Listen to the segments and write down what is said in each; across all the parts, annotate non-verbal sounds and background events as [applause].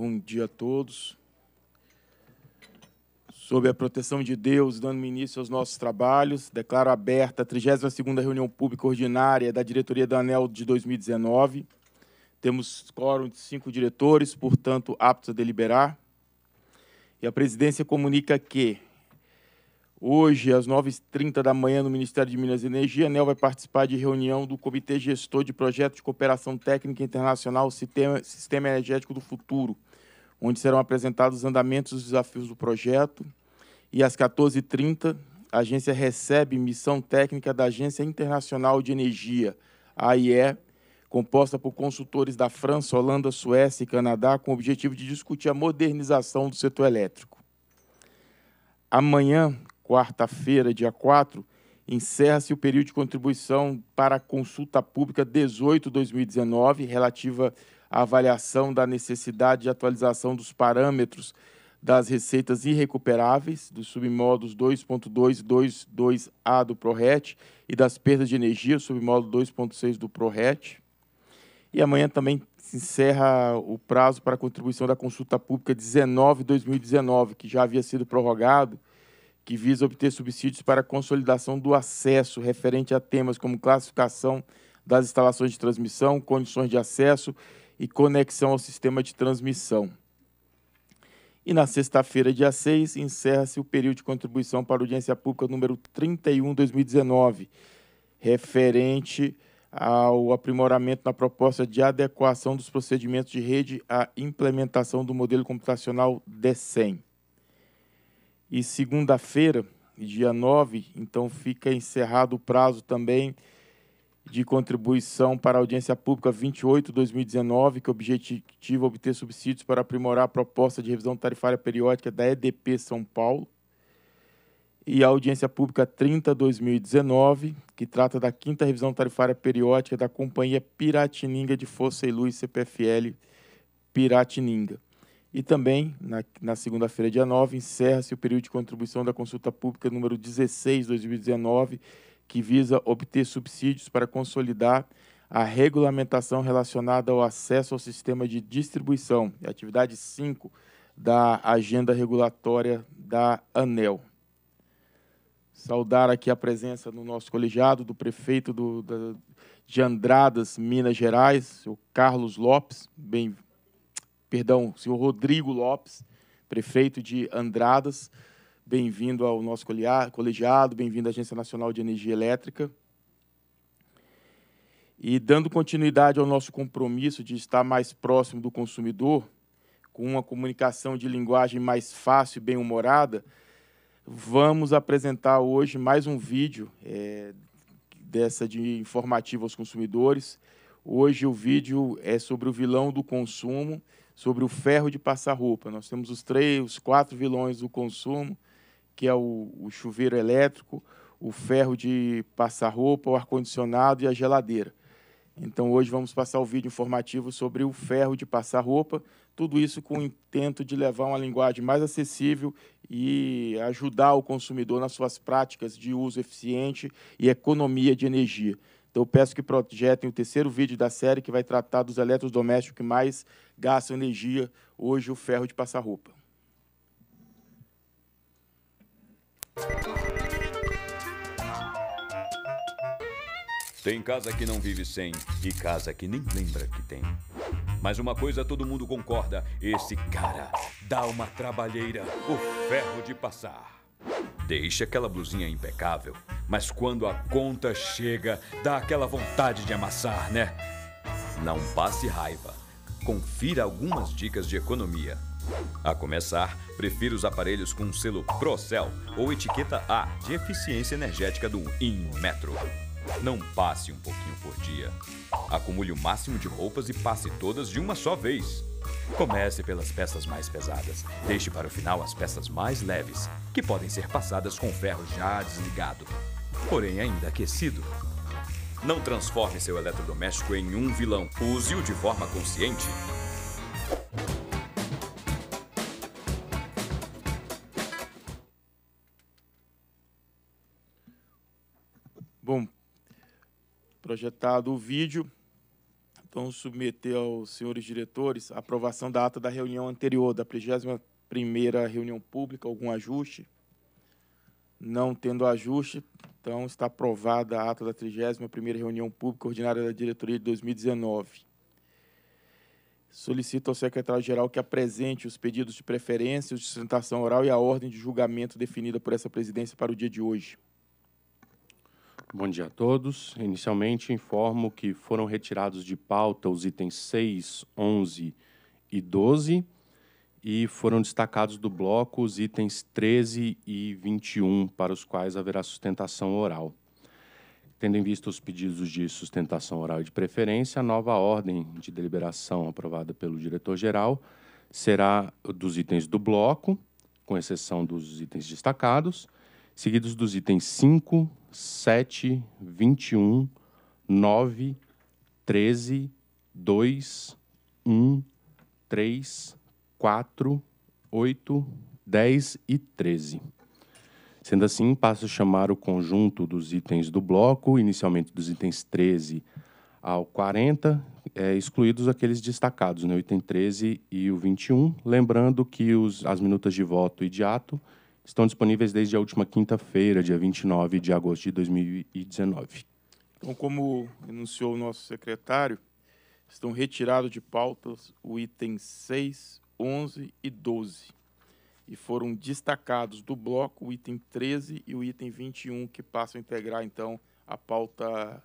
Bom dia a todos. Sob a proteção de Deus, dando início aos nossos trabalhos, declaro aberta a 32ª reunião pública ordinária da diretoria da ANEL de 2019. Temos quórum de cinco diretores, portanto, aptos a deliberar. E a presidência comunica que, Hoje, às 9h30 da manhã, no Ministério de Minas e Energia, a ANEL vai participar de reunião do Comitê Gestor de Projeto de Cooperação Técnica Internacional Sistema, Sistema Energético do Futuro, onde serão apresentados os andamentos dos desafios do projeto. E às 14h30, a agência recebe missão técnica da Agência Internacional de Energia, AIE, composta por consultores da França, Holanda, Suécia e Canadá, com o objetivo de discutir a modernização do setor elétrico. Amanhã, quarta-feira, dia 4, encerra-se o período de contribuição para a consulta pública 18-2019, relativa a avaliação da necessidade de atualização dos parâmetros das receitas irrecuperáveis dos submódulos 2.2 e 2.2a do PRORET e das perdas de energia, submódulo 2.6 do PRORET. E amanhã também se encerra o prazo para a contribuição da consulta pública 19-2019, que já havia sido prorrogado, que visa obter subsídios para a consolidação do acesso referente a temas como classificação das instalações de transmissão, condições de acesso, e conexão ao sistema de transmissão. E na sexta-feira, dia 6, encerra-se o período de contribuição para a audiência pública número 31 2019, referente ao aprimoramento na proposta de adequação dos procedimentos de rede à implementação do modelo computacional DECEM. E segunda-feira, dia 9, então fica encerrado o prazo também de contribuição para a audiência pública 28/2019, que objetiva é obter subsídios para aprimorar a proposta de revisão tarifária periódica da EDP São Paulo. E a audiência pública 30/2019, que trata da quinta revisão tarifária periódica da companhia Piratininga de Força e Luz CPFL Piratininga. E também, na, na segunda-feira, dia 9, encerra-se o período de contribuição da consulta pública número 16/2019 que visa obter subsídios para consolidar a regulamentação relacionada ao acesso ao sistema de distribuição, atividade 5 da agenda regulatória da ANEL. Saudar aqui a presença no nosso colegiado do prefeito do, da, de Andradas, Minas Gerais, o Carlos Lopes, bem, perdão, o senhor Rodrigo Lopes, prefeito de Andradas. Bem-vindo ao nosso colegiado, bem-vindo à Agência Nacional de Energia Elétrica. E dando continuidade ao nosso compromisso de estar mais próximo do consumidor, com uma comunicação de linguagem mais fácil e bem-humorada, vamos apresentar hoje mais um vídeo é, dessa de informativo aos consumidores. Hoje o vídeo é sobre o vilão do consumo, sobre o ferro de passar roupa. Nós temos os três, os quatro vilões do consumo, que é o, o chuveiro elétrico, o ferro de passar roupa, o ar-condicionado e a geladeira. Então, hoje vamos passar o vídeo informativo sobre o ferro de passar roupa, tudo isso com o intento de levar uma linguagem mais acessível e ajudar o consumidor nas suas práticas de uso eficiente e economia de energia. Então, eu peço que projetem o terceiro vídeo da série, que vai tratar dos eletrodomésticos que mais gastam energia, hoje o ferro de passar roupa. Tem casa que não vive sem e casa que nem lembra que tem. Mas uma coisa todo mundo concorda: esse cara dá uma trabalheira, o ferro de passar. Deixa aquela blusinha impecável, mas quando a conta chega, dá aquela vontade de amassar, né? Não passe raiva. Confira algumas dicas de economia a começar, prefiro os aparelhos com selo Procel ou etiqueta A de eficiência energética do Inmetro. Não passe um pouquinho por dia. Acumule o máximo de roupas e passe todas de uma só vez. Comece pelas peças mais pesadas. Deixe para o final as peças mais leves, que podem ser passadas com o ferro já desligado, porém ainda aquecido. Não transforme seu eletrodoméstico em um vilão. Use-o de forma consciente. Bom, projetado o vídeo, então submeter aos senhores diretores a aprovação da ata da reunião anterior, da 31ª reunião pública, algum ajuste? Não tendo ajuste, então está aprovada a ata da 31ª reunião pública ordinária da diretoria de 2019. Solicito ao secretário-geral que apresente os pedidos de preferência, de sustentação oral e a ordem de julgamento definida por essa presidência para o dia de hoje. Bom dia a todos. Inicialmente informo que foram retirados de pauta os itens 6, 11 e 12 e foram destacados do bloco os itens 13 e 21, para os quais haverá sustentação oral. Tendo em vista os pedidos de sustentação oral e de preferência, a nova ordem de deliberação aprovada pelo diretor-geral será dos itens do bloco, com exceção dos itens destacados, seguidos dos itens 5, 7, 21, 9, 13, 2, 1, 3, 4, 8, 10 e 13. Sendo assim, passo a chamar o conjunto dos itens do bloco, inicialmente dos itens 13 ao 40, é, excluídos aqueles destacados, né, o item 13 e o 21. Lembrando que os, as minutas de voto e de ato estão disponíveis desde a última quinta-feira, dia 29 de agosto de 2019. Então, como anunciou o nosso secretário, estão retirados de pautas o item 6, 11 e 12. E foram destacados do bloco o item 13 e o item 21, que passam a integrar, então, a pauta.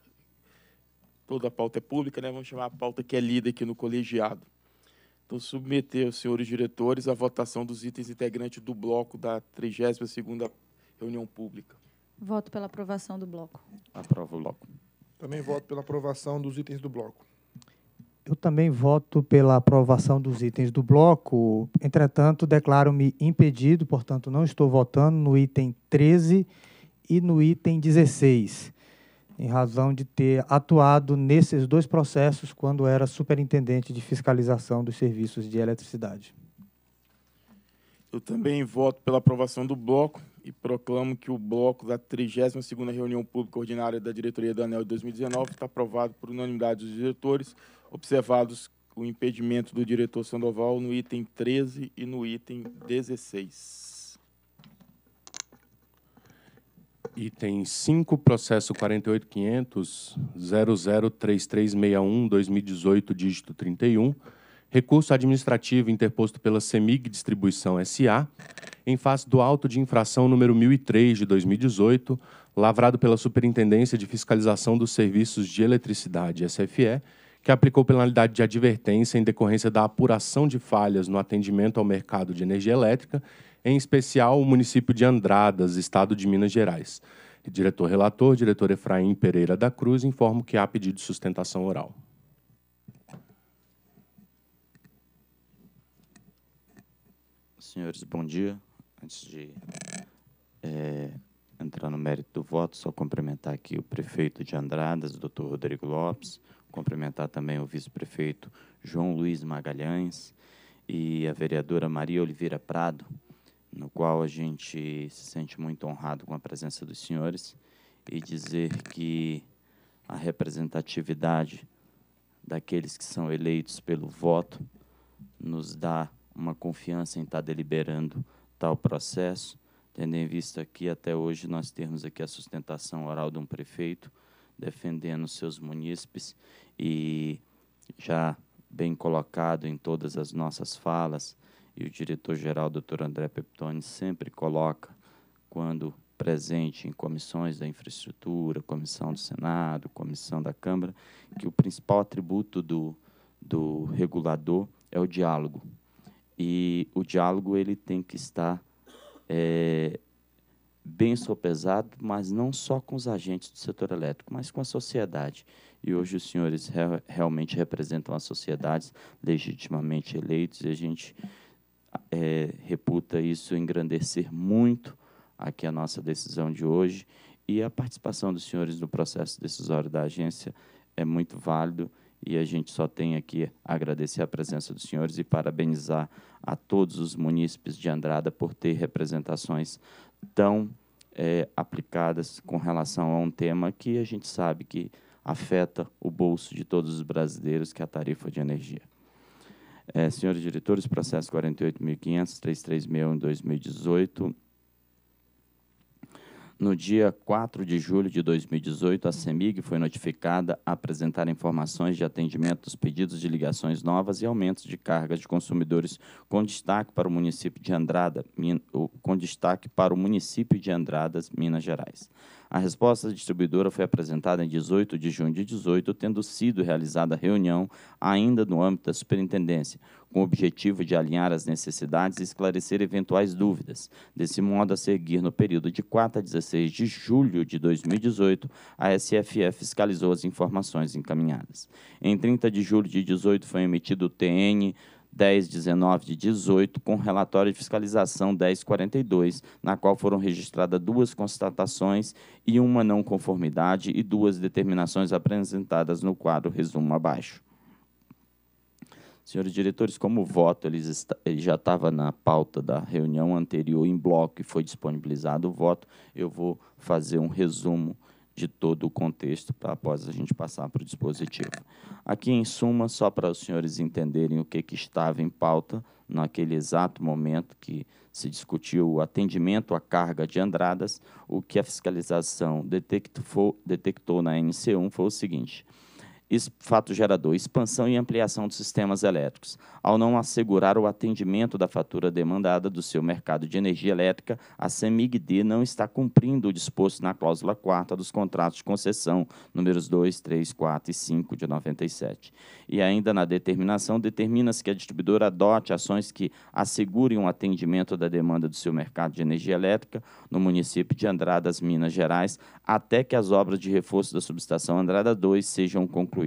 Toda a pauta é pública, né? Vamos chamar a pauta que é lida aqui no colegiado. Então, submeter os senhores diretores à votação dos itens integrantes do bloco da 32ª reunião pública. Voto pela aprovação do bloco. Aprovo o bloco. Também voto pela aprovação dos itens do bloco. Eu também voto pela aprovação dos itens do bloco. Entretanto, declaro-me impedido, portanto, não estou votando no item 13 e no item 16 em razão de ter atuado nesses dois processos quando era superintendente de fiscalização dos serviços de eletricidade. Eu também voto pela aprovação do bloco e proclamo que o bloco da 32ª reunião pública ordinária da diretoria do ANEL de 2019 está aprovado por unanimidade dos diretores, observados o impedimento do diretor Sandoval no item 13 e no item 16. item 5, processo 48.500.003361-2018, dígito 31, recurso administrativo interposto pela CEMIG Distribuição S.A., em face do auto de infração número 1003 de 2018, lavrado pela Superintendência de Fiscalização dos Serviços de Eletricidade, SFE, que aplicou penalidade de advertência em decorrência da apuração de falhas no atendimento ao mercado de energia elétrica em especial o município de Andradas, estado de Minas Gerais. Diretor relator, diretor Efraim Pereira da Cruz, informo que há pedido de sustentação oral. Senhores, bom dia. Antes de é, entrar no mérito do voto, só cumprimentar aqui o prefeito de Andradas, doutor Rodrigo Lopes, cumprimentar também o vice-prefeito João Luiz Magalhães e a vereadora Maria Oliveira Prado, no qual a gente se sente muito honrado com a presença dos senhores e dizer que a representatividade daqueles que são eleitos pelo voto nos dá uma confiança em estar tá deliberando tal processo, tendo em vista que até hoje nós temos aqui a sustentação oral de um prefeito defendendo seus munícipes e já bem colocado em todas as nossas falas e o diretor-geral, doutor André Peptoni, sempre coloca quando presente em comissões da infraestrutura, comissão do Senado, comissão da Câmara, que o principal atributo do, do regulador é o diálogo. E o diálogo ele tem que estar é, bem sopesado, mas não só com os agentes do setor elétrico, mas com a sociedade. E hoje os senhores re realmente representam as sociedades legitimamente eleitos e a gente é, reputa isso engrandecer muito aqui a nossa decisão de hoje e a participação dos senhores no processo decisório da agência é muito válido e a gente só tem aqui agradecer a presença dos senhores e parabenizar a todos os munícipes de Andrada por ter representações tão é, aplicadas com relação a um tema que a gente sabe que afeta o bolso de todos os brasileiros, que é a tarifa de energia. É, senhores diretores, processo 48.500, 2018. No dia 4 de julho de 2018, a CEMIG foi notificada a apresentar informações de atendimento dos pedidos de ligações novas e aumentos de cargas de consumidores com destaque para o município de Andrada, com destaque para o município de Andradas, Minas Gerais. A resposta distribuidora foi apresentada em 18 de junho de 18, tendo sido realizada reunião ainda no âmbito da superintendência, com o objetivo de alinhar as necessidades e esclarecer eventuais dúvidas. Desse modo, a seguir, no período de 4 a 16 de julho de 2018, a SFE fiscalizou as informações encaminhadas. Em 30 de julho de 18 foi emitido o TN 19 de 18, com relatório de fiscalização 1042, na qual foram registradas duas constatações e uma não conformidade e duas determinações apresentadas no quadro resumo abaixo. Senhores diretores, como o voto ele já estava na pauta da reunião anterior em bloco e foi disponibilizado o voto, eu vou fazer um resumo de todo o contexto para após a gente passar para o dispositivo. Aqui, em suma, só para os senhores entenderem o que, que estava em pauta naquele exato momento que se discutiu o atendimento à carga de Andradas, o que a fiscalização detectou, detectou na NC1 foi o seguinte: fato gerador, expansão e ampliação dos sistemas elétricos, ao não assegurar o atendimento da fatura demandada do seu mercado de energia elétrica, a CEMIG-D não está cumprindo o disposto na cláusula 4 dos contratos de concessão, números 2, 3, 4 e 5 de 97. E ainda na determinação, determina-se que a distribuidora adote ações que assegurem o atendimento da demanda do seu mercado de energia elétrica no município de Andradas, Minas Gerais, até que as obras de reforço da subestação Andrada 2 sejam concluídas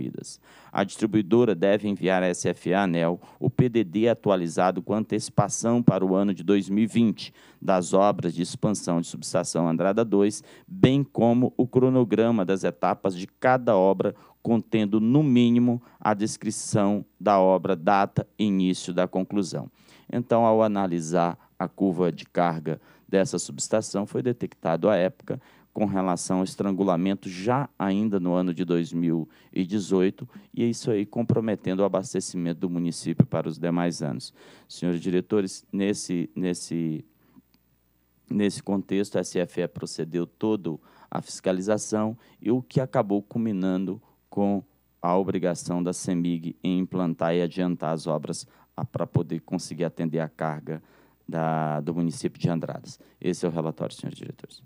a distribuidora deve enviar à SFA ANEL o PDD atualizado com antecipação para o ano de 2020 das obras de expansão de subestação Andrada 2, bem como o cronograma das etapas de cada obra contendo, no mínimo, a descrição da obra, data e início da conclusão. Então, ao analisar a curva de carga dessa subestação, foi detectado à época com relação ao estrangulamento já ainda no ano de 2018 e é isso aí comprometendo o abastecimento do município para os demais anos. Senhores diretores, nesse nesse nesse contexto a SFE procedeu todo a fiscalização e o que acabou culminando com a obrigação da CEMIG em implantar e adiantar as obras ah, para poder conseguir atender a carga da, do município de Andradas. Esse é o relatório, senhores diretores.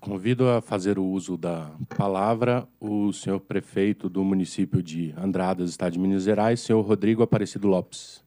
Convido a fazer o uso da palavra o senhor prefeito do município de Andradas, Estado de Minas Gerais, senhor Rodrigo Aparecido Lopes.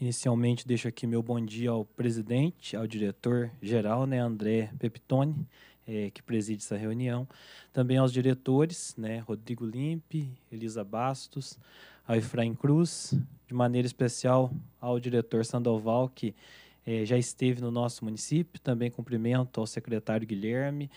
Inicialmente, deixo aqui meu bom dia ao presidente, ao diretor-geral, né, André Pepitone, é, que preside essa reunião, também aos diretores, né, Rodrigo Limpe, Elisa Bastos, ao Efraim Cruz, de maneira especial ao diretor Sandoval, que é, já esteve no nosso município, também cumprimento ao secretário Guilherme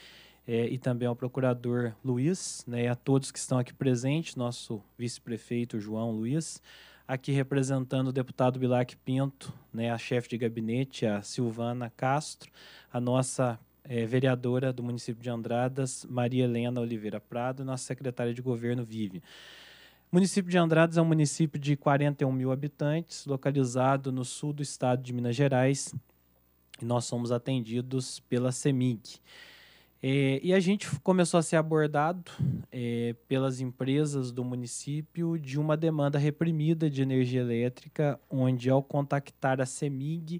é, e também ao procurador Luiz, né, e a todos que estão aqui presentes, nosso vice-prefeito João Luiz, aqui representando o deputado Bilac Pinto, né, a chefe de gabinete, a Silvana Castro, a nossa é, vereadora do município de Andradas, Maria Helena Oliveira Prado, nossa secretária de governo vive. O município de Andradas é um município de 41 mil habitantes, localizado no sul do estado de Minas Gerais, e nós somos atendidos pela CEMIG. É, e a gente começou a ser abordado é, pelas empresas do município de uma demanda reprimida de energia elétrica, onde, ao contactar a CEMIG,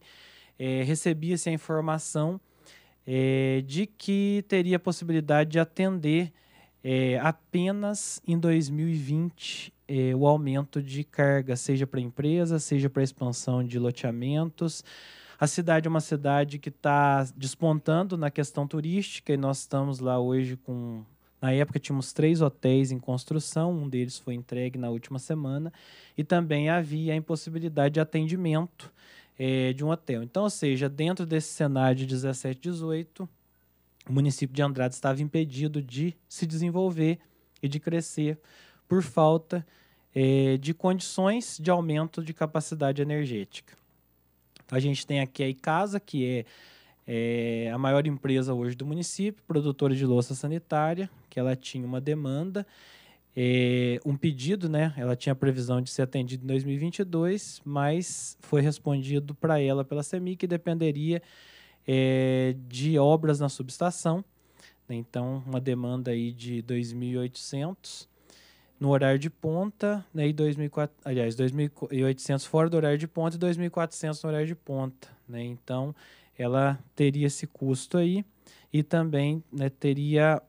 é, recebia-se a informação é, de que teria possibilidade de atender é, apenas em 2020 é, eh, o aumento de carga, seja para empresa, seja para expansão de loteamentos. A cidade é uma cidade que está despontando na questão turística e nós estamos lá hoje com. Na época tínhamos três hotéis em construção, um deles foi entregue na última semana, e também havia a impossibilidade de atendimento é, de um hotel. Então, ou seja, dentro desse cenário de 17, 18, o município de Andrade estava impedido de se desenvolver e de crescer por falta é, de condições de aumento de capacidade energética. A gente tem aqui a Icasa, que é, é, a maior empresa hoje do município, produtora de louça sanitária, que ela tinha uma demanda é, um pedido, né? Ela tinha previsão de ser atendida em 2022, mas foi respondido para ela pela CEMI que dependeria é, de obras na subestação. Né? Então, uma demanda aí de 2.800 no horário de ponta, né, e 2.400, aliás, 2.800 fora do horário de ponta e 2.400 no horário de ponta. Né? Então, ela teria esse custo aí e também né, teria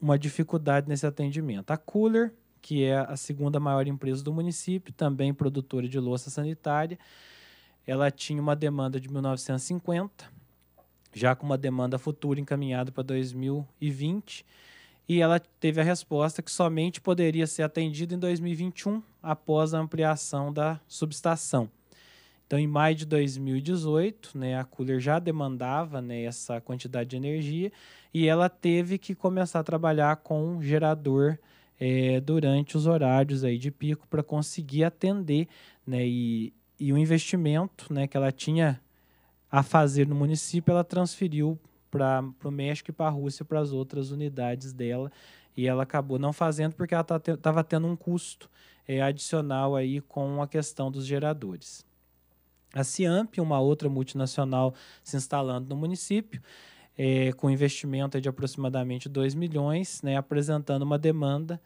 uma dificuldade nesse atendimento. A Cooler, que é a segunda maior empresa do município, também produtora de louça sanitária, ela tinha uma demanda de 1950, já com uma demanda futura encaminhada para 2020, e ela teve a resposta que somente poderia ser atendida em 2021, após a ampliação da subestação. Então, em maio de 2018, né, a Cooler já demandava né, essa quantidade de energia e ela teve que começar a trabalhar com um gerador é, durante os horários aí de pico para conseguir atender né, e, e o investimento né, que ela tinha a fazer no município, ela transferiu para o México e para a Rússia para as outras unidades dela e ela acabou não fazendo porque ela tá estava tendo um custo é, adicional aí com a questão dos geradores a Ciamp, uma outra multinacional se instalando no município, é, com investimento de aproximadamente 2 milhões, né, apresentando uma demanda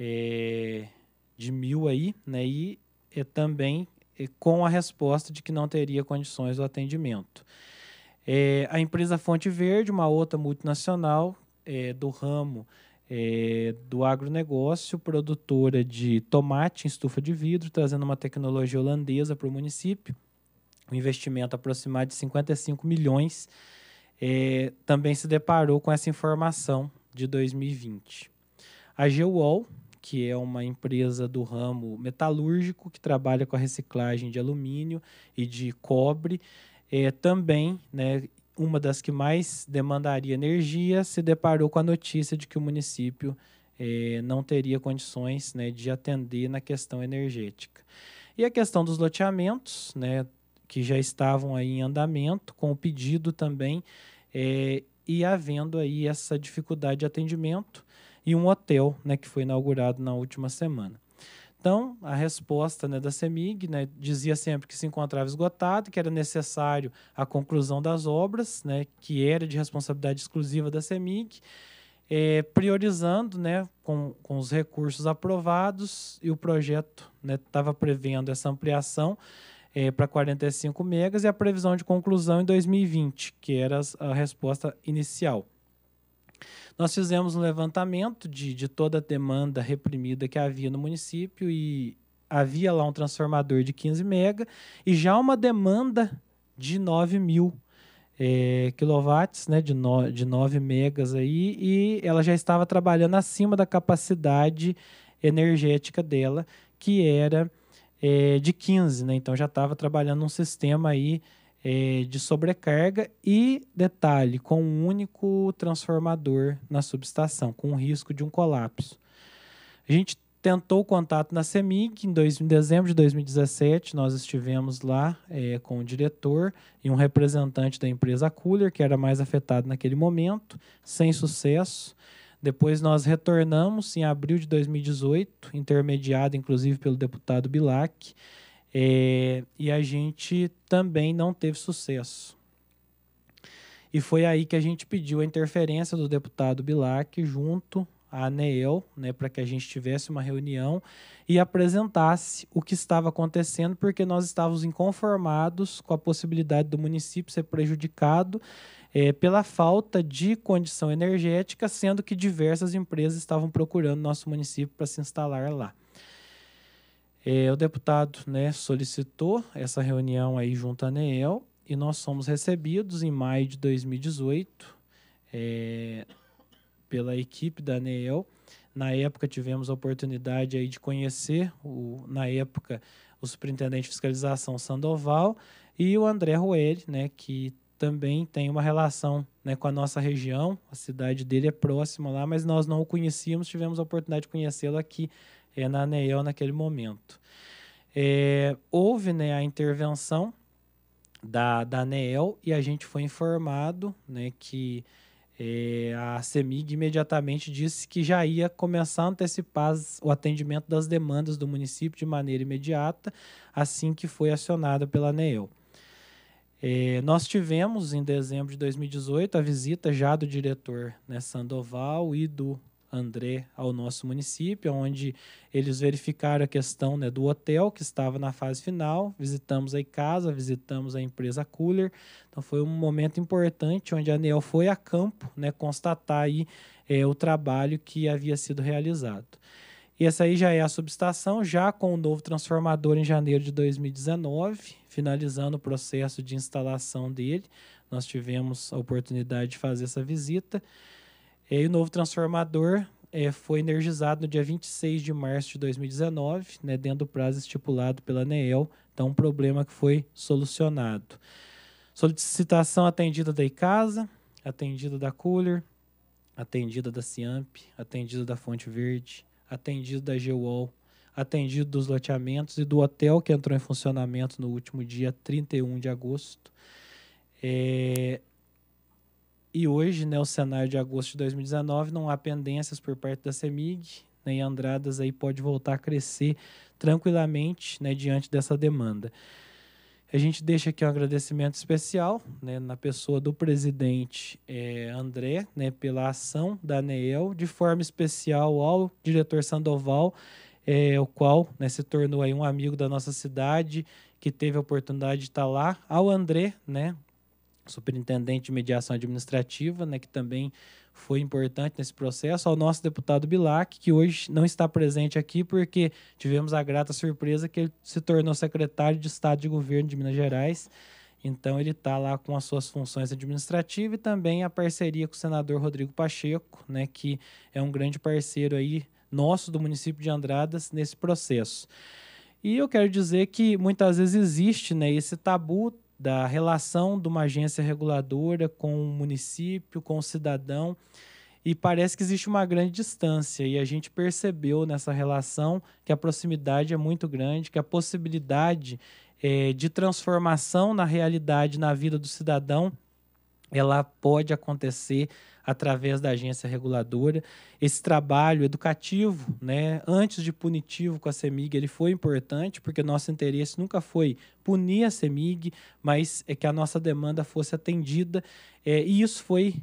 é, de mil aí, né, e é, também com a resposta de que não teria condições do atendimento. É, a empresa Fonte Verde, uma outra multinacional é, do ramo é, do agronegócio, produtora de tomate em estufa de vidro, trazendo uma tecnologia holandesa para o município um investimento aproximado de 55 milhões, é, também se deparou com essa informação de 2020. A Geowall, que é uma empresa do ramo metalúrgico que trabalha com a reciclagem de alumínio e de cobre, é, também, né, uma das que mais demandaria energia, se deparou com a notícia de que o município é, não teria condições né, de atender na questão energética. E a questão dos loteamentos, né, que já estavam aí em andamento, com o pedido também, é, e havendo aí essa dificuldade de atendimento e um hotel né, que foi inaugurado na última semana. Então, a resposta né, da CEMIG né, dizia sempre que se encontrava esgotado, que era necessário a conclusão das obras, né, que era de responsabilidade exclusiva da CEMIG, é, priorizando né, com, com os recursos aprovados, e o projeto estava né, prevendo essa ampliação é, para 45 megas e a previsão de conclusão em 2020, que era a resposta inicial. Nós fizemos um levantamento de, de toda a demanda reprimida que havia no município e havia lá um transformador de 15 mega e já uma demanda de 9 mil é, quilowatts, né, de, no, de 9 megas aí, e ela já estava trabalhando acima da capacidade energética dela, que era é, de 15, né? Então já estava trabalhando um sistema aí é, de sobrecarga e, detalhe, com um único transformador na subestação, com o risco de um colapso. A gente tentou o contato na CEMIG em, dois, em dezembro de 2017. Nós estivemos lá é, com o diretor e um representante da empresa Cooler, que era mais afetado naquele momento, sem sucesso. Depois nós retornamos em abril de 2018, intermediado inclusive pelo deputado Bilac, é, e a gente também não teve sucesso. E foi aí que a gente pediu a interferência do deputado Bilac junto à ANEEL, né, para que a gente tivesse uma reunião e apresentasse o que estava acontecendo, porque nós estávamos inconformados com a possibilidade do município ser prejudicado é, pela falta de condição energética, sendo que diversas empresas estavam procurando nosso município para se instalar lá. É, o deputado né, solicitou essa reunião aí junto à ANEEL e nós somos recebidos em maio de 2018 é, pela equipe da ANEEL. Na época tivemos a oportunidade aí de conhecer, o, na época, o superintendente de fiscalização Sandoval e o André Rueli, né, que também tem uma relação né, com a nossa região. A cidade dele é próxima lá, mas nós não o conhecíamos, tivemos a oportunidade de conhecê-lo aqui é, na ANEEL naquele momento. É, houve né, a intervenção da, da ANEEL e a gente foi informado né, que é, a CEMIG imediatamente disse que já ia começar a antecipar o atendimento das demandas do município de maneira imediata, assim que foi acionada pela ANEEL. É, nós tivemos em dezembro de 2018 a visita já do diretor né, Sandoval e do André ao nosso município, onde eles verificaram a questão né, do hotel que estava na fase final. Visitamos a casa, visitamos a empresa Cooler. Então foi um momento importante onde a Anel foi a campo né, constatar aí, é, o trabalho que havia sido realizado. E essa aí já é a subestação, já com o novo transformador em janeiro de 2019, finalizando o processo de instalação dele. Nós tivemos a oportunidade de fazer essa visita. E o novo transformador é, foi energizado no dia 26 de março de 2019, né, dentro do prazo estipulado pela ANEEL. Então, um problema que foi solucionado. Solicitação atendida da ICASA, atendida da Cooler, atendida da Ciamp, atendida da Fonte Verde, atendido da GEOL, atendido dos loteamentos e do hotel que entrou em funcionamento no último dia 31 de agosto. É... E hoje, né, o cenário de agosto de 2019, não há pendências por parte da CEMIG, nem né, Andradas aí pode voltar a crescer tranquilamente né, diante dessa demanda. A gente deixa aqui um agradecimento especial né, na pessoa do presidente é, André, né, pela ação da ANEEL, de forma especial ao diretor Sandoval, é, o qual né, se tornou aí um amigo da nossa cidade, que teve a oportunidade de estar lá, ao André, né, superintendente de mediação administrativa, né, que também foi importante nesse processo, ao nosso deputado Bilac, que hoje não está presente aqui porque tivemos a grata surpresa que ele se tornou secretário de Estado de Governo de Minas Gerais. Então ele está lá com as suas funções administrativas e também a parceria com o senador Rodrigo Pacheco, né, que é um grande parceiro aí nosso do município de Andradas nesse processo. E eu quero dizer que muitas vezes existe né, esse tabu da relação de uma agência reguladora com o município, com o cidadão, e parece que existe uma grande distância. E a gente percebeu nessa relação que a proximidade é muito grande, que a possibilidade é, de transformação na realidade, na vida do cidadão, ela pode acontecer através da agência reguladora. Esse trabalho educativo, né, antes de punitivo com a CEMIG, ele foi importante, porque nosso interesse nunca foi punir a CEMIG, mas é que a nossa demanda fosse atendida. É, e isso foi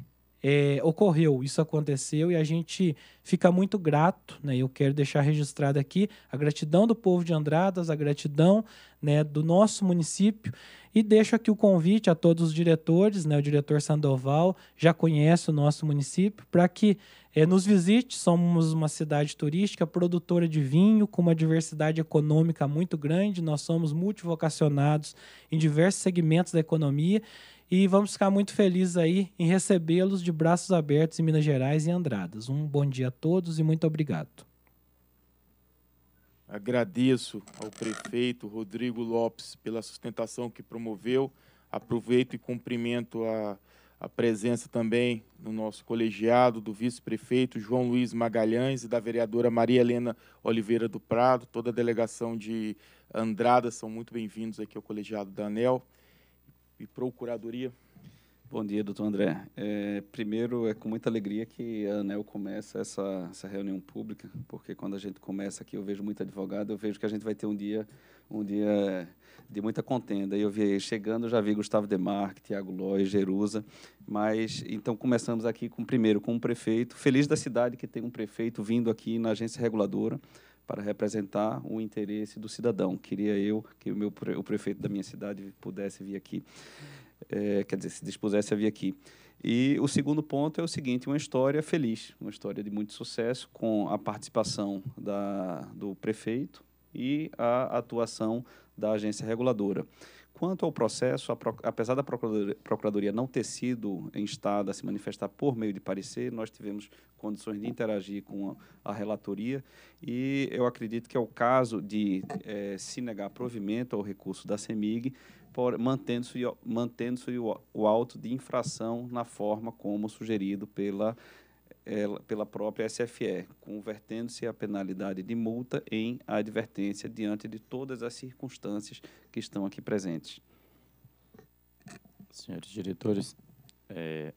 é, ocorreu, isso aconteceu e a gente fica muito grato. Né? Eu quero deixar registrado aqui a gratidão do povo de Andradas, a gratidão né, do nosso município. E deixo aqui o convite a todos os diretores, né? o diretor Sandoval já conhece o nosso município, para que é, nos visite. Somos uma cidade turística, produtora de vinho, com uma diversidade econômica muito grande. Nós somos multivocacionados em diversos segmentos da economia e vamos ficar muito felizes aí em recebê-los de braços abertos em Minas Gerais e Andradas. Um bom dia a todos e muito obrigado. Agradeço ao prefeito Rodrigo Lopes pela sustentação que promoveu. Aproveito e cumprimento a, a presença também no nosso colegiado do vice-prefeito João Luiz Magalhães e da vereadora Maria Helena Oliveira do Prado. Toda a delegação de Andradas são muito bem-vindos aqui ao colegiado da ANEL e Procuradoria. Bom dia, doutor André. É, primeiro, é com muita alegria que a ANEL começa essa, essa reunião pública, porque quando a gente começa aqui, eu vejo muito advogado, eu vejo que a gente vai ter um dia um dia de muita contenda. Eu vi chegando, já vi Gustavo Demarque, Tiago Lóis, Jerusa, mas então começamos aqui com primeiro com o um prefeito, feliz da cidade que tem um prefeito vindo aqui na agência reguladora para representar o interesse do cidadão. Queria eu que o meu o prefeito da minha cidade pudesse vir aqui, é, quer dizer, se dispusesse a vir aqui. E o segundo ponto é o seguinte: uma história feliz, uma história de muito sucesso, com a participação da, do prefeito e a atuação da agência reguladora. Quanto ao processo, apesar da Procuradoria não ter sido em estado a se manifestar por meio de parecer, nós tivemos condições de interagir com a, a relatoria e eu acredito que é o caso de é, se negar provimento ao recurso da CEMIG, mantendo-se mantendo o, o auto de infração na forma como sugerido pela ela, pela própria SFE, convertendo-se a penalidade de multa em advertência diante de todas as circunstâncias que estão aqui presentes. Senhores diretores, é,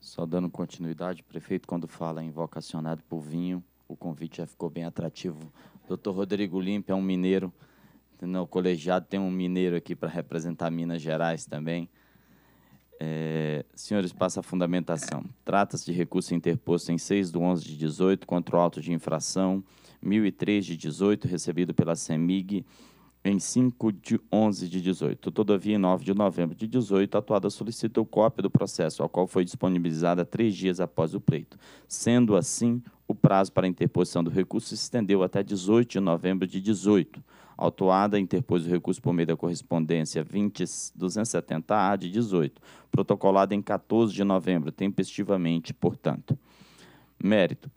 só dando continuidade, prefeito, quando fala em vocacionado por vinho, o convite já ficou bem atrativo. Doutor Rodrigo Limpe é um mineiro, no colegiado tem um mineiro aqui para representar Minas Gerais também. É, senhores, passa a fundamentação. Trata-se de recurso interposto em 6 de 11 de 18 contra o auto de infração 1003 de 18, recebido pela CEMIG em 5 de 11 de 18. Todavia, em 9 de novembro de 18, a atuada solicitou cópia do processo, a qual foi disponibilizada três dias após o pleito. Sendo assim, o prazo para interposição do recurso se estendeu até 18 de novembro de 18 Autuada interpôs o recurso por meio da correspondência 20, 270-A de 18, protocolada em 14 de novembro, tempestivamente, portanto. Mérito.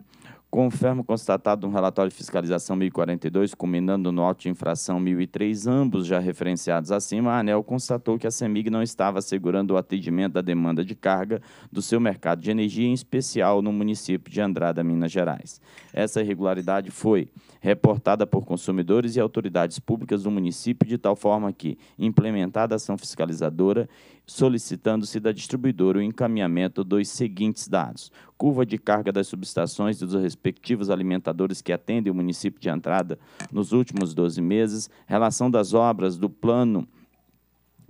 Confirmo constatado no relatório de fiscalização 1042, culminando no auto de infração 1003, ambos já referenciados acima, a ANEL constatou que a CEMIG não estava assegurando o atendimento da demanda de carga do seu mercado de energia, em especial no município de Andrada, Minas Gerais. Essa irregularidade foi reportada por consumidores e autoridades públicas do município, de tal forma que, implementada a ação fiscalizadora, solicitando-se da distribuidora o encaminhamento dos seguintes dados: curva de carga das subestações e dos respectivos alimentadores que atendem o município de entrada nos últimos 12 meses, relação das obras do plano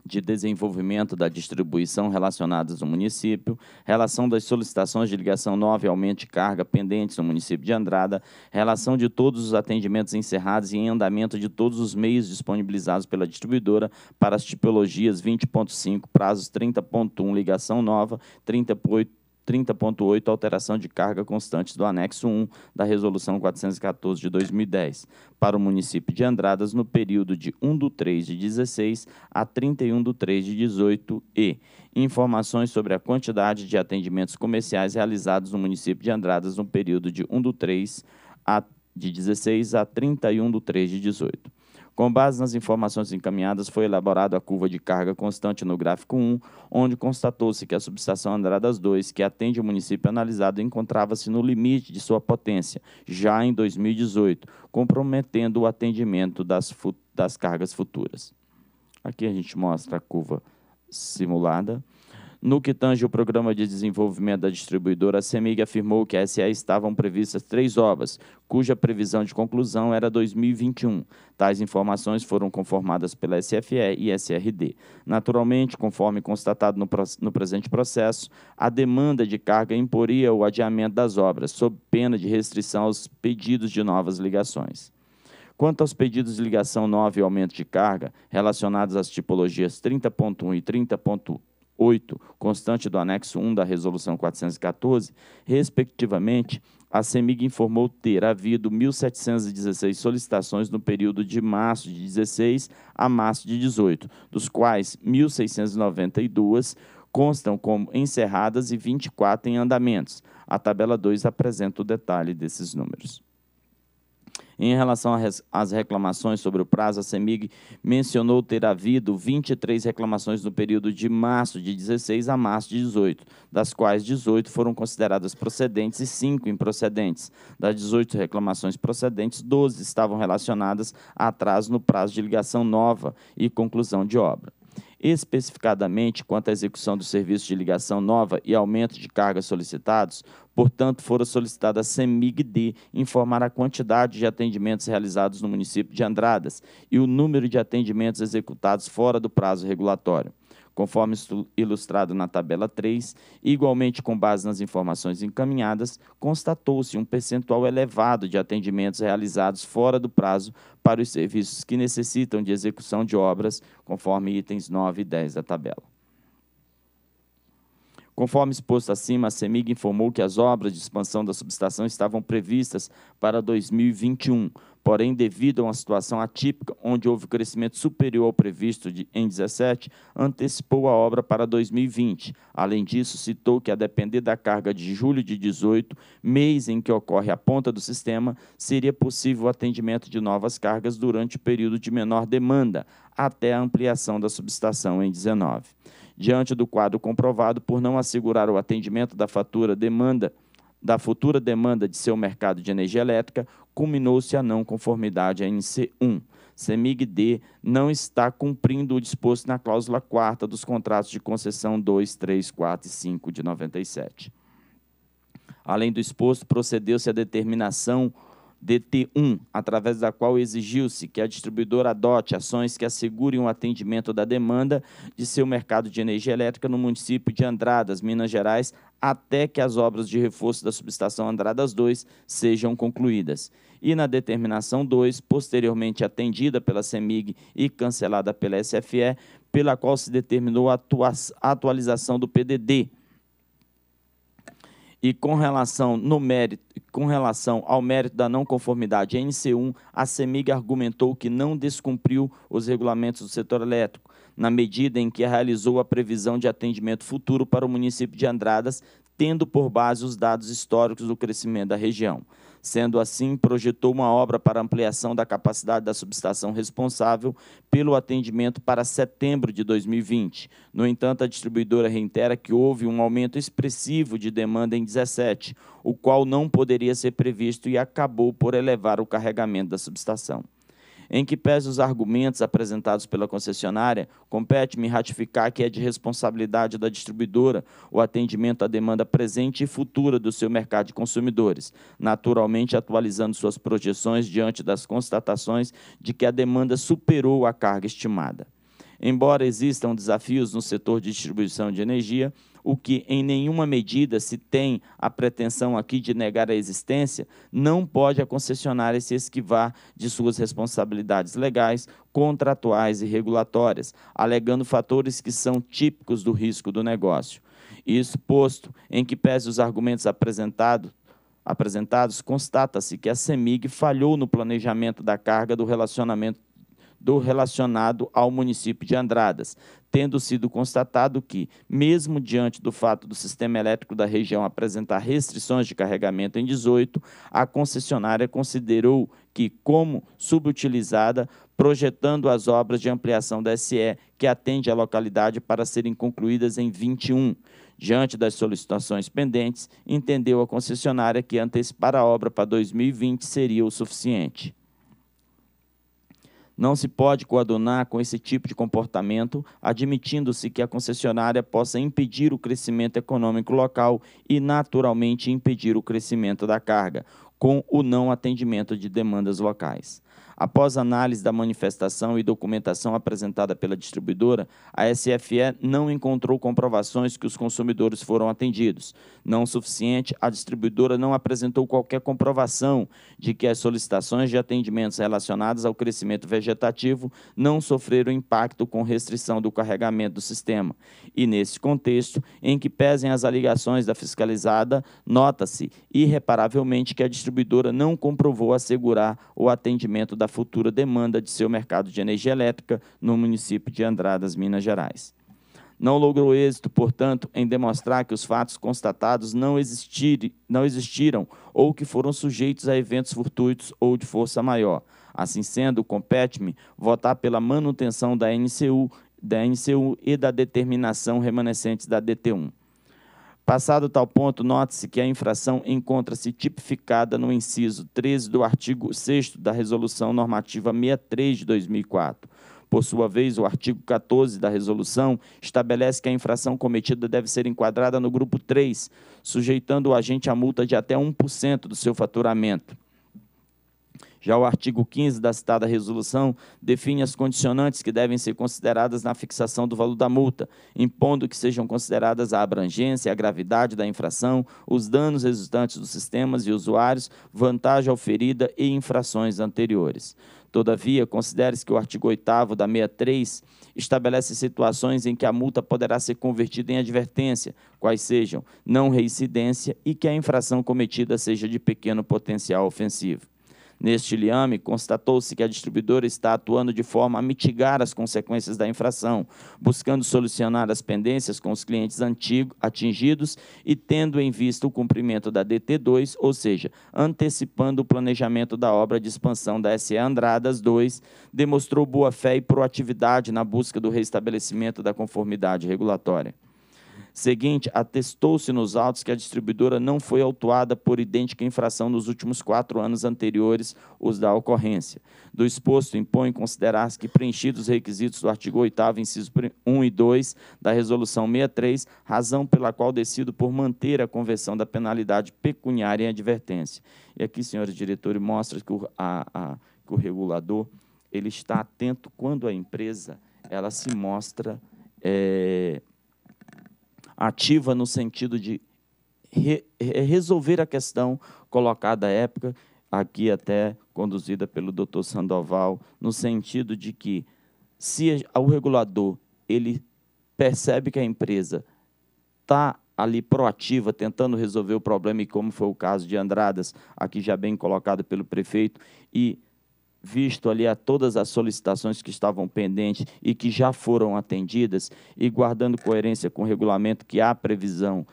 de desenvolvimento da distribuição relacionadas ao município, relação das solicitações de ligação 9 aumento de carga pendentes no município de Andrada, relação de todos os atendimentos encerrados e em andamento de todos os meios disponibilizados pela distribuidora para as tipologias 20.5, prazos 30.1, ligação nova, 38 30.8, alteração de carga constante do anexo 1 da resolução 414 de 2010, para o município de Andradas no período de 1 do 3 de 16 a 31 do 3 de 18 e informações sobre a quantidade de atendimentos comerciais realizados no município de Andradas no período de 1 do 3 a de 16 a 31 do 3 de 18. Com base nas informações encaminhadas, foi elaborada a curva de carga constante no gráfico 1, onde constatou-se que a subestação Andradas 2, que atende o município analisado, encontrava-se no limite de sua potência, já em 2018, comprometendo o atendimento das, das cargas futuras. Aqui a gente mostra a curva simulada. No que tange o Programa de Desenvolvimento da Distribuidora, a CEMIG afirmou que a se estavam previstas três obras, cuja previsão de conclusão era 2021. Tais informações foram conformadas pela SFE e SRD. Naturalmente, conforme constatado no, no presente processo, a demanda de carga imporia o adiamento das obras, sob pena de restrição aos pedidos de novas ligações. Quanto aos pedidos de ligação 9 e aumento de carga, relacionados às tipologias 30.1 e 30.1, 8, constante do anexo 1 da resolução 414, respectivamente, a CEMIG informou ter havido 1.716 solicitações no período de março de 16 a março de 18, dos quais 1.692 constam como encerradas e 24 em andamentos. A tabela 2 apresenta o detalhe desses números. Em relação às reclamações sobre o prazo, a CEMIG mencionou ter havido 23 reclamações no período de março de 16 a março de 18, das quais 18 foram consideradas procedentes e 5 improcedentes. Das 18 reclamações procedentes, 12 estavam relacionadas a atraso no prazo de ligação nova e conclusão de obra especificadamente quanto à execução dos serviços de ligação nova e aumento de carga solicitados, portanto, fora solicitada a CEMIG-D informar a quantidade de atendimentos realizados no município de Andradas e o número de atendimentos executados fora do prazo regulatório. Conforme ilustrado na tabela 3, igualmente com base nas informações encaminhadas, constatou-se um percentual elevado de atendimentos realizados fora do prazo para os serviços que necessitam de execução de obras, conforme itens 9 e 10 da tabela. Conforme exposto acima, a CEMIG informou que as obras de expansão da subestação estavam previstas para 2021, Porém, devido a uma situação atípica, onde houve crescimento superior ao previsto de, em 17, antecipou a obra para 2020. Além disso, citou que, a depender da carga de julho de 18, mês em que ocorre a ponta do sistema, seria possível o atendimento de novas cargas durante o período de menor demanda, até a ampliação da subestação em 19. Diante do quadro comprovado por não assegurar o atendimento da fatura demanda da futura demanda de seu mercado de energia elétrica, culminou-se a não conformidade à NC1. CEMIG-D não está cumprindo o disposto na cláusula 4 dos contratos de concessão 2, 3, 4 e 5 de 97. Além do exposto, procedeu-se à determinação DT1, através da qual exigiu-se que a distribuidora adote ações que assegurem o atendimento da demanda de seu mercado de energia elétrica no município de Andradas, Minas Gerais, até que as obras de reforço da subestação Andradas 2 sejam concluídas. E na determinação 2, posteriormente atendida pela CEMIG e cancelada pela SFE, pela qual se determinou a atualização do PDD e com relação, no mérito, com relação ao mérito da não conformidade em NC1, a CEMIG argumentou que não descumpriu os regulamentos do setor elétrico, na medida em que realizou a previsão de atendimento futuro para o município de Andradas, tendo por base os dados históricos do crescimento da região. Sendo assim, projetou uma obra para ampliação da capacidade da subestação responsável pelo atendimento para setembro de 2020. No entanto, a distribuidora reitera que houve um aumento expressivo de demanda em 17, o qual não poderia ser previsto e acabou por elevar o carregamento da subestação em que pese os argumentos apresentados pela concessionária, compete-me ratificar que é de responsabilidade da distribuidora o atendimento à demanda presente e futura do seu mercado de consumidores, naturalmente atualizando suas projeções diante das constatações de que a demanda superou a carga estimada. Embora existam desafios no setor de distribuição de energia, o que em nenhuma medida se tem a pretensão aqui de negar a existência, não pode a concessionária se esquivar de suas responsabilidades legais, contratuais e regulatórias, alegando fatores que são típicos do risco do negócio. Isso posto em que pese os argumentos apresentados, apresentados constata-se que a CEMIG falhou no planejamento da carga do relacionamento do relacionado ao município de Andradas, tendo sido constatado que, mesmo diante do fato do sistema elétrico da região apresentar restrições de carregamento em 18, a concessionária considerou que, como subutilizada, projetando as obras de ampliação da SE, que atende a localidade para serem concluídas em 21. Diante das solicitações pendentes, entendeu a concessionária que antecipar a obra para 2020 seria o suficiente. Não se pode coadunar com esse tipo de comportamento, admitindo-se que a concessionária possa impedir o crescimento econômico local e, naturalmente, impedir o crescimento da carga, com o não atendimento de demandas locais. Após análise da manifestação e documentação apresentada pela distribuidora, a SFE não encontrou comprovações que os consumidores foram atendidos. Não o suficiente, a distribuidora não apresentou qualquer comprovação de que as solicitações de atendimentos relacionadas ao crescimento vegetativo não sofreram impacto com restrição do carregamento do sistema. E nesse contexto, em que pesem as alegações da fiscalizada, nota-se irreparavelmente que a distribuidora não comprovou assegurar o atendimento da futura demanda de seu mercado de energia elétrica no município de Andradas, Minas Gerais. Não logrou êxito, portanto, em demonstrar que os fatos constatados não, existir, não existiram ou que foram sujeitos a eventos fortuitos ou de força maior. Assim sendo, compete-me votar pela manutenção da NCU, da NCU e da determinação remanescentes da DT1. Passado tal ponto, note-se que a infração encontra-se tipificada no inciso 13 do artigo 6 da Resolução Normativa 63 de 2004. Por sua vez, o artigo 14 da resolução estabelece que a infração cometida deve ser enquadrada no grupo 3, sujeitando o agente à multa de até 1% do seu faturamento. Já o artigo 15 da citada resolução define as condicionantes que devem ser consideradas na fixação do valor da multa, impondo que sejam consideradas a abrangência, e a gravidade da infração, os danos resultantes dos sistemas e usuários, vantagem oferida e infrações anteriores. Todavia, considere-se que o artigo 8 da 63 estabelece situações em que a multa poderá ser convertida em advertência, quais sejam não reincidência e que a infração cometida seja de pequeno potencial ofensivo. Neste liame, constatou-se que a distribuidora está atuando de forma a mitigar as consequências da infração, buscando solucionar as pendências com os clientes antigo, atingidos e tendo em vista o cumprimento da DT2, ou seja, antecipando o planejamento da obra de expansão da SE Andradas 2, demonstrou boa fé e proatividade na busca do restabelecimento da conformidade regulatória. Seguinte, atestou-se nos autos que a distribuidora não foi autuada por idêntica infração nos últimos quatro anos anteriores os da ocorrência. Do exposto, impõe considerar-se que preenchidos os requisitos do artigo 8 inciso 1 e 2 da Resolução 63, razão pela qual decido por manter a conversão da penalidade pecuniária em advertência. E aqui, senhores diretores, mostra que o, a, a, que o regulador ele está atento quando a empresa ela se mostra... É, ativa no sentido de re resolver a questão colocada à época, aqui até conduzida pelo Dr. Sandoval, no sentido de que se o regulador ele percebe que a empresa está ali proativa, tentando resolver o problema, e como foi o caso de Andradas, aqui já bem colocado pelo prefeito, e visto ali a todas as solicitações que estavam pendentes e que já foram atendidas, e guardando coerência com o regulamento que há previsão,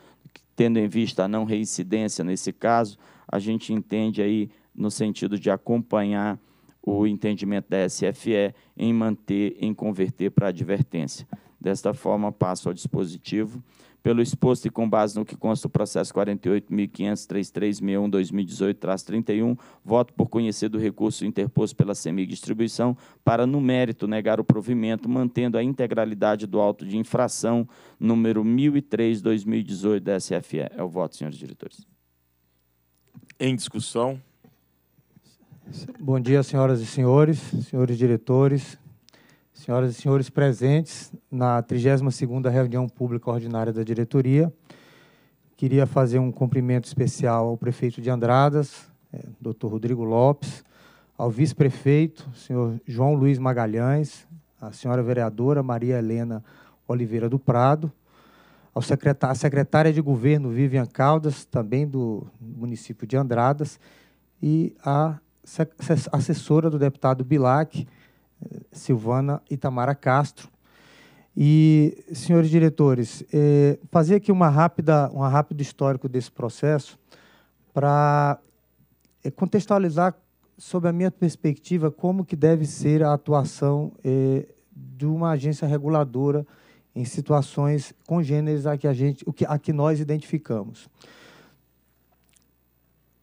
tendo em vista a não reincidência nesse caso, a gente entende aí no sentido de acompanhar o entendimento da SFE em manter, em converter para advertência. Desta forma, passo ao dispositivo pelo exposto e com base no que consta do processo 485003361 31 voto por conhecer do recurso interposto pela semi Distribuição para, no mérito, negar o provimento, mantendo a integralidade do auto de infração número 1003-2018 da SFE. É o voto, senhores diretores. Em discussão. Bom dia, senhoras e senhores, senhores diretores, Senhoras e senhores presentes na 32ª reunião pública ordinária da diretoria, queria fazer um cumprimento especial ao prefeito de Andradas, é, Dr. Rodrigo Lopes, ao vice-prefeito, senhor João Luiz Magalhães, à senhora vereadora Maria Helena Oliveira do Prado, ao secretar, à secretária de governo Vivian Caldas, também do município de Andradas, e à assessora do deputado Bilac, Silvana Itamara Castro. E, senhores diretores, é, fazer aqui uma rápida, um rápido histórico desse processo para é, contextualizar, sob a minha perspectiva, como que deve ser a atuação é, de uma agência reguladora em situações congêneres a que, a gente, o que, a que nós identificamos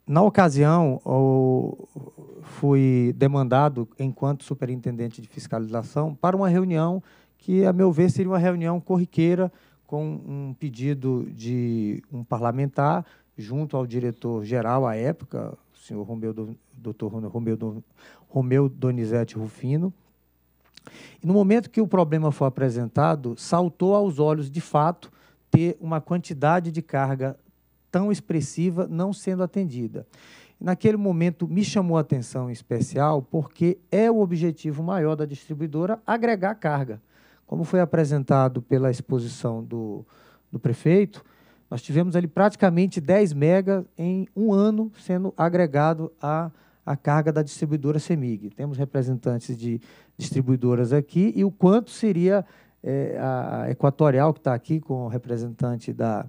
na ocasião, fui demandado, enquanto superintendente de fiscalização, para uma reunião que, a meu ver, seria uma reunião corriqueira com um pedido de um parlamentar junto ao diretor-geral à época, o senhor Romeu, doutor Romeu, Romeu Donizete Rufino. E no momento que o problema foi apresentado, saltou aos olhos, de fato, ter uma quantidade de carga tão expressiva não sendo atendida. Naquele momento me chamou a atenção em especial porque é o objetivo maior da distribuidora agregar carga. Como foi apresentado pela exposição do, do prefeito, nós tivemos ali praticamente 10 mega em um ano sendo agregado à, à carga da distribuidora CEMIG. Temos representantes de distribuidoras aqui e o quanto seria é, a Equatorial, que está aqui com o representante da,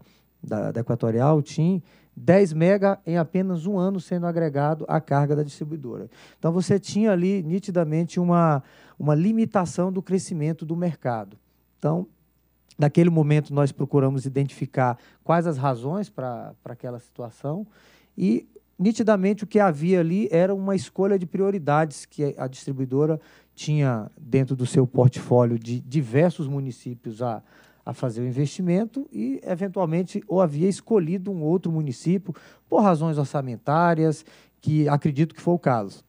da, da Equatorial, tinha TIM, 10 mega em apenas um ano sendo agregado à carga da distribuidora. Então você tinha ali nitidamente uma, uma limitação do crescimento do mercado. Então, naquele momento nós procuramos identificar quais as razões para aquela situação e nitidamente o que havia ali era uma escolha de prioridades que a distribuidora tinha dentro do seu portfólio de diversos municípios a, a fazer o investimento e, eventualmente, ou havia escolhido um outro município por razões orçamentárias, que acredito que foi o caso.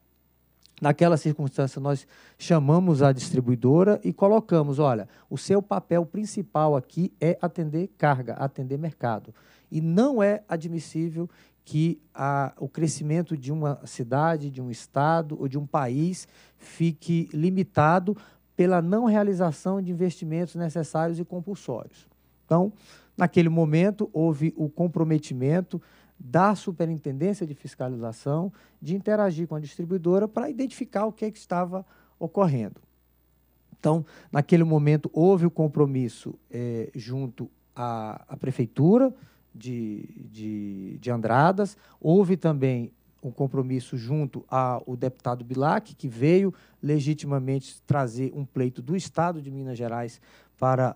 Naquela circunstância, nós chamamos a distribuidora e colocamos: olha, o seu papel principal aqui é atender carga, atender mercado. E não é admissível que a, o crescimento de uma cidade, de um estado ou de um país fique limitado pela não realização de investimentos necessários e compulsórios. Então, naquele momento, houve o comprometimento da Superintendência de Fiscalização de interagir com a distribuidora para identificar o que, é que estava ocorrendo. Então, naquele momento, houve o compromisso é, junto à, à Prefeitura de, de, de Andradas, houve também um compromisso junto ao deputado Bilac, que veio legitimamente trazer um pleito do Estado de Minas Gerais para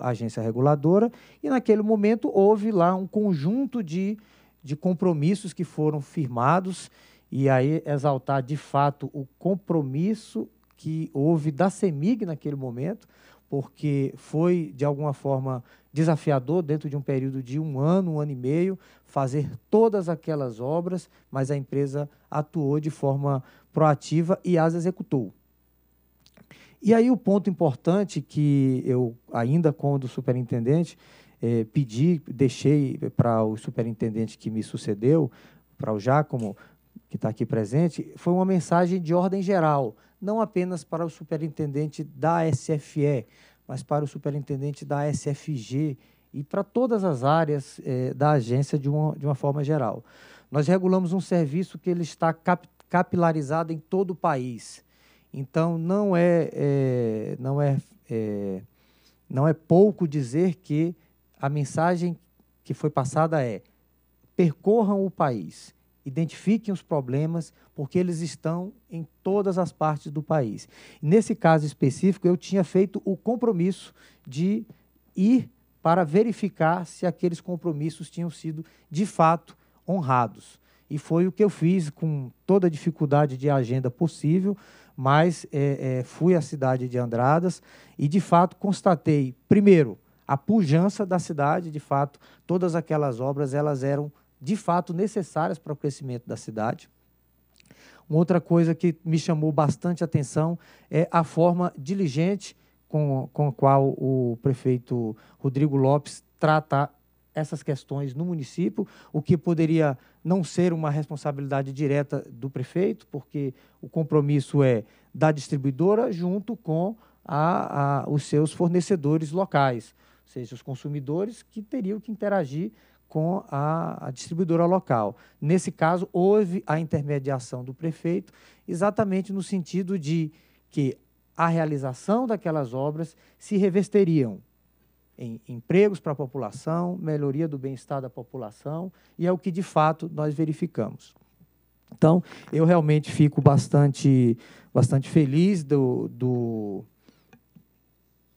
a agência reguladora, e naquele momento houve lá um conjunto de, de compromissos que foram firmados, e aí exaltar de fato o compromisso que houve da CEMIG naquele momento, porque foi, de alguma forma, desafiador, dentro de um período de um ano, um ano e meio, fazer todas aquelas obras, mas a empresa atuou de forma proativa e as executou. E aí o ponto importante que eu, ainda com o do superintendente, eh, pedi, deixei para o superintendente que me sucedeu, para o Jacomo, que está aqui presente, foi uma mensagem de ordem geral, não apenas para o superintendente da SFE, mas para o superintendente da SFG e para todas as áreas eh, da agência de uma, de uma forma geral. Nós regulamos um serviço que ele está cap capilarizado em todo o país. Então, não é, é não é, é, não é pouco dizer que a mensagem que foi passada é percorram o país identifiquem os problemas, porque eles estão em todas as partes do país. Nesse caso específico, eu tinha feito o compromisso de ir para verificar se aqueles compromissos tinham sido de fato honrados. E foi o que eu fiz com toda a dificuldade de agenda possível, mas é, é, fui à cidade de Andradas e, de fato, constatei, primeiro, a pujança da cidade, de fato, todas aquelas obras elas eram de fato necessárias para o crescimento da cidade. Uma outra coisa que me chamou bastante atenção é a forma diligente com, com a qual o prefeito Rodrigo Lopes trata essas questões no município, o que poderia não ser uma responsabilidade direta do prefeito, porque o compromisso é da distribuidora junto com a, a, os seus fornecedores locais, ou seja, os consumidores que teriam que interagir com a, a, distribuidora local. Nesse caso, houve a intermediação do prefeito, exatamente no sentido de que a realização daquelas obras se revesteriam em empregos para a população, melhoria do bem-estar da população, e é o que de fato nós verificamos. Então, eu realmente fico bastante, bastante feliz do, do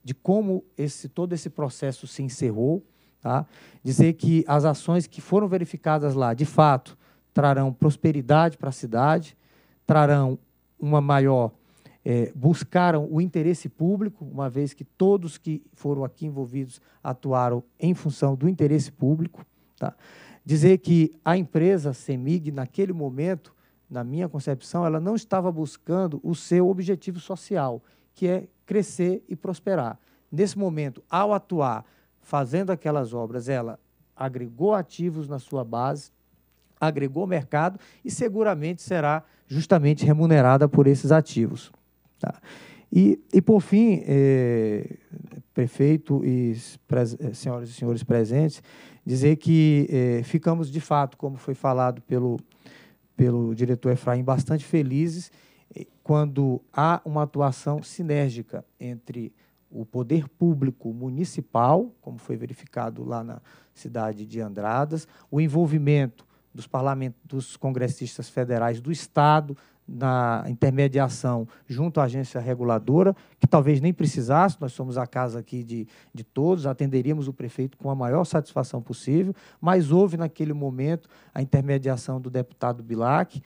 de como esse, todo esse processo se encerrou Tá? Dizer que as ações que foram verificadas lá, de fato, trarão prosperidade para a cidade, trarão uma maior. É, buscaram o interesse público, uma vez que todos que foram aqui envolvidos atuaram em função do interesse público. Tá? Dizer que a empresa CEMIG, naquele momento, na minha concepção, ela não estava buscando o seu objetivo social, que é crescer e prosperar. Nesse momento, ao atuar fazendo aquelas obras, ela agregou ativos na sua base, agregou mercado e seguramente será justamente remunerada por esses ativos. Tá? E, e, por fim, é, prefeito e é, senhoras e senhores presentes, dizer que é, ficamos de fato, como foi falado pelo, pelo diretor Efraim, bastante felizes quando há uma atuação sinérgica entre o poder público municipal, como foi verificado lá na cidade de Andradas, o envolvimento dos parlamentos, dos congressistas federais do estado na intermediação junto à agência reguladora, que talvez nem precisasse, nós somos a casa aqui de, de todos, atenderíamos o prefeito com a maior satisfação possível, mas houve naquele momento a intermediação do deputado Bilac,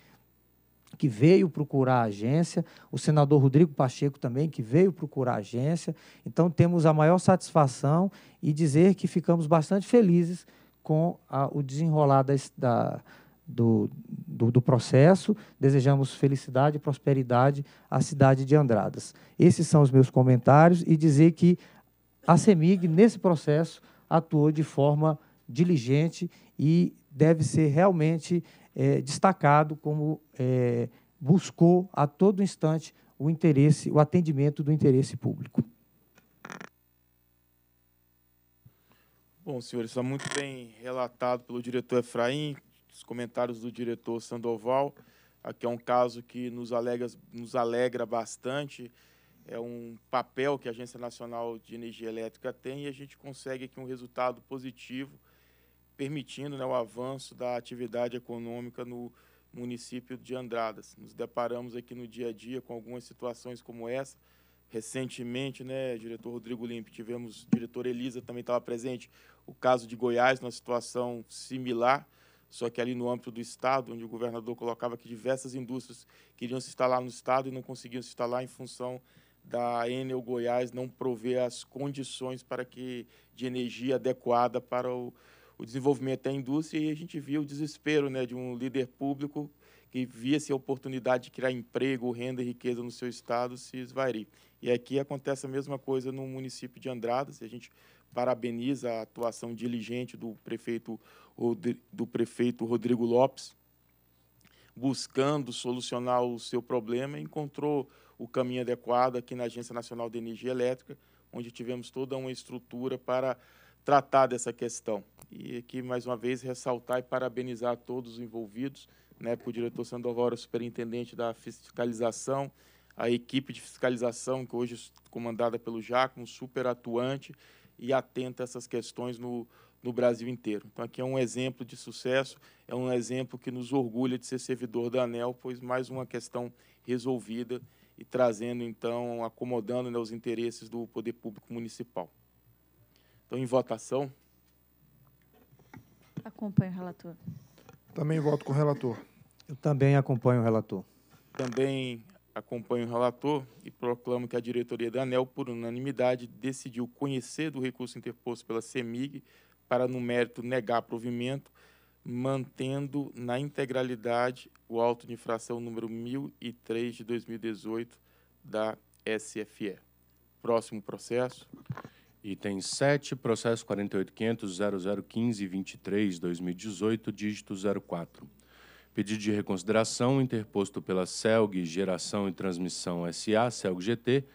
que veio procurar a agência, o senador Rodrigo Pacheco também, que veio procurar a agência. Então, temos a maior satisfação e dizer que ficamos bastante felizes com a, o desenrolar da, da, do, do, do, processo. Desejamos felicidade e prosperidade à cidade de Andradas. Esses são os meus comentários e dizer que a CEMIG, nesse processo, atuou de forma diligente e deve ser realmente é, destacado como é, buscou a todo instante o interesse, o atendimento do interesse público. Bom, senhores, está muito bem relatado pelo diretor Efraim, os comentários do diretor Sandoval. Aqui é um caso que nos alegra, nos alegra bastante. É um papel que a Agência Nacional de Energia Elétrica tem e a gente consegue aqui um resultado positivo permitindo né, o avanço da atividade econômica no município de Andradas. Nos deparamos aqui no dia a dia com algumas situações como essa. Recentemente, né, diretor Rodrigo Limpe, tivemos, diretor Elisa também estava presente, o caso de Goiás, numa situação similar, só que ali no âmbito do Estado, onde o governador colocava que diversas indústrias queriam se instalar no Estado e não conseguiam se instalar em função da Enel Goiás não prover as condições para que de energia adequada para o, o desenvolvimento da indústria e a gente via o desespero né, de um líder público que via-se a oportunidade de criar emprego, renda e riqueza no seu estado se esvair. E aqui acontece a mesma coisa no município de Andradas. A gente parabeniza a atuação diligente do prefeito, do prefeito Rodrigo Lopes, buscando solucionar o seu problema, encontrou o caminho adequado aqui na Agência Nacional de Energia Elétrica, onde tivemos toda uma estrutura para tratar dessa questão. E aqui, mais uma vez, ressaltar e parabenizar todos os envolvidos, né, para o diretor Sandoval, o superintendente da fiscalização, a equipe de fiscalização, que hoje é comandada pelo um super atuante e atenta a essas questões no, no Brasil inteiro. Então, aqui é um exemplo de sucesso, é um exemplo que nos orgulha de ser servidor da ANEL, pois mais uma questão resolvida e trazendo, então, acomodando né, os interesses do poder público municipal. Estão em votação. Acompanho o relator. Também voto com o relator. Eu também acompanho o relator. Também acompanho o relator e proclamo que a diretoria da ANEL, por unanimidade, decidiu conhecer do recurso interposto pela CEMIG para, no mérito, negar provimento, mantendo na integralidade o auto de infração número 1003 de 2018 da SFE. Próximo processo. Item 7, processo 48.500.0015.23.2018, dígito 04. Pedido de reconsideração interposto pela CELG Geração e Transmissão SA, CELG-GT,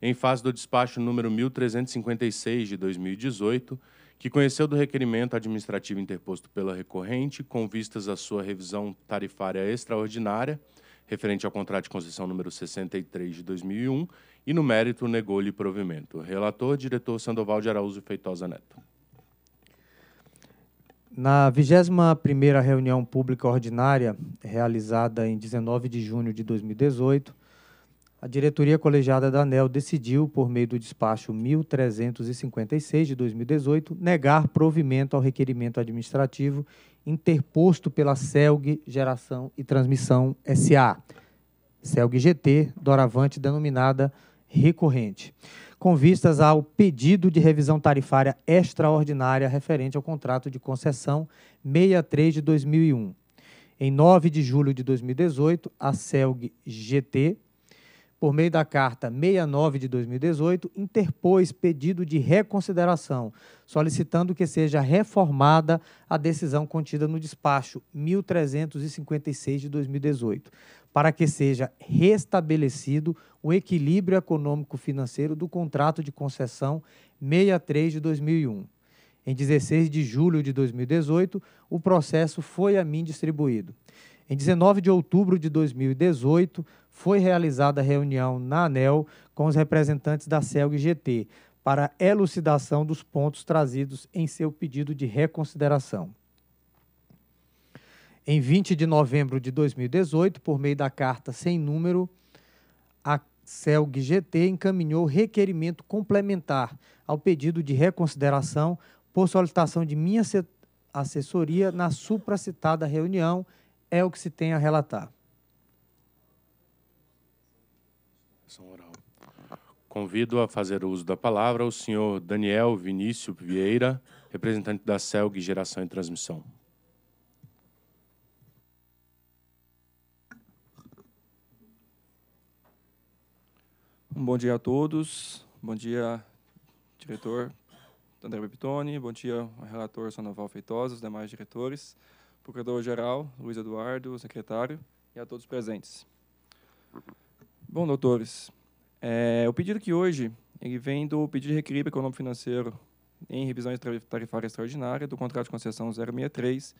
em face do despacho número 1356 de 2018, que conheceu do requerimento administrativo interposto pela recorrente com vistas à sua revisão tarifária extraordinária, referente ao contrato de concessão número 63 de 2001, e no mérito negou-lhe provimento. Relator, diretor Sandoval de Araújo Feitosa Neto. Na 21ª reunião pública ordinária, realizada em 19 de junho de 2018, a diretoria colegiada da ANEL decidiu, por meio do despacho 1356 de 2018, negar provimento ao requerimento administrativo interposto pela CELG Geração e Transmissão SA, CELG GT, doravante denominada recorrente, com vistas ao pedido de revisão tarifária extraordinária referente ao contrato de concessão 63 de 2001. Em 9 de julho de 2018, a CELG GT, por meio da carta 69 de 2018, interpôs pedido de reconsideração, solicitando que seja reformada a decisão contida no despacho 1356 de 2018, para que seja restabelecido o equilíbrio econômico-financeiro do contrato de concessão 63 de 2001. Em 16 de julho de 2018, o processo foi a mim distribuído. Em 19 de outubro de 2018, foi realizada a reunião na ANEL com os representantes da CELG GT para elucidação dos pontos trazidos em seu pedido de reconsideração. Em 20 de novembro de 2018, por meio da carta sem número, a CELG GT encaminhou requerimento complementar ao pedido de reconsideração por solicitação de minha assessoria na supracitada reunião, é o que se tem a relatar. Convido a fazer uso da palavra o senhor Daniel Vinícius Vieira, representante da CELG Geração e Transmissão. Um bom dia a todos. Bom dia, diretor André Bepitone. Bom dia, relator Sanoval Feitosa, os demais diretores, procurador-geral Luiz Eduardo, secretário e a todos presentes. Bom, doutores, é, o pedido que hoje ele vem do pedido de reequilíbrio econômico financeiro em revisão tarifária extraordinária do contrato de concessão 063,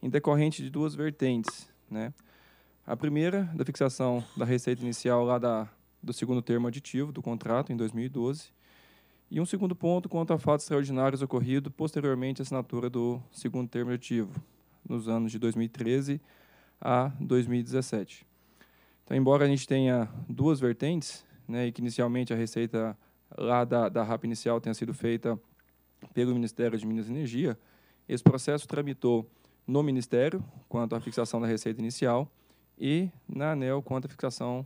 em decorrente de duas vertentes, né? A primeira, da fixação da receita inicial lá da do segundo termo aditivo do contrato, em 2012, e um segundo ponto quanto a fatos extraordinários ocorrido posteriormente à assinatura do segundo termo aditivo, nos anos de 2013 a 2017. Então, embora a gente tenha duas vertentes, né, e que inicialmente a receita lá da, da RAP inicial tenha sido feita pelo Ministério de Minas e Energia, esse processo tramitou no Ministério, quanto à fixação da receita inicial, e na ANEL, quanto à fixação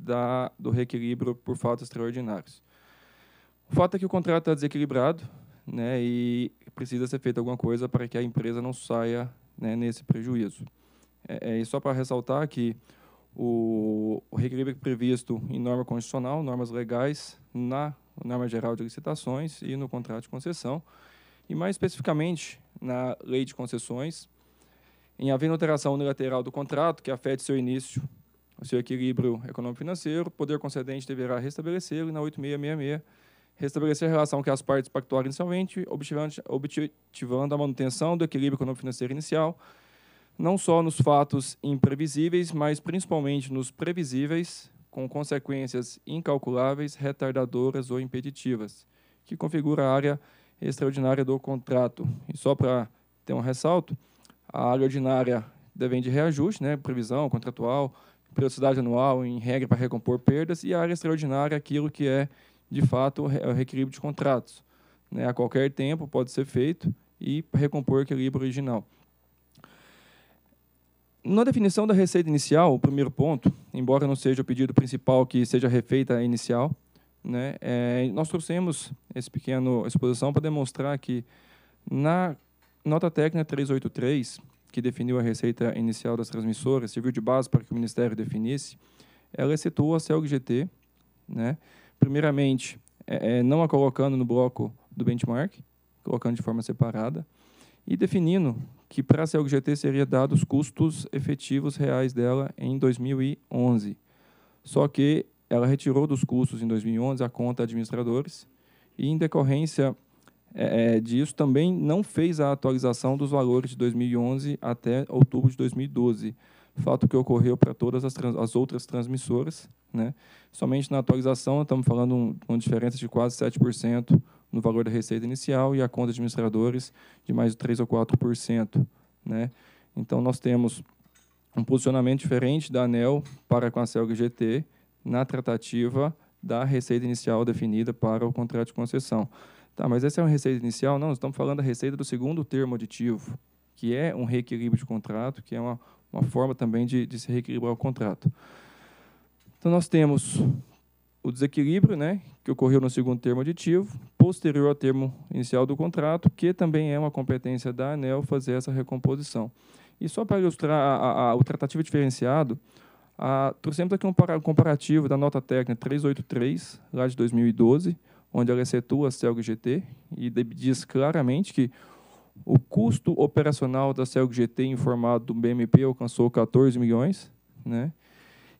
da, do reequilíbrio por fatos extraordinários. O fato é que o contrato está desequilibrado né, e precisa ser feita alguma coisa para que a empresa não saia né, nesse prejuízo. É, é, e só para ressaltar que o, o reequilíbrio previsto em norma constitucional, normas legais, na norma geral de licitações e no contrato de concessão, e mais especificamente na lei de concessões, em havendo alteração unilateral do contrato que afete seu início o seu equilíbrio econômico-financeiro, o poder concedente deverá restabelecer e na 8666 restabelecer a relação que as partes pactuaram inicialmente, objetivando a manutenção do equilíbrio econômico-financeiro inicial, não só nos fatos imprevisíveis, mas principalmente nos previsíveis, com consequências incalculáveis, retardadoras ou impeditivas, que configura a área extraordinária do contrato. E só para ter um ressalto, a área ordinária deve de reajuste, né, previsão contratual, periodicidade anual em regra para recompor perdas, e a área extraordinária é aquilo que é, de fato, o reequilíbrio de contratos. Né? A qualquer tempo pode ser feito e recompor o equilíbrio original. Na definição da receita inicial, o primeiro ponto, embora não seja o pedido principal que seja refeita a inicial, né, é, nós trouxemos esse pequeno exposição para demonstrar que na nota técnica 383, que definiu a receita inicial das transmissoras, serviu de base para que o Ministério definisse, ela excetuou a CLGT, né? primeiramente, é, é, não a colocando no bloco do benchmark, colocando de forma separada, e definindo que para a CLGT seria dados os custos efetivos reais dela em 2011. Só que ela retirou dos custos em 2011 a conta administradores e, em decorrência é, é, disso também não fez a atualização dos valores de 2011 até outubro de 2012, fato que ocorreu para todas as, trans, as outras transmissoras. Né? Somente na atualização, estamos falando um, uma diferença de quase 7% no valor da receita inicial e a conta de administradores de mais de 3% ou 4%. Né? Então, nós temos um posicionamento diferente da ANEL para com a CELG-GT na tratativa da receita inicial definida para o contrato de concessão. Tá, mas essa é uma receita inicial? Não, estamos falando da receita do segundo termo aditivo, que é um reequilíbrio de contrato, que é uma, uma forma também de, de se reequilibrar o contrato. Então, nós temos o desequilíbrio né, que ocorreu no segundo termo aditivo, posterior ao termo inicial do contrato, que também é uma competência da ANEL fazer essa recomposição. E só para ilustrar a, a, o tratativo diferenciado, a, trouxemos aqui um comparativo da nota técnica 383, lá de 2012, onde ela excetua a CELG-GT, e diz claramente que o custo operacional da CELG-GT informado do BMP alcançou 14 milhões, né?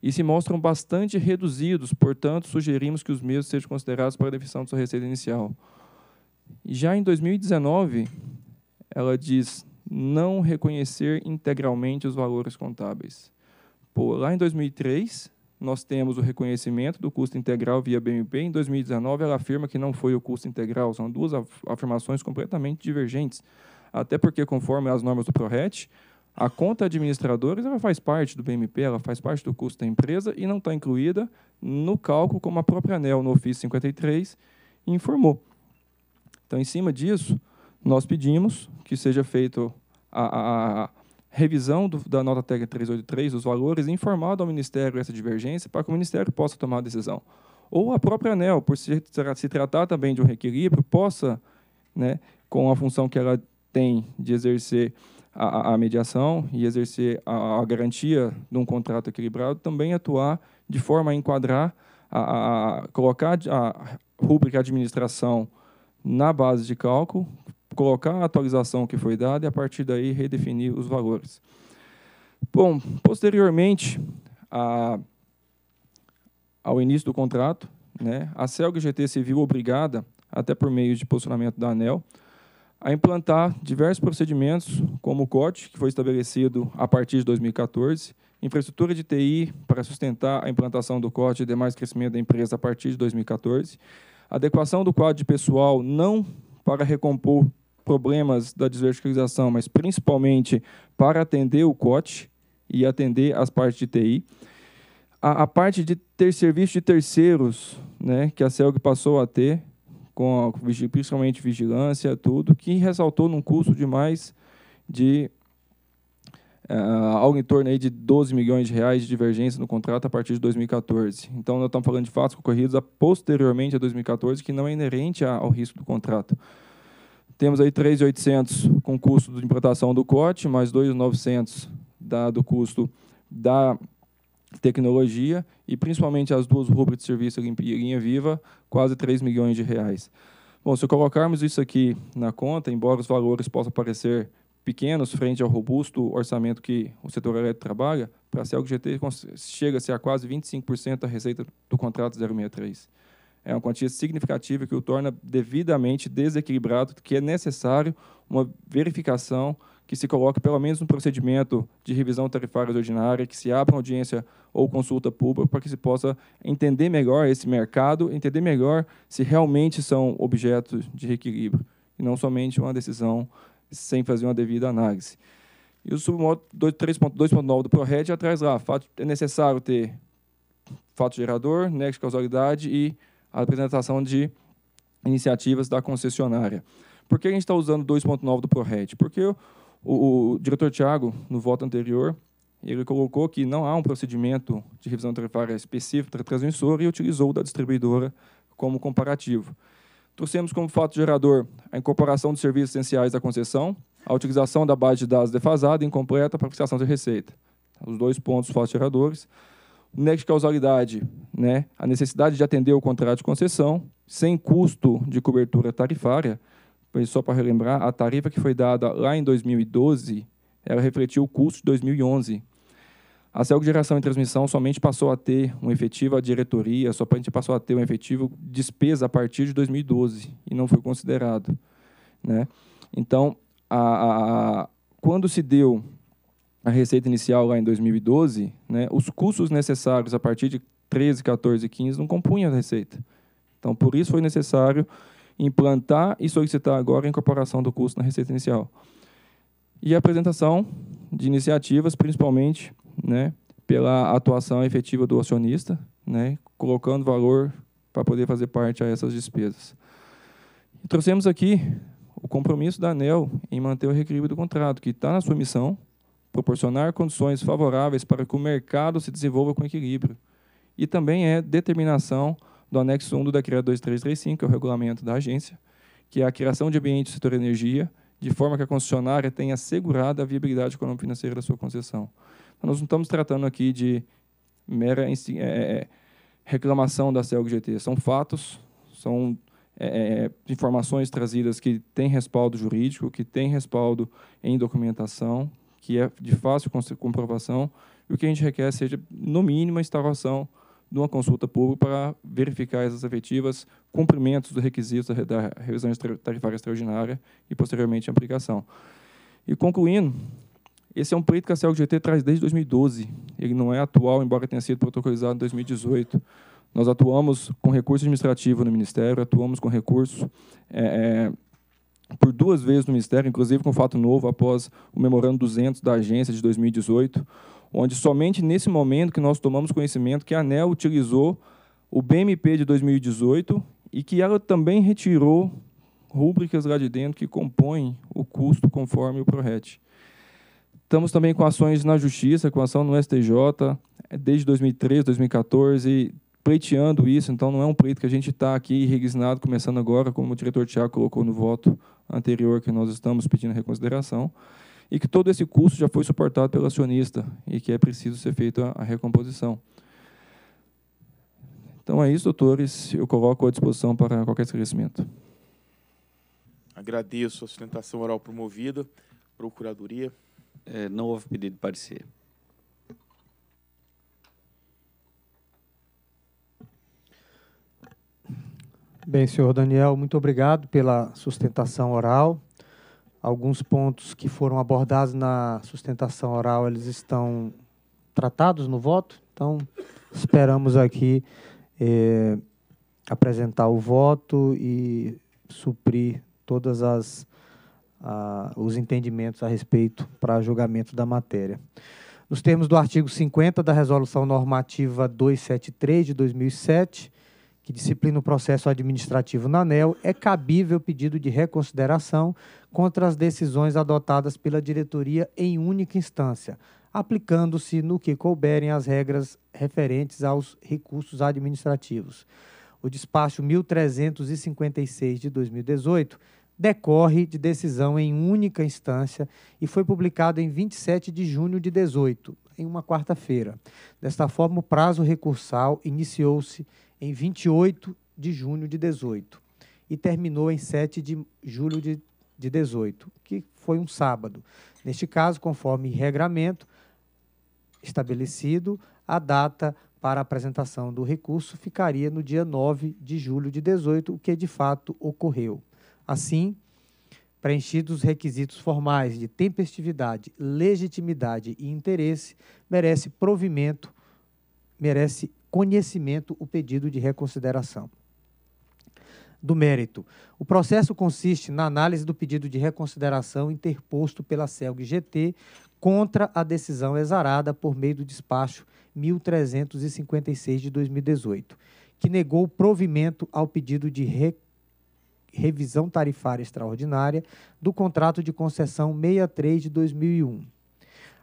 e se mostram bastante reduzidos, portanto, sugerimos que os mesmos sejam considerados para a definição de sua receita inicial. Já em 2019, ela diz não reconhecer integralmente os valores contábeis. Pô, lá em 2003, nós temos o reconhecimento do custo integral via BMP. Em 2019, ela afirma que não foi o custo integral. São duas afirmações completamente divergentes. Até porque, conforme as normas do ProRet, a conta administradora ela faz parte do BMP, ela faz parte do custo da empresa e não está incluída no cálculo, como a própria ANEL no ofício 53 informou. Então, em cima disso, nós pedimos que seja feito a, a revisão do, da nota técnica 383 dos valores e ao Ministério essa divergência para que o Ministério possa tomar a decisão. Ou a própria ANEL, por se, se tratar também de um reequilíbrio, possa, né, com a função que ela tem de exercer a, a mediação e exercer a, a, garantia de um contrato equilibrado, também atuar de forma a enquadrar, a, a colocar a rubrica administração na base de cálculo, colocar a atualização que foi dada e, a partir daí, redefinir os valores. Bom, posteriormente a, ao início do contrato, né, a CELG-GT se viu obrigada, até por meio de posicionamento da ANEL, a implantar diversos procedimentos, como o COT, que foi estabelecido a partir de 2014, infraestrutura de TI para sustentar a implantação do COT e demais crescimento da empresa a partir de 2014, adequação do quadro de pessoal não para recompor problemas da desverticalização, mas principalmente para atender o COT e atender as partes de TI. A, a parte de ter serviço de terceiros, né, que a CELG passou a ter, com a, principalmente vigilância, tudo, que ressaltou num custo de mais de Uh, algo em torno aí de 12 milhões de reais de divergência no contrato a partir de 2014. Então, nós estamos falando de fatos ocorridos a, posteriormente a 2014, que não é inerente ao risco do contrato. Temos aí 3,800 com custo de implantação do corte, mais 2,900 do custo da tecnologia e principalmente as duas rubras de serviço Limpia Linha Viva, quase 3 milhões de reais. Bom, se colocarmos isso aqui na conta, embora os valores possam parecer pequenos frente ao robusto orçamento que o setor elétrico trabalha, para a CELG GT chega-se a quase 25% da receita do contrato 063. É uma quantia significativa que o torna devidamente desequilibrado, que é necessário uma verificação que se coloque pelo menos um procedimento de revisão tarifária ordinária, que se abra uma audiência ou consulta pública para que se possa entender melhor esse mercado, entender melhor se realmente são objetos de reequilíbrio e não somente uma decisão sem fazer uma devida análise. E o submodo 3.2.9 do ProRed já lá, fato, é necessário ter fato gerador, nexo causalidade e a apresentação de iniciativas da concessionária. Por que a gente está usando 2.9 do ProRed? Porque o, o, o diretor Tiago, no voto anterior, ele colocou que não há um procedimento de revisão tarifária específico para a transmissora e utilizou o da distribuidora como comparativo. Trouxemos como fato gerador a incorporação de serviços essenciais da concessão, a utilização da base de dados defasada, incompleta para fixação de receita. Os dois pontos fatos geradores. Nexo de causalidade, né? a necessidade de atender o contrato de concessão, sem custo de cobertura tarifária. Só para relembrar, a tarifa que foi dada lá em 2012, ela refletiu o custo de 2011. A CELG Geração e Transmissão somente passou a ter um efetivo a diretoria, só passou a ter um efetivo despesa a partir de 2012, e não foi considerado. Né? Então, a, a, a, quando se deu a receita inicial lá em 2012, né, os custos necessários a partir de 13, 14 e 15 não compunham a receita. Então, por isso foi necessário implantar e solicitar agora a incorporação do custo na receita inicial. E a apresentação de iniciativas, principalmente né, pela atuação efetiva do acionista, né, colocando valor para poder fazer parte a essas despesas. E trouxemos aqui o compromisso da ANEL em manter o reequilíbrio do contrato, que está na sua missão, proporcionar condições favoráveis para que o mercado se desenvolva com equilíbrio. E também é determinação do anexo 1 do decreto 2335, que é o regulamento da agência, que é a criação de ambiente do setor energia, de forma que a concessionária tenha assegurada a viabilidade econômico-financeira da sua concessão. Então, nós não estamos tratando aqui de mera é, é, reclamação da CELG-GT, são fatos, são é, é, informações trazidas que têm respaldo jurídico, que têm respaldo em documentação, que é de fácil comprovação, e o que a gente requer é seja, no mínimo, a instauração de uma consulta pública para verificar essas efetivas, cumprimentos dos requisitos da revisão tarifária extraordinária e, posteriormente, a aplicação. E, concluindo, esse é um pleito que a CELGT traz desde 2012. Ele não é atual, embora tenha sido protocolizado em 2018. Nós atuamos com recurso administrativo no Ministério, atuamos com recurso é, é por duas vezes no Ministério, inclusive com fato novo após o Memorando 200 da agência de 2018, onde somente nesse momento que nós tomamos conhecimento que a ANEL utilizou o BMP de 2018 e que ela também retirou rúbricas lá de dentro que compõem o custo conforme o PRORET. Estamos também com ações na Justiça, com ação no STJ, desde 2013, 2014, pleiteando isso, então não é um pleito que a gente está aqui reguisnado, começando agora, como o diretor Tiago colocou no voto anterior que nós estamos pedindo reconsideração, e que todo esse custo já foi suportado pelo acionista e que é preciso ser feita a recomposição. Então é isso, doutores. Eu coloco à disposição para qualquer esclarecimento. Agradeço a sustentação oral promovida. Procuradoria. É, não houve pedido de parecer. Bem, senhor Daniel, muito obrigado pela sustentação oral. Alguns pontos que foram abordados na sustentação oral, eles estão tratados no voto. Então, esperamos aqui eh, apresentar o voto e suprir todos os entendimentos a respeito para julgamento da matéria. Nos termos do artigo 50 da Resolução Normativa 273 de 2007, que disciplina o processo administrativo na ANEL, é cabível pedido de reconsideração contra as decisões adotadas pela diretoria em única instância, aplicando-se no que couberem as regras referentes aos recursos administrativos. O despacho 1356 de 2018 decorre de decisão em única instância e foi publicado em 27 de junho de 18, em uma quarta-feira. Desta forma, o prazo recursal iniciou-se em 28 de junho de 18 e terminou em 7 de julho de, de 18, que foi um sábado. Neste caso, conforme regramento estabelecido, a data para a apresentação do recurso ficaria no dia 9 de julho de 18, o que de fato ocorreu. Assim, preenchidos os requisitos formais de tempestividade, legitimidade e interesse, merece provimento, merece conhecimento o pedido de reconsideração. Do mérito. O processo consiste na análise do pedido de reconsideração interposto pela CELG GT contra a decisão exarada por meio do despacho 1356 de 2018, que negou provimento ao pedido de revisão tarifária extraordinária do contrato de concessão 63 de 2001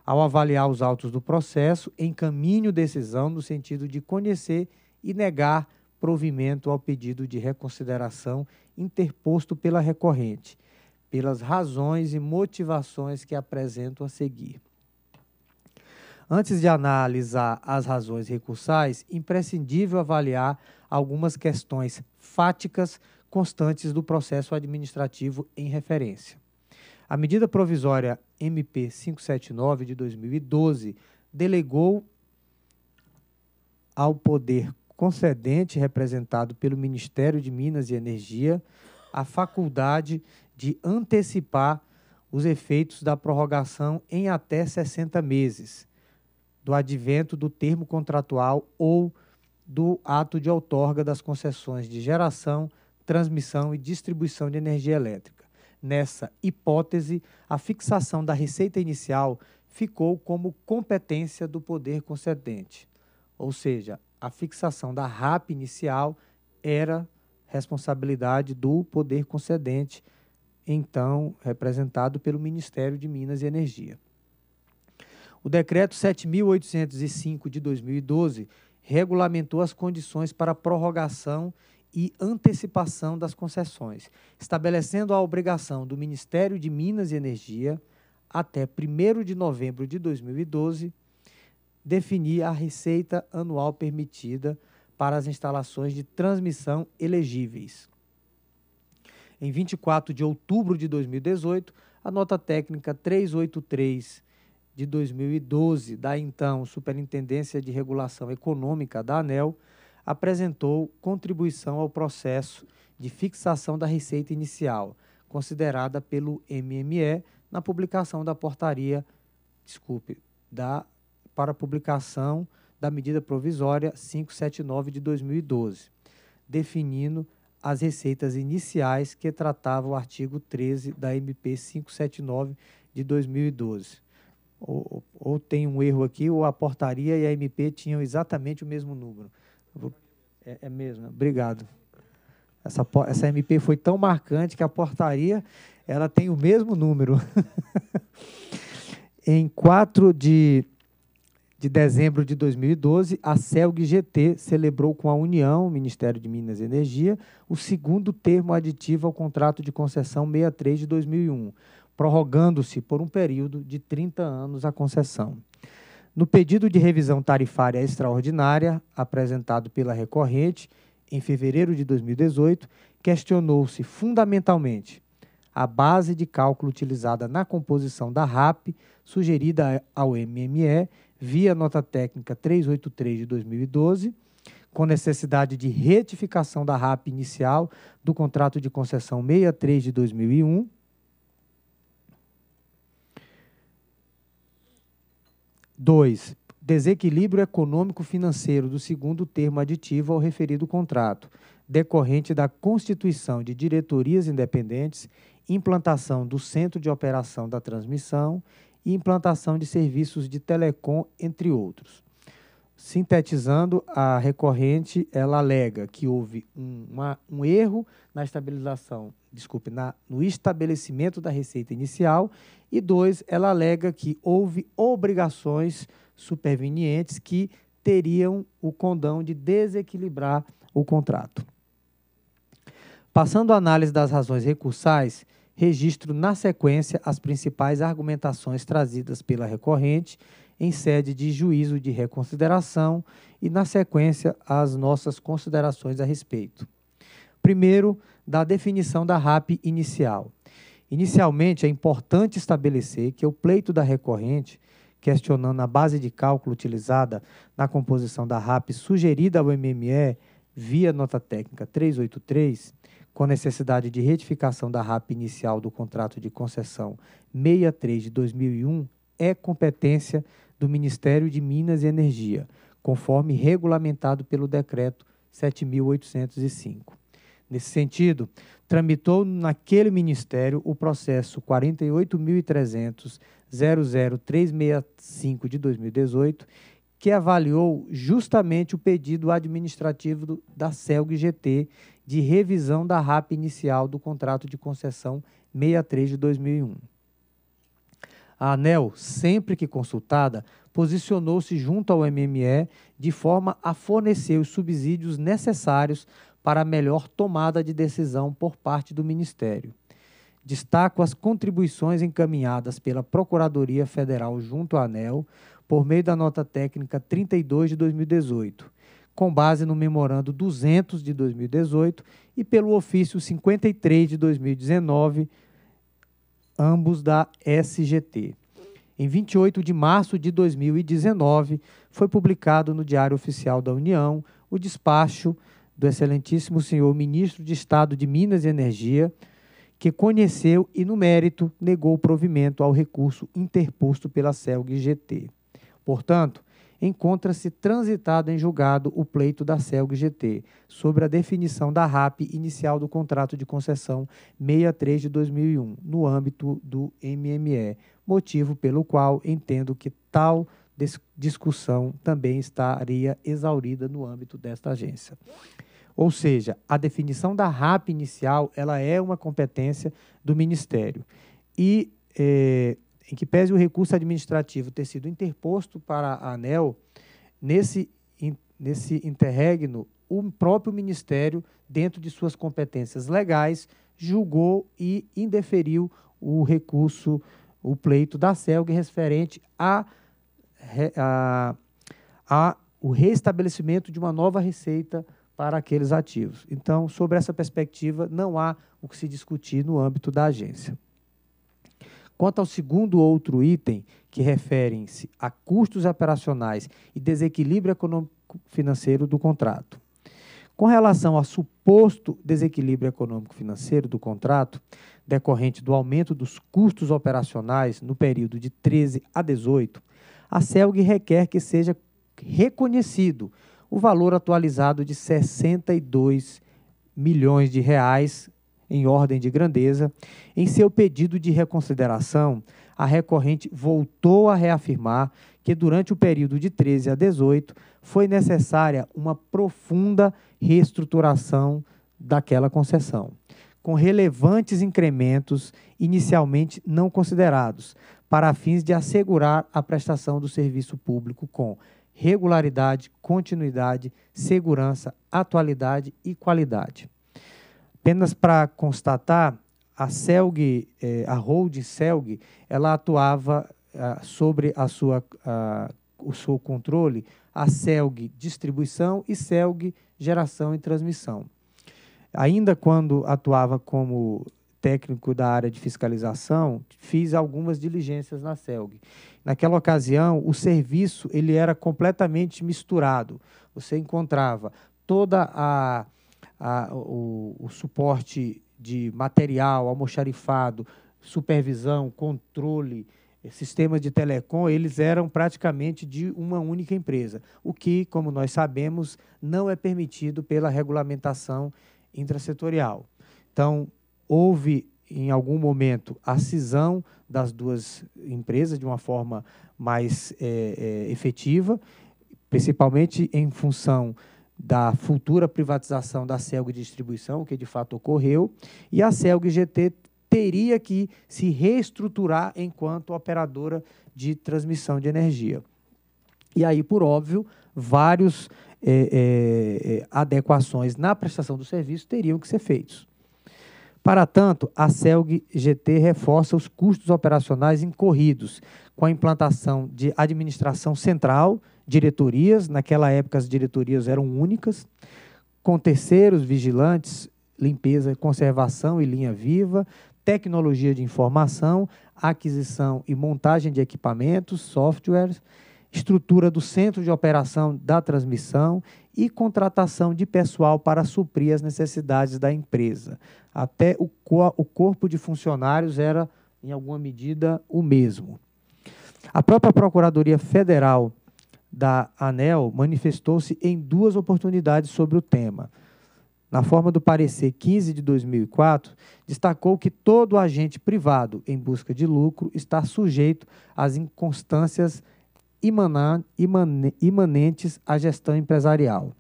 ao avaliar os autos do processo, encaminhe decisão no sentido de conhecer e negar provimento ao pedido de reconsideração interposto pela recorrente, pelas razões e motivações que apresento a seguir. Antes de analisar as razões recursais, imprescindível avaliar algumas questões fáticas constantes do processo administrativo em referência. A medida provisória MP 579 de 2012 delegou ao poder concedente representado pelo Ministério de Minas e Energia a faculdade de antecipar os efeitos da prorrogação em até 60 meses do advento do termo contratual ou do ato de outorga das concessões de geração, transmissão e distribuição de energia elétrica. Nessa hipótese, a fixação da receita inicial ficou como competência do poder concedente, ou seja, a fixação da RAP inicial era responsabilidade do poder concedente, então representado pelo Ministério de Minas e Energia. O decreto 7805 de 2012 regulamentou as condições para prorrogação e antecipação das concessões, estabelecendo a obrigação do Ministério de Minas e Energia, até 1 de novembro de 2012, definir a receita anual permitida para as instalações de transmissão elegíveis. Em 24 de outubro de 2018, a nota técnica 383 de 2012 da então Superintendência de Regulação Econômica da ANEL apresentou contribuição ao processo de fixação da receita inicial, considerada pelo MME na publicação da portaria, desculpe, da para publicação da medida provisória 579 de 2012, definindo as receitas iniciais que tratava o artigo 13 da MP 579 de 2012. Ou, ou tem um erro aqui, ou a portaria e a MP tinham exatamente o mesmo número é, é mesmo, né? obrigado. Essa, essa MP foi tão marcante que a portaria ela tem o mesmo número. [laughs] em 4 de, de dezembro de 2012, a CELG GT celebrou com a União, Ministério de Minas e Energia, o segundo termo aditivo ao contrato de concessão 63 de 2001, prorrogando-se por um período de 30 anos a concessão. No pedido de revisão tarifária extraordinária, apresentado pela recorrente em fevereiro de 2018, questionou-se fundamentalmente a base de cálculo utilizada na composição da RAP, sugerida ao MME via nota técnica 383 de 2012, com necessidade de retificação da RAP inicial do contrato de concessão 63 de 2001 2. Desequilíbrio econômico-financeiro do segundo termo aditivo ao referido contrato, decorrente da constituição de diretorias independentes, implantação do centro de operação da transmissão e implantação de serviços de telecom, entre outros. Sintetizando, a recorrente ela alega que houve um, uma, um erro na estabilização, desculpe, na, no estabelecimento da receita inicial, e dois, ela alega que houve obrigações supervenientes que teriam o condão de desequilibrar o contrato. Passando à análise das razões recursais, registro na sequência as principais argumentações trazidas pela recorrente em sede de juízo de reconsideração e, na sequência, as nossas considerações a respeito. Primeiro, da definição da RAP inicial. Inicialmente, é importante estabelecer que o pleito da recorrente, questionando a base de cálculo utilizada na composição da RAP sugerida ao MME via nota técnica 383, com necessidade de retificação da RAP inicial do contrato de concessão 63 de 2001, é competência do Ministério de Minas e Energia, conforme regulamentado pelo Decreto 7.805. Nesse sentido, tramitou naquele Ministério o processo 48.300.00365 de 2018, que avaliou justamente o pedido administrativo do, da CELG-GT de revisão da RAP inicial do contrato de concessão 63 de 2001. A ANEL, sempre que consultada, posicionou-se junto ao MME de forma a fornecer os subsídios necessários para a melhor tomada de decisão por parte do Ministério. Destaco as contribuições encaminhadas pela Procuradoria Federal junto à ANEL por meio da nota técnica 32 de 2018, com base no memorando 200 de 2018 e pelo ofício 53 de 2019 ambos da SGT. Em 28 de março de 2019, foi publicado no Diário Oficial da União o despacho do excelentíssimo senhor ministro de Estado de Minas e Energia, que conheceu e, no mérito, negou provimento ao recurso interposto pela CELG-GT. Portanto, encontra-se transitado em julgado o pleito da CELG GT sobre a definição da RAP inicial do contrato de concessão 63 de 2001 no âmbito do MME, motivo pelo qual entendo que tal discussão também estaria exaurida no âmbito desta agência. Ou seja, a definição da RAP inicial ela é uma competência do Ministério. E eh, em que pese o recurso administrativo ter sido interposto para a ANEL, nesse, in, nesse interregno, o próprio Ministério, dentro de suas competências legais, julgou e indeferiu o recurso, o pleito da CELG referente a, a, a o restabelecimento de uma nova receita para aqueles ativos. Então, sobre essa perspectiva, não há o que se discutir no âmbito da agência. Quanto ao segundo outro item, que referem-se a custos operacionais e desequilíbrio econômico-financeiro do contrato. Com relação ao suposto desequilíbrio econômico-financeiro do contrato, decorrente do aumento dos custos operacionais no período de 13 a 18, a CELG requer que seja reconhecido o valor atualizado de 62 milhões de reais em ordem de grandeza, em seu pedido de reconsideração, a recorrente voltou a reafirmar que durante o período de 13 a 18 foi necessária uma profunda reestruturação daquela concessão, com relevantes incrementos inicialmente não considerados, para fins de assegurar a prestação do serviço público com regularidade, continuidade, segurança, atualidade e qualidade. Apenas para constatar, a Celg, é, a holding Celg, ela atuava ah, sobre a sua, o seu controle a Celg Distribuição e Celg Geração e Transmissão. Ainda quando atuava como técnico da área de fiscalização, fiz algumas diligências na CELG. Naquela ocasião, o serviço ele era completamente misturado. Você encontrava toda a a, o, o suporte de material, almoxarifado, supervisão, controle, eh, sistemas de telecom, eles eram praticamente de uma única empresa, o que, como nós sabemos, não é permitido pela regulamentação intrasetorial. Então, houve em algum momento a cisão das duas empresas de uma forma mais é, é, efetiva, principalmente em função da futura privatização da Celg Distribuição, que de fato ocorreu, e a Celg GT teria que se reestruturar enquanto operadora de transmissão de energia. E aí, por óbvio, várias é, eh, é, eh, eh, adequações na prestação do serviço teriam que ser feitos. Para tanto, a CELG GT reforça os custos operacionais incorridos com a implantação de administração central diretorias, naquela época as diretorias eram únicas, com terceiros vigilantes, limpeza, conservação e linha viva, tecnologia de informação, aquisição e montagem de equipamentos, softwares, estrutura do centro de operação da transmissão e contratação de pessoal para suprir as necessidades da empresa. Até o, co o corpo de funcionários era, em alguma medida, o mesmo. A própria Procuradoria Federal da ANEL manifestou-se em duas oportunidades sobre o tema. Na forma do parecer 15 de 2004, destacou que todo agente privado em busca de lucro está sujeito às inconstâncias imanentes à gestão empresarial.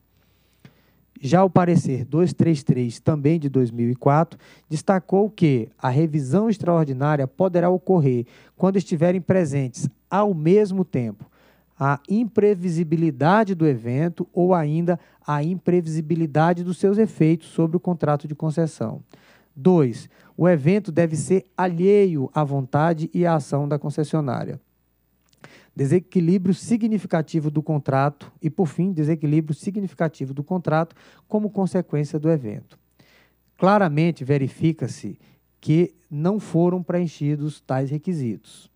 Já o parecer 233, também de 2004, destacou que a revisão extraordinária poderá ocorrer quando estiverem presentes, ao mesmo tempo, a imprevisibilidade do evento ou ainda a imprevisibilidade dos seus efeitos sobre o contrato de concessão. 2. O evento deve ser alheio à vontade e à ação da concessionária. Desequilíbrio significativo do contrato e, por fim, desequilíbrio significativo do contrato como consequência do evento. Claramente verifica-se que não foram preenchidos tais requisitos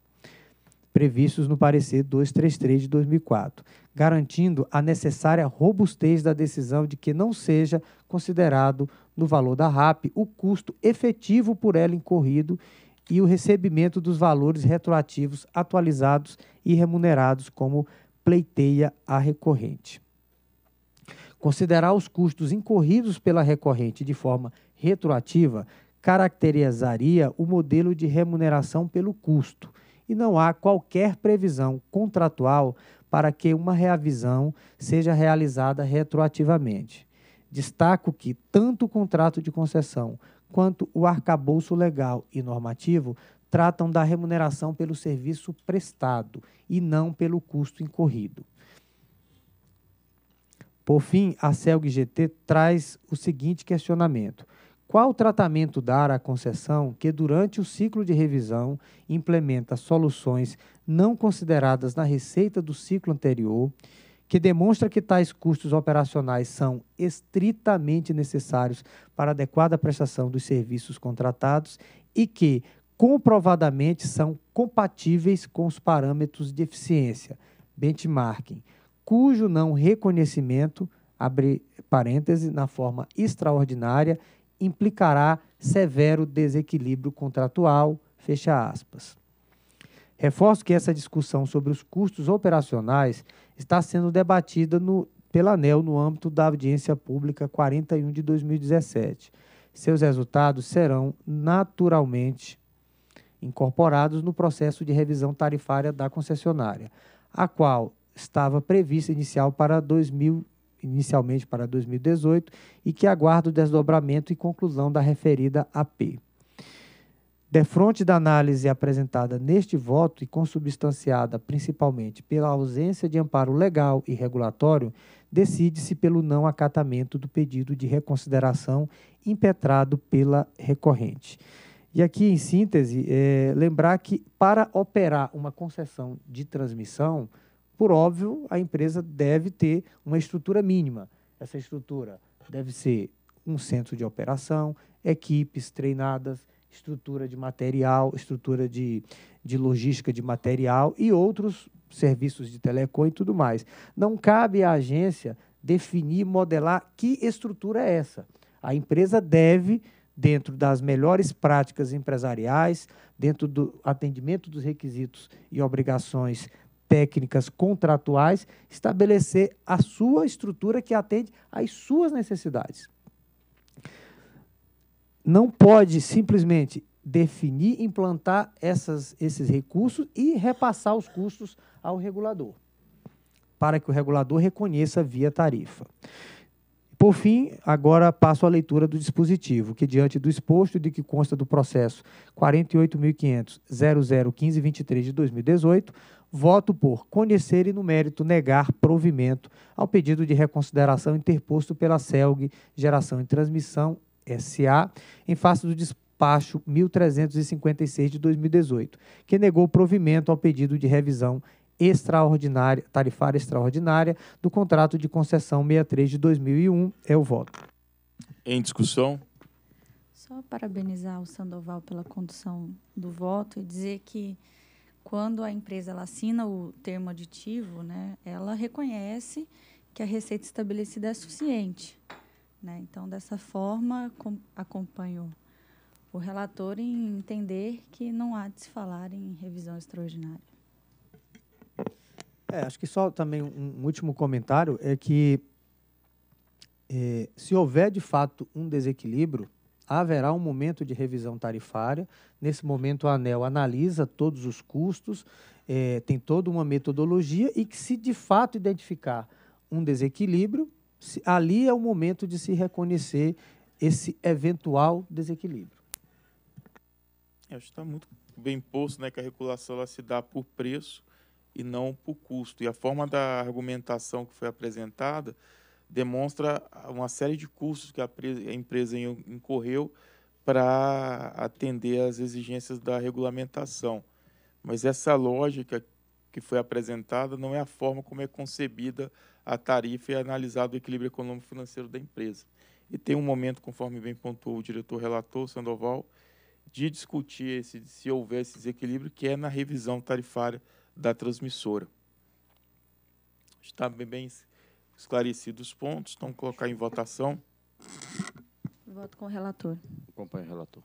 previstos no parecer 233 de 2004, garantindo a necessária robustez da decisão de que não seja considerado no valor da RAP o custo efetivo por ela incorrido e o recebimento dos valores retroativos atualizados e remunerados como pleiteia a recorrente. Considerar os custos incorridos pela recorrente de forma retroativa caracterizaria o modelo de remuneração pelo custo, e não há qualquer previsão contratual para que uma reavisão seja realizada retroativamente. Destaco que tanto o contrato de concessão quanto o arcabouço legal e normativo tratam da remuneração pelo serviço prestado e não pelo custo incorrido. Por fim, a CELG-GT traz o seguinte questionamento: qual tratamento dar à concessão que, durante o ciclo de revisão, implementa soluções não consideradas na receita do ciclo anterior, que demonstra que tais custos operacionais são estritamente necessários para a adequada prestação dos serviços contratados e que, comprovadamente, são compatíveis com os parâmetros de eficiência, benchmarking, cujo não reconhecimento, abre parêntese, na forma extraordinária implicará severo desequilíbrio contratual, fecha aspas. Reforço que essa discussão sobre os custos operacionais está sendo debatida no, pela ANEL no âmbito da audiência pública 41 de 2017. Seus resultados serão naturalmente incorporados no processo de revisão tarifária da concessionária, a qual estava prevista inicial para 2000, inicialmente para 2018 e que aguarda o desdobramento e conclusão da referida AP. Defronte da análise apresentada neste voto e consubstanciada principalmente pela ausência de amparo legal e regulatório, decide-se pelo não acatamento do pedido de reconsideração impetrado pela recorrente. E aqui, em síntese, é, lembrar que para operar uma concessão de transmissão, por óbvio, a empresa deve ter uma estrutura mínima. Essa estrutura deve ser um centro de operação, equipes treinadas, estrutura de material, estrutura de, de logística de material e outros serviços de telecom e tudo mais. Não cabe à agência definir, modelar que estrutura é essa. A empresa deve, dentro das melhores práticas empresariais, dentro do atendimento dos requisitos e obrigações técnicas contratuais, estabelecer a sua estrutura que atende às suas necessidades. Não pode simplesmente definir, implantar essas, esses recursos e repassar os custos ao regulador, para que o regulador reconheça via tarifa. Por fim, agora passo à leitura do dispositivo, que diante do exposto de que consta do processo 48.500.001523 de 2018, voto por conhecer e, no mérito, negar provimento ao pedido de reconsideração interposto pela CELG Geração e Transmissão SA, em face do despacho 1356 de 2018, que negou provimento ao pedido de revisão extraordinária, tarifária extraordinária do contrato de concessão 63 de 2001. É o voto. Em discussão? Só parabenizar o Sandoval pela condução do voto e dizer que quando a empresa ela assina o termo aditivo, né, ela reconhece que a receita estabelecida é suficiente. Né? Então, dessa forma, acompanho o relator em entender que não há de se falar em revisão extraordinária. É, acho que só também um, último comentário é que é, se houver de fato um desequilíbrio, haverá um momento de revisão tarifária. Nesse momento, a ANEL analisa todos os custos, é, tem toda uma metodologia e que, se de fato identificar um desequilíbrio, se, ali é o momento de se reconhecer esse eventual desequilíbrio. É, acho que está muito bem posto né, que a regulação ela se dá por preço e não por custo. E a forma da argumentação que foi apresentada demonstra uma série de cursos que a empresa incorreu para atender às exigências da regulamentação. Mas essa lógica que foi apresentada não é a forma como é concebida a tarifa e é analisado o equilíbrio econômico-financeiro da empresa. E tem um momento, conforme bem pontuou o diretor relator, Sandoval, de discutir esse, se houver esse desequilíbrio, que é na revisão tarifária da transmissora. Está bem, bem Esclarecidos os pontos, então colocar em votação. Voto com o relator. Acompanho o relator.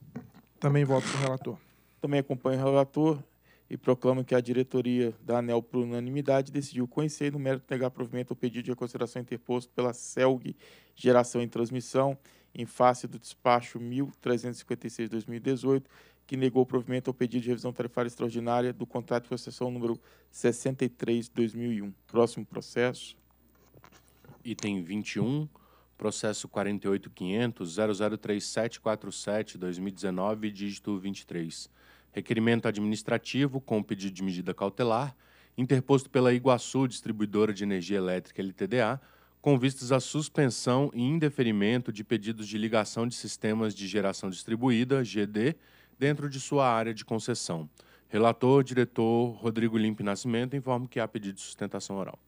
Também voto com o relator. Também acompanho o relator e proclamo que a diretoria da ANEL, por unanimidade, decidiu conhecer e, no mérito, negar provimento ao pedido de reconsideração interposto pela CELG Geração e Transmissão, em face do despacho 1356-2018, que negou provimento ao pedido de revisão tarifária extraordinária do contrato de concessão número 63-2001. Próximo processo item 21, processo 48.500.003747-2019, dígito 23. Requerimento administrativo com pedido de medida cautelar, interposto pela Iguaçu Distribuidora de Energia Elétrica LTDA, com vistas à suspensão e indeferimento de pedidos de ligação de sistemas de geração distribuída, GD, dentro de sua área de concessão. Relator, diretor Rodrigo Limpe Nascimento, informa que há pedido de sustentação oral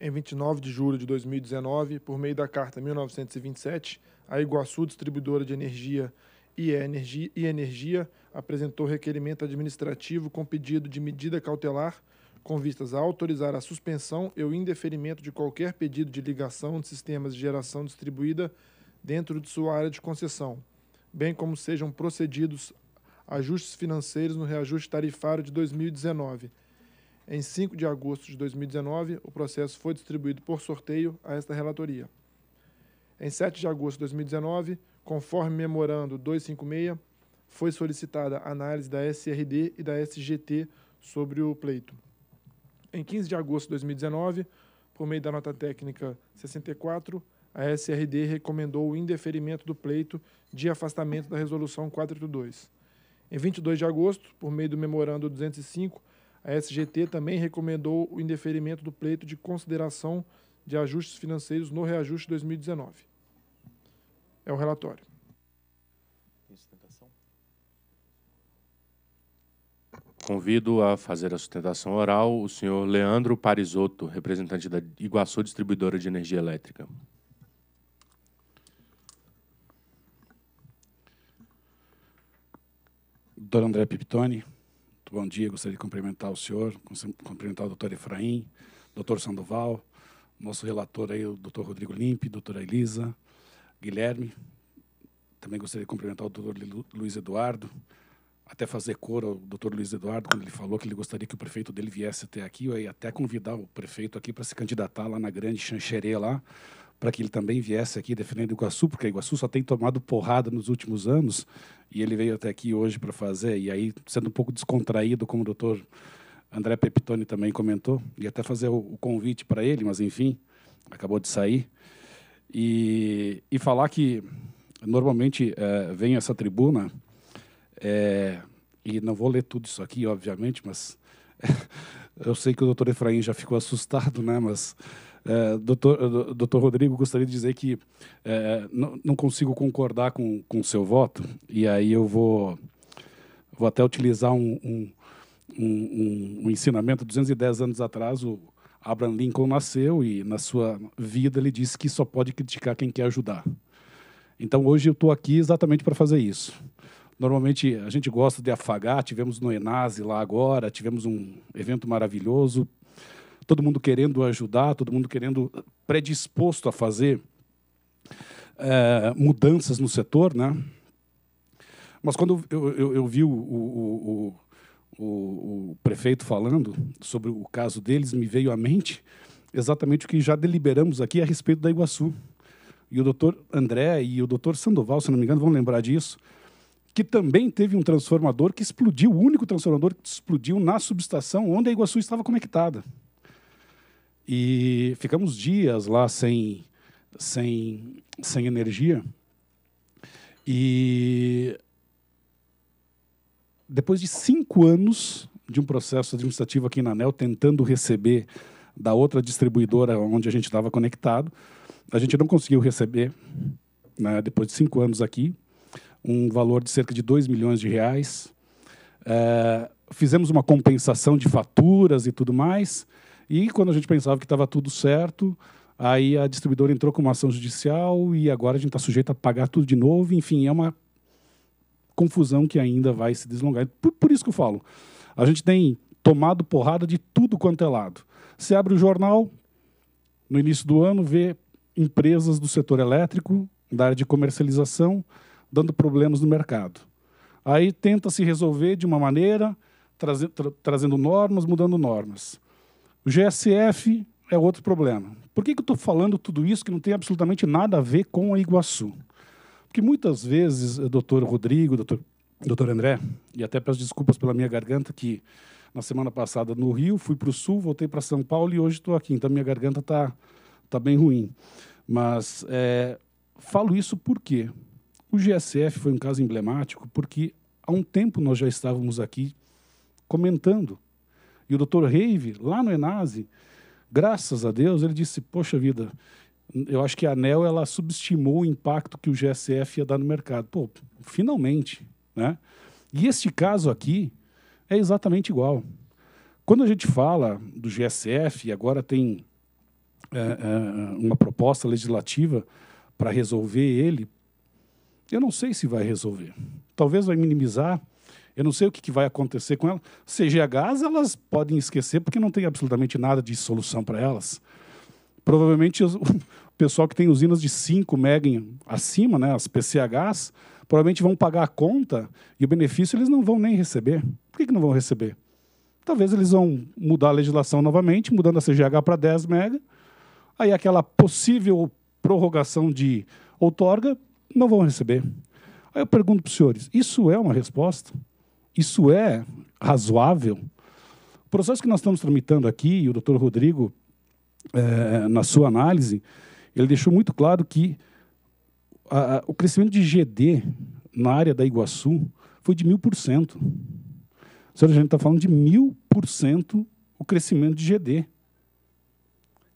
em 29 de julho de 2019, por meio da Carta 1927, a Iguaçu Distribuidora de Energia e Energia, e Energia apresentou requerimento administrativo com pedido de medida cautelar com vistas a autorizar a suspensão e o indeferimento de qualquer pedido de ligação de sistemas de geração distribuída dentro de sua área de concessão, bem como sejam procedidos ajustes financeiros no reajuste tarifário de 2019. Em 5 de agosto de 2019, o processo foi distribuído por sorteio a esta relatoria. Em 7 de agosto de 2019, conforme memorando 256, foi solicitada análise da SRD e da SGT sobre o pleito. Em 15 de agosto de 2019, por meio da nota técnica 64, a SRD recomendou o indeferimento do pleito de afastamento da resolução 482. Em 22 de agosto, por meio do memorando 205, a SGT também recomendou o indeferimento do pleito de consideração de ajustes financeiros no reajuste 2019. É o relatório. Convido a fazer a sustentação oral o senhor Leandro Parisotto, representante da Iguaçu Distribuidora de Energia Elétrica. Doutor André Piptoni, bom dia, gostaria de cumprimentar o senhor, cumprimentar o doutor Efraim, doutor Sandoval, nosso relator aí, o doutor Rodrigo Limpe, doutora Elisa, Guilherme. Também gostaria de cumprimentar o doutor Luiz Eduardo, até fazer cor ao doutor Luiz Eduardo, quando ele falou que ele gostaria que o prefeito dele viesse até aqui, e até convidar o prefeito aqui para se candidatar lá na grande Xanxerê, lá, para que ele também viesse aqui defendendo Iguaçu, porque Iguaçu só tem tomado porrada nos últimos anos, e ele veio até aqui hoje para fazer, e aí sendo um pouco descontraído, como o doutor André Peptoni também comentou, e até fazer o, o convite para ele, mas enfim, acabou de sair, e, e falar que normalmente é, vem essa tribuna, é, e não vou ler tudo isso aqui, obviamente, mas [laughs] eu sei que o doutor Efraim já ficou assustado, né, mas é, doutor, é, doutor Rodrigo, gostaria de dizer que é, não, não, consigo concordar com o seu voto, e aí eu vou, vou até utilizar um, um, um, um ensinamento. 210 anos atrás, o Abraham Lincoln nasceu e, na sua vida, ele disse que só pode criticar quem quer ajudar. Então, hoje eu estou aqui exatamente para fazer isso normalmente a gente gosta de afagar. Tivemos no Enase lá agora, tivemos um evento maravilhoso, todo mundo querendo ajudar, todo mundo querendo eh, predisposto a fazer é, mudanças no setor, né? Mas quando eu, eu, eu vi o, o, o, o, prefeito falando sobre o caso deles, me veio à mente exatamente o que já deliberamos aqui a respeito da Iguaçu. E o doutor André e o doutor Sandoval, se não me engano, vão lembrar disso, que também teve um transformador que explodiu, o único transformador que explodiu na subestação onde a Iguaçu estava conectada. E ficamos dias lá sem, sem, sem energia. E depois de cinco anos de um processo administrativo aqui na ANEL, tentando receber da outra distribuidora onde a gente estava conectado, a gente não conseguiu receber, né, depois de cinco anos aqui, um valor de cerca de 2 milhões de reais. É, fizemos uma compensação de faturas e tudo mais, e quando a gente pensava que estava tudo certo, aí a distribuidora entrou com uma ação judicial e agora a gente está sujeito a pagar tudo de novo. Enfim, é uma confusão que ainda vai se deslongar. Por, por isso que eu falo, a gente tem tomado porrada de tudo quanto é lado. Você abre o jornal, no início do ano, vê empresas do setor elétrico, da área de comercialização, dando problemas no mercado. Aí tenta se resolver de uma maneira, trazendo normas, mudando normas. O GSF é outro problema. Por que, que eu estou falando tudo isso que não tem absolutamente nada a ver com a Iguaçu? Porque muitas vezes, eh, doutor Rodrigo, doutor, doutor André, e até peço desculpas pela minha garganta, que na semana passada no Rio, fui para o Sul, voltei para São Paulo e hoje estou aqui. Então, minha garganta está tá bem ruim. Mas é, falo isso porque o GSF foi um caso emblemático, porque há um tempo nós já estávamos aqui comentando e o Dr. Reive, lá no Enase, graças a Deus, ele disse: Poxa vida, eu acho que a ANEL ela subestimou o impacto que o GSF ia dar no mercado. Pô, finalmente. Né? E este caso aqui é exatamente igual. Quando a gente fala do GSF, e agora tem é, é, uma proposta legislativa para resolver ele, eu não sei se vai resolver. Talvez vai minimizar eu não sei o que, que vai acontecer com elas. CGHs, elas podem esquecer porque não tem absolutamente nada de solução para elas. Provavelmente [laughs] o pessoal que tem usinas de 5 MB acima, né, as PCHs, provavelmente vão pagar a conta e o benefício eles não vão nem receber. Por que, que não vão receber? Talvez eles vão mudar a legislação novamente, mudando a CGH para 10 MB. Aí aquela possível prorrogação de outorga não vão receber. Aí eu pergunto para os senhores: isso é uma resposta? Isso é razoável? O processo que nós estamos tramitando aqui, e o doutor Rodrigo, é, na sua análise, ele deixou muito claro que a, a, o crescimento de GD na área da Iguaçu foi de mil por cento. Ou seja, a gente está falando de mil por cento o crescimento de GD.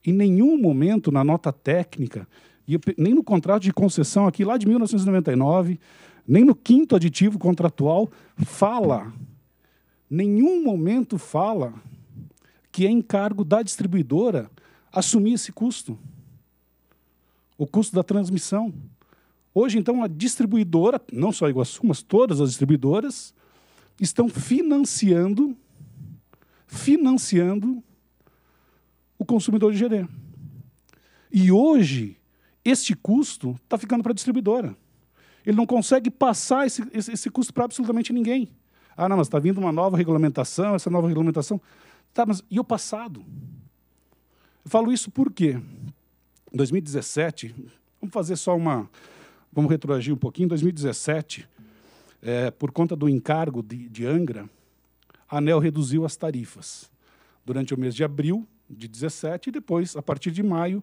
Em nenhum momento na nota técnica, e nem no contrato de concessão aqui lá de 1999, nem no quinto aditivo contratual fala, nenhum momento fala que é encargo da distribuidora assumir esse custo, o custo da transmissão. Hoje, então, a distribuidora, não só a Iguaçu, mas todas as distribuidoras, estão financiando, financiando o consumidor de GD. E hoje, este custo está ficando para a distribuidora. Ele não consegue passar esse, esse, esse custo para absolutamente ninguém. Ah, não, mas está vindo uma nova regulamentação, essa nova regulamentação. Tá, mas e o passado? Eu falo isso porque em 2017, vamos fazer só uma. Vamos retroagir um pouquinho. Em 2017, é, por conta do encargo de, de Angra, a ANEL reduziu as tarifas. Durante o mês de abril de 17 e depois, a partir de maio,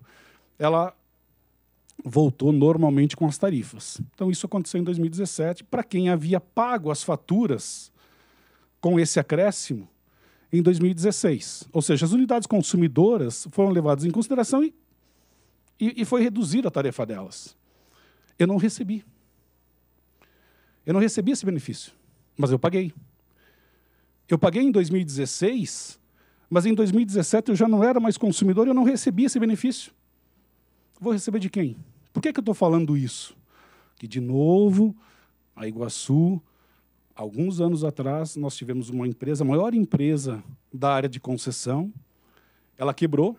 ela voltou normalmente com as tarifas. Então, isso aconteceu em 2017. Para quem havia pago as faturas com esse acréscimo, em 2016. Ou seja, as unidades consumidoras foram levadas em consideração e, e, e foi reduzida a tarefa delas. Eu não recebi. Eu não recebi esse benefício, mas eu paguei. Eu paguei em 2016, mas em 2017 eu já não era mais consumidor e eu não recebi esse benefício. Vou receber de quem? Por que, que eu estou falando isso? Que, de novo, a Iguaçu, alguns anos atrás, nós tivemos uma empresa, a maior empresa da área de concessão, ela quebrou,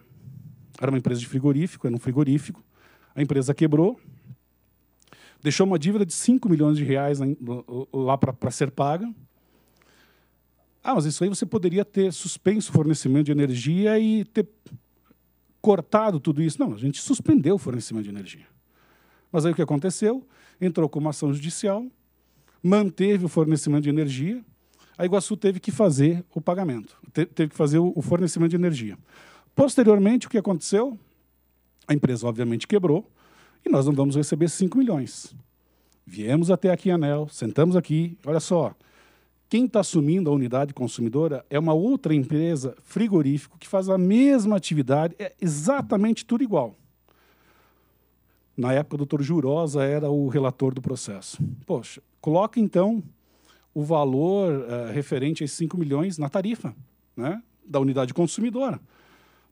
era uma empresa de frigorífico, era um frigorífico, a empresa quebrou, deixou uma dívida de 5 milhões de reais lá para ser paga. Ah, mas isso aí você poderia ter suspenso o fornecimento de energia e ter cortado tudo isso. Não, a gente suspendeu o fornecimento de energia. Mas aí o que aconteceu? Entrou com uma ação judicial, manteve o fornecimento de energia, a Iguaçu teve que fazer o pagamento, teve que fazer o fornecimento de energia. Posteriormente, o que aconteceu? A empresa, obviamente, quebrou e nós não vamos receber 5 milhões. Viemos até aqui, Anel, sentamos aqui. Olha só, quem está assumindo a unidade consumidora é uma outra empresa frigorífico que faz a mesma atividade, é exatamente tudo igual. Na época, o doutor Jurosa era o relator do processo. Poxa, coloca então o valor uh, referente a esses 5 milhões na tarifa né, da unidade consumidora.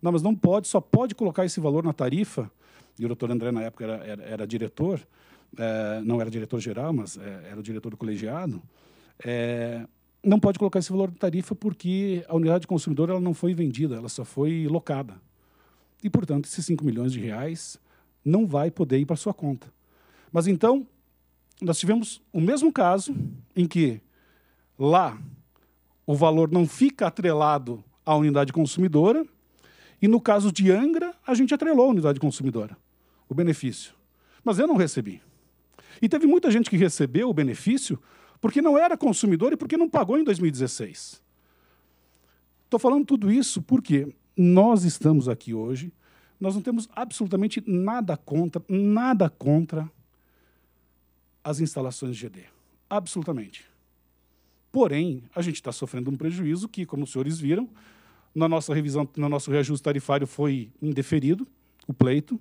Não, mas não pode, só pode colocar esse valor na tarifa. E o doutor André, na época, era, era, era diretor, é, não era diretor geral, mas é, era o diretor do colegiado. É, não pode colocar esse valor na tarifa porque a unidade consumidora ela não foi vendida, ela só foi locada. E, portanto, esses 5 milhões de reais não vai poder ir para sua conta. Mas então, nós tivemos o mesmo caso em que lá o valor não fica atrelado à unidade consumidora, e no caso de Angra, a gente atrelou a unidade consumidora, o benefício. Mas eu não recebi. E teve muita gente que recebeu o benefício porque não era consumidor e porque não pagou em 2016. Estou falando tudo isso porque nós estamos aqui hoje nós não temos absolutamente nada contra, nada contra as instalações de GD. Absolutamente. Porém, a gente está sofrendo um prejuízo que, como os senhores viram, na nossa revisão, no nosso reajuste tarifário foi indeferido o pleito,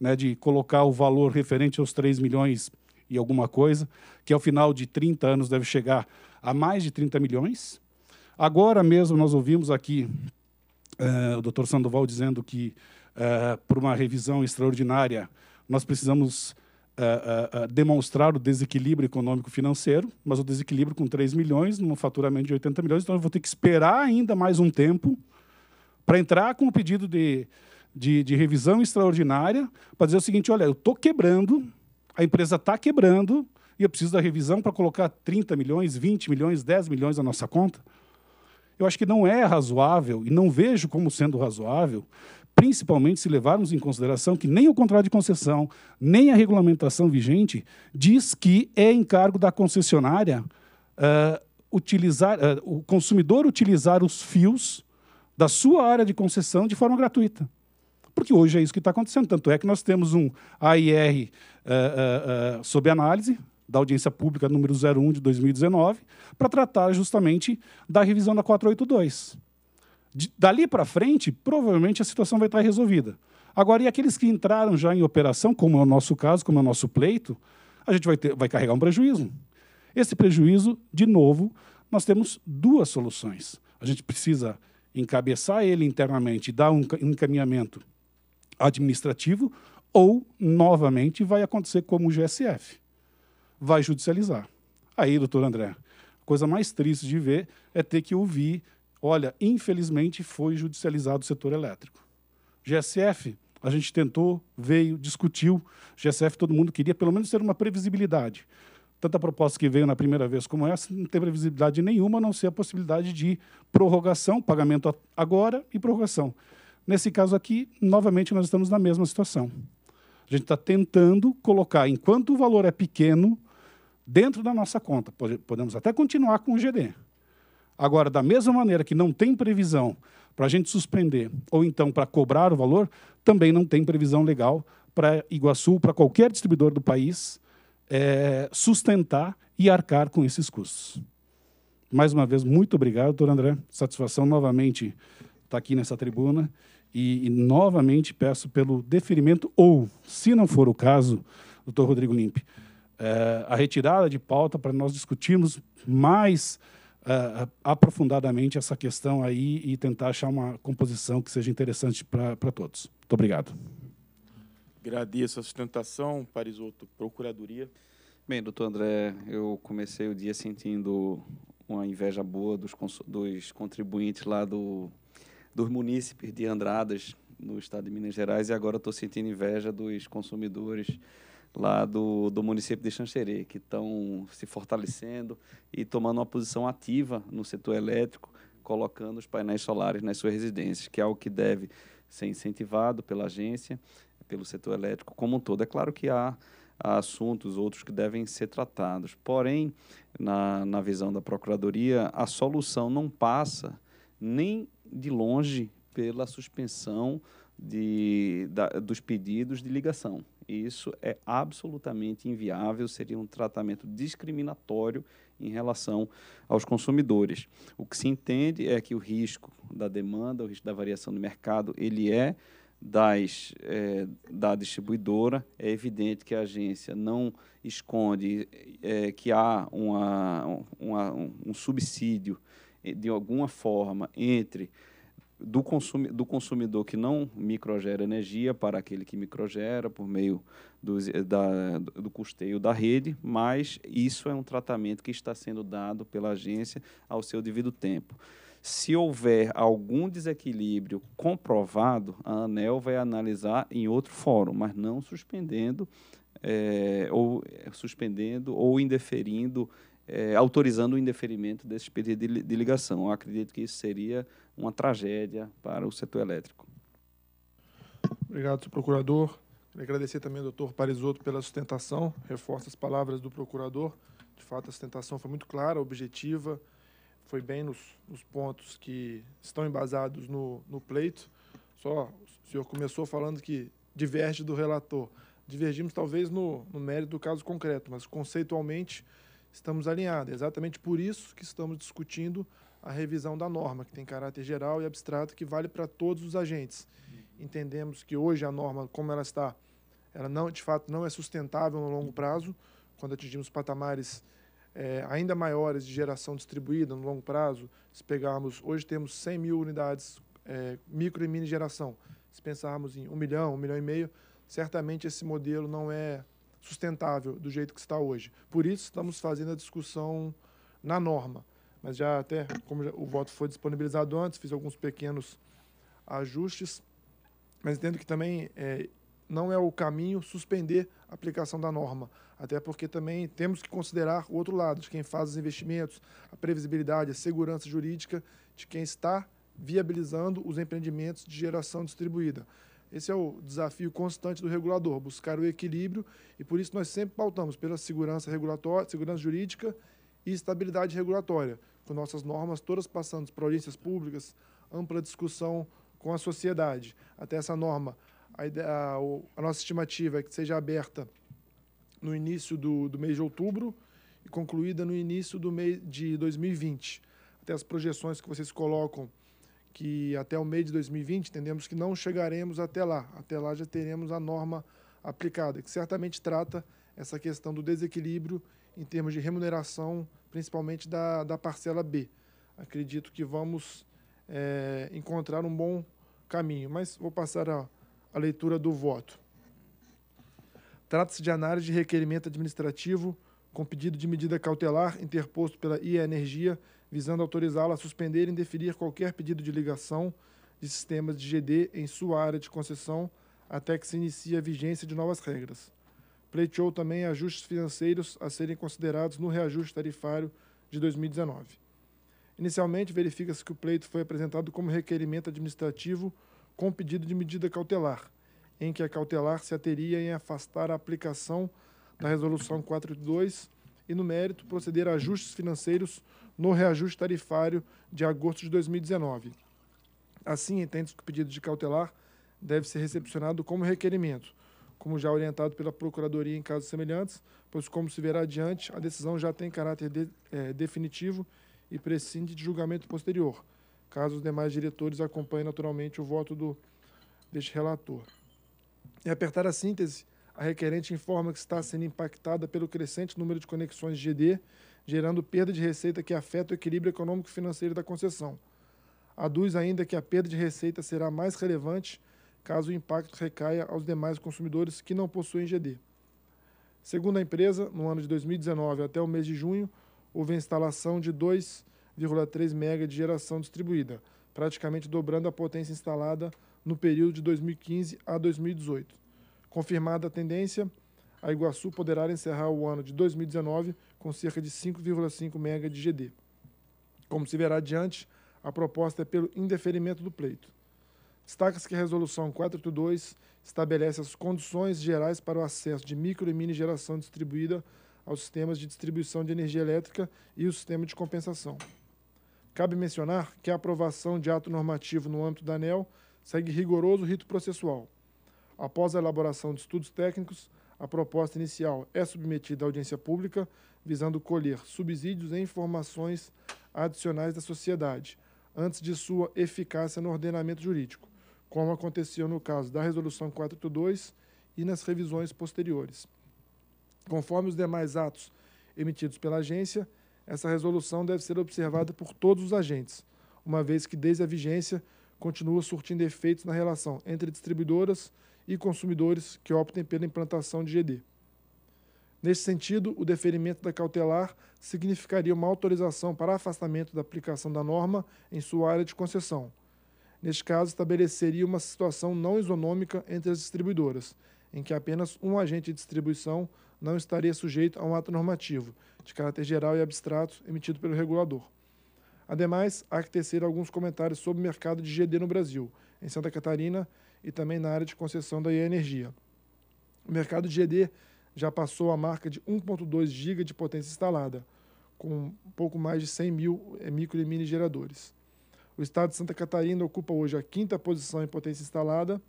né, de colocar o valor referente aos 3 milhões e alguma coisa, que ao final de 30 anos deve chegar a mais de 30 milhões. Agora mesmo nós ouvimos aqui eh, o doutor Sandoval dizendo que eh, por uma revisão extraordinária, nós precisamos uh, uh, demonstrar o desequilíbrio econômico-financeiro, mas o desequilíbrio com 3 milhões, num faturamento de 80 milhões, então eu vou ter que esperar ainda mais um tempo para entrar com o pedido de, de, de revisão extraordinária, para dizer o seguinte: olha, eu estou quebrando, a empresa está quebrando, e eu preciso da revisão para colocar 30 milhões, 20 milhões, 10 milhões na nossa conta. Eu acho que não é razoável, e não vejo como sendo razoável, principalmente se levarmos em consideração que nem o contrato de concessão, nem a regulamentação vigente diz que é encargo da concessionária uh, utilizar, uh, o consumidor utilizar os fios da sua área de concessão de forma gratuita. Porque hoje é isso que está acontecendo. Tanto é que nós temos um AIR uh, eh, sob análise, da audiência pública número 01 de 2019, para tratar justamente da revisão da 482 dali para frente, provavelmente a situação vai estar resolvida. Agora, e aqueles que entraram já em operação, como é o nosso caso, como é o nosso pleito, a gente vai, ter, vai carregar um prejuízo. Esse prejuízo, de novo, nós temos duas soluções. A gente precisa encabeçar ele internamente, dar um encaminhamento administrativo, ou, novamente, vai acontecer como o GSF vai judicializar. Aí, doutor André, a coisa mais triste de ver é ter que ouvir olha, infelizmente foi judicializado o setor elétrico. GSF, a gente tentou, veio, discutiu. GSF todo mundo queria pelo menos ter uma previsibilidade. Tanta proposta que veio na primeira vez como essa, não tem previsibilidade nenhuma, a não ser a possibilidade de prorrogação, pagamento agora e prorrogação. Nesse caso aqui, novamente, nós estamos na mesma situação. A gente está tentando colocar, enquanto o valor é pequeno, dentro da nossa conta. Podemos até continuar com o GD, Agora, da mesma maneira que não tem previsão para a gente suspender ou então para cobrar o valor, também não tem previsão legal para Iguaçu, para qualquer distribuidor do país, é, sustentar e arcar com esses custos. Mais uma vez, muito obrigado, doutor André. Satisfação novamente estar tá aqui nessa tribuna. E, e, novamente peço pelo deferimento, ou, se não for o caso, doutor Rodrigo Limpe, é, a retirada de pauta para nós discutirmos mais uh, aprofundadamente essa questão aí e tentar achar uma composição que seja interessante para todos. Muito obrigado. Agradeço a sustentação, Parisoto, Procuradoria. Bem, doutor André, eu comecei o dia sentindo uma inveja boa dos, dos contribuintes lá do, dos munícipes de Andradas, no estado de Minas Gerais, e agora estou sentindo inveja dos consumidores lá do, do município de Xanxerê, que estão se fortalecendo e tomando uma posição ativa no setor elétrico, colocando os painéis solares nas suas residências, que é algo que deve ser incentivado pela agência, pelo setor elétrico como um todo. É claro que há assuntos outros que devem ser tratados. Porém, na, na visão da Procuradoria, a solução não passa nem de longe pela suspensão de, da, dos pedidos de ligação. Isso é absolutamente inviável, seria um tratamento discriminatório em relação aos consumidores. O que se entende é que o risco da demanda, o risco da variação do mercado, ele é das, é, da distribuidora. É evidente que a agência não esconde é, que há uma, uma, um subsídio eh, de alguma forma entre do, consumi do consumidor que não microgera energia para aquele que microgera por meio do, da, do custeio da rede, mas isso é um tratamento que está sendo dado pela agência ao seu devido tempo. Se houver algum desequilíbrio comprovado, a ANEL vai analisar em outro fórum, mas não suspendendo é, ou eh, suspendendo ou indeferindo é, autorizando o indeferimento desse pedido de, de ligação. Eu acredito que isso seria uma tragédia para o setor elétrico. Obrigado, senhor procurador. Queria agradecer também ao doutor Parisoto pela sustentação. Reforço as palavras do procurador. De fato, a sustentação foi muito clara, objetiva, foi bem nos, nos pontos que estão embasados no, no pleito. Só o senhor começou falando que diverge do relator. Divergimos, talvez, no, no mérito do caso concreto, mas conceitualmente estamos alinhados. É exatamente por isso que estamos discutindo a revisão da norma, que tem caráter geral e abstrato, que vale para todos os agentes. Entendemos que hoje a norma, como ela está, ela não, de fato não é sustentável no longo prazo, quando atingimos patamares é, ainda maiores de geração distribuída no longo prazo, se pegarmos, hoje temos 100 mil unidades é, micro e mini geração, se pensarmos em 1 milhão, 1 milhão e meio, certamente esse modelo não é sustentável do jeito que está hoje. Por isso, estamos fazendo a discussão na norma. Mas já até, como já, o voto foi disponibilizado antes, fiz alguns pequenos ajustes, mas entendo que também é, não é o caminho suspender a aplicação da norma, até porque também temos que considerar o outro lado, de quem faz os investimentos, a previsibilidade, a segurança jurídica de quem está viabilizando os empreendimentos de geração distribuída. Esse é o desafio constante do regulador, buscar o equilíbrio, e por isso nós sempre pautamos pela segurança regulatória, segurança jurídica e estabilidade regulatória, com nossas normas todas passando por audiências públicas, ampla discussão com a sociedade. Até essa norma, a, a, a nossa estimativa é que seja aberta no início do, do mês de outubro e concluída no início do mês de 2020. Até as projeções que vocês colocam que até o meio de 2020 entendemos que não chegaremos até lá. Até lá já teremos a norma aplicada, que certamente trata essa questão do desequilíbrio em termos de remuneração, principalmente da, da parcela B. Acredito que vamos é, encontrar um bom caminho, mas vou passar a, a leitura do voto. Trata-se de análise de requerimento administrativo com pedido de medida cautelar interposto pela IE Energia visando autorizá-la a suspender e indeferir qualquer pedido de ligação de sistemas de GD em sua área de concessão até que se inicie a vigência de novas regras. Pleiteou também ajustes financeiros a serem considerados no reajuste tarifário de 2019. Inicialmente, verifica-se que o pleito foi apresentado como requerimento administrativo com pedido de medida cautelar, em que a cautelar se ateria em afastar a aplicação da Resolução 42 e, no mérito, proceder a ajustes financeiros no reajuste tarifário de agosto de 2019. Assim, entende-se que o pedido de cautelar deve ser recepcionado como requerimento, como já orientado pela Procuradoria em casos semelhantes, pois, como se verá adiante, a decisão já tem caráter de, é, definitivo e prescinde de julgamento posterior, caso os demais diretores acompanhem naturalmente o voto do, deste relator. E apertar a síntese, a requerente informa que está sendo impactada pelo crescente número de conexões GD gerando perda de receita que afeta o equilíbrio econômico-financeiro da concessão. Aduz ainda que a perda de receita será mais relevante caso o impacto recaia aos demais consumidores que não possuem GD. Segundo a empresa, no ano de 2019 até o mês de junho, houve a instalação de 2,3 MB de geração distribuída, praticamente dobrando a potência instalada no período de 2015 a 2018. Confirmada a tendência, a Iguaçu poderá encerrar o ano de 2019 com cerca de 5,5 mega de GD. Como se verá adiante, a proposta é pelo indeferimento do pleito. Destaca-se que a Resolução 482 estabelece as condições gerais para o acesso de micro e mini geração distribuída aos sistemas de distribuição de energia elétrica e o sistema de compensação. Cabe mencionar que a aprovação de ato normativo no âmbito da ANEL segue rigoroso rito processual. Após a elaboração de estudos técnicos, a proposta inicial é submetida à audiência pública visando colher subsídios e informações adicionais da sociedade, antes de sua eficácia no ordenamento jurídico, como aconteceu no caso da Resolução 482 e nas revisões posteriores. Conforme os demais atos emitidos pela agência, essa resolução deve ser observada por todos os agentes, uma vez que, desde a vigência, continua surtindo efeitos na relação entre distribuidoras e consumidores que optem pela implantação de GD. Nesse sentido, o deferimento da cautelar significaria uma autorização para afastamento da aplicação da norma em sua área de concessão. Neste caso, estabeleceria uma situação não isonômica entre as distribuidoras, em que apenas um agente de distribuição não estaria sujeito a um ato normativo, de caráter geral e abstrato, emitido pelo regulador. Ademais, há que tecer alguns comentários sobre o mercado de GD no Brasil, em Santa Catarina e também na área de concessão da Energia. O mercado de GD já passou a marca de 1,2 GB de potência instalada, com pouco mais de 100 mil eh, micro e mini geradores. O estado de Santa Catarina ocupa hoje a quinta posição em potência instalada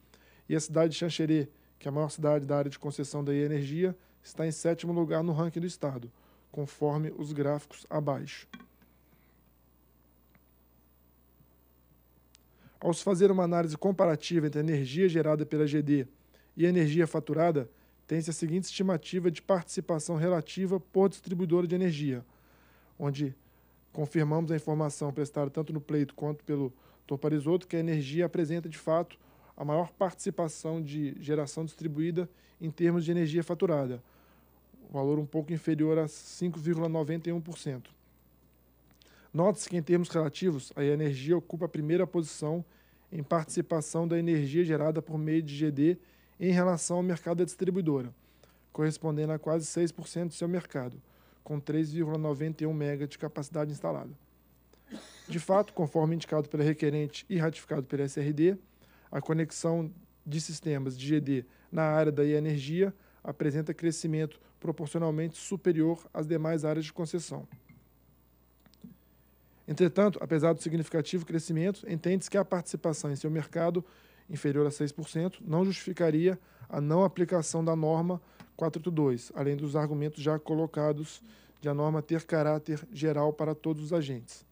e a cidade de Xanxerê, que é a maior cidade da área de concessão da energia, está em sétimo lugar no ranking do estado, conforme os gráficos abaixo. Ao se fazer uma análise comparativa entre a energia gerada pela GD e a energia faturada, tem-se a seguinte estimativa de participação relativa por distribuidora de energia, onde confirmamos a informação prestada tanto no pleito quanto pelo Dr. que a energia apresenta, de fato, a maior participação de geração distribuída em termos de energia faturada, um valor um pouco inferior a 5,91%. Note-se que, em termos relativos, a energia ocupa a primeira posição em participação da energia gerada por meio de GD em relação ao mercado da distribuidora, correspondendo a quase 6% do seu mercado, com 3,91 MB de capacidade instalada. De fato, conforme indicado pela requerente e ratificado pela SRD, a conexão de sistemas de GD na área da energia apresenta crescimento proporcionalmente superior às demais áreas de concessão. Entretanto, apesar do significativo crescimento, entende-se que a participação em seu mercado inferior a 6%, não justificaria a não aplicação da norma 482, além dos argumentos já colocados de a norma ter caráter geral para todos os agentes.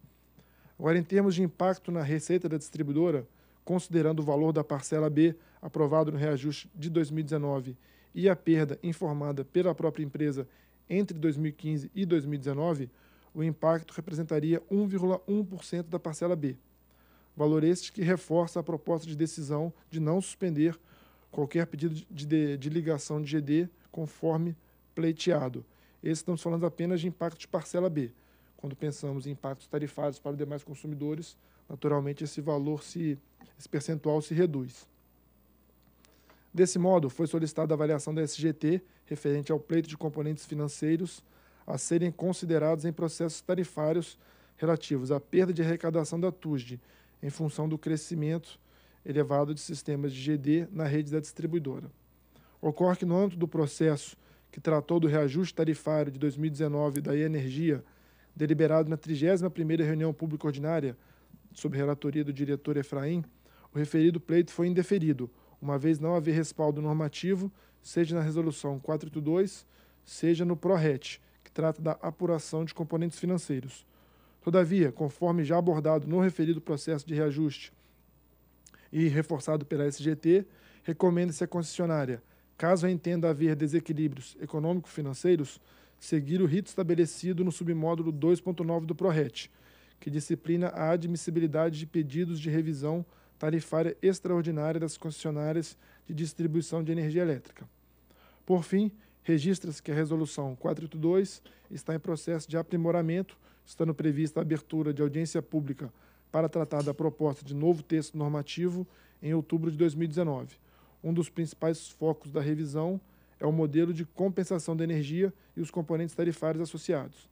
Agora, em termos de impacto na receita da distribuidora, considerando o valor da parcela B aprovado no reajuste de 2019 e a perda informada pela própria empresa entre 2015 e 2019, o impacto representaria 1,1% da parcela B. Valor este que reforça a proposta de decisão de não suspender qualquer pedido de, de, de ligação de GD conforme pleiteado. Esse estamos falando apenas de impacto de parcela B. Quando pensamos em impactos tarifários para demais consumidores, naturalmente esse valor se esse percentual se reduz. Desse modo, foi solicitada a avaliação da SGT referente ao pleito de componentes financeiros a serem considerados em processos tarifários relativos à perda de arrecadação da TUSD em função do crescimento elevado de sistemas de GD na rede da distribuidora. Ocorre que, no âmbito do processo que tratou do reajuste tarifário de 2019 da Energia, deliberado na 31ª reunião pública ordinária, sob relatoria do diretor Efraim, o referido pleito foi indeferido, uma vez não haver respaldo normativo, seja na Resolução 482, seja no PRORET, que trata da apuração de componentes financeiros. Todavia, conforme já abordado no referido processo de reajuste e reforçado pela SGT, recomenda-se à concessionária, caso entenda haver desequilíbrios econômico-financeiros, seguir o rito estabelecido no submódulo 2.9 do ProRet, que disciplina a admissibilidade de pedidos de revisão tarifária extraordinária das concessionárias de distribuição de energia elétrica. Por fim, registra-se que a Resolução 482 está em processo de aprimoramento estando prevista a abertura de audiência pública para tratar da proposta de novo texto normativo em outubro de 2019. Um dos principais focos da revisão é o modelo de compensação da energia e os componentes tarifários associados.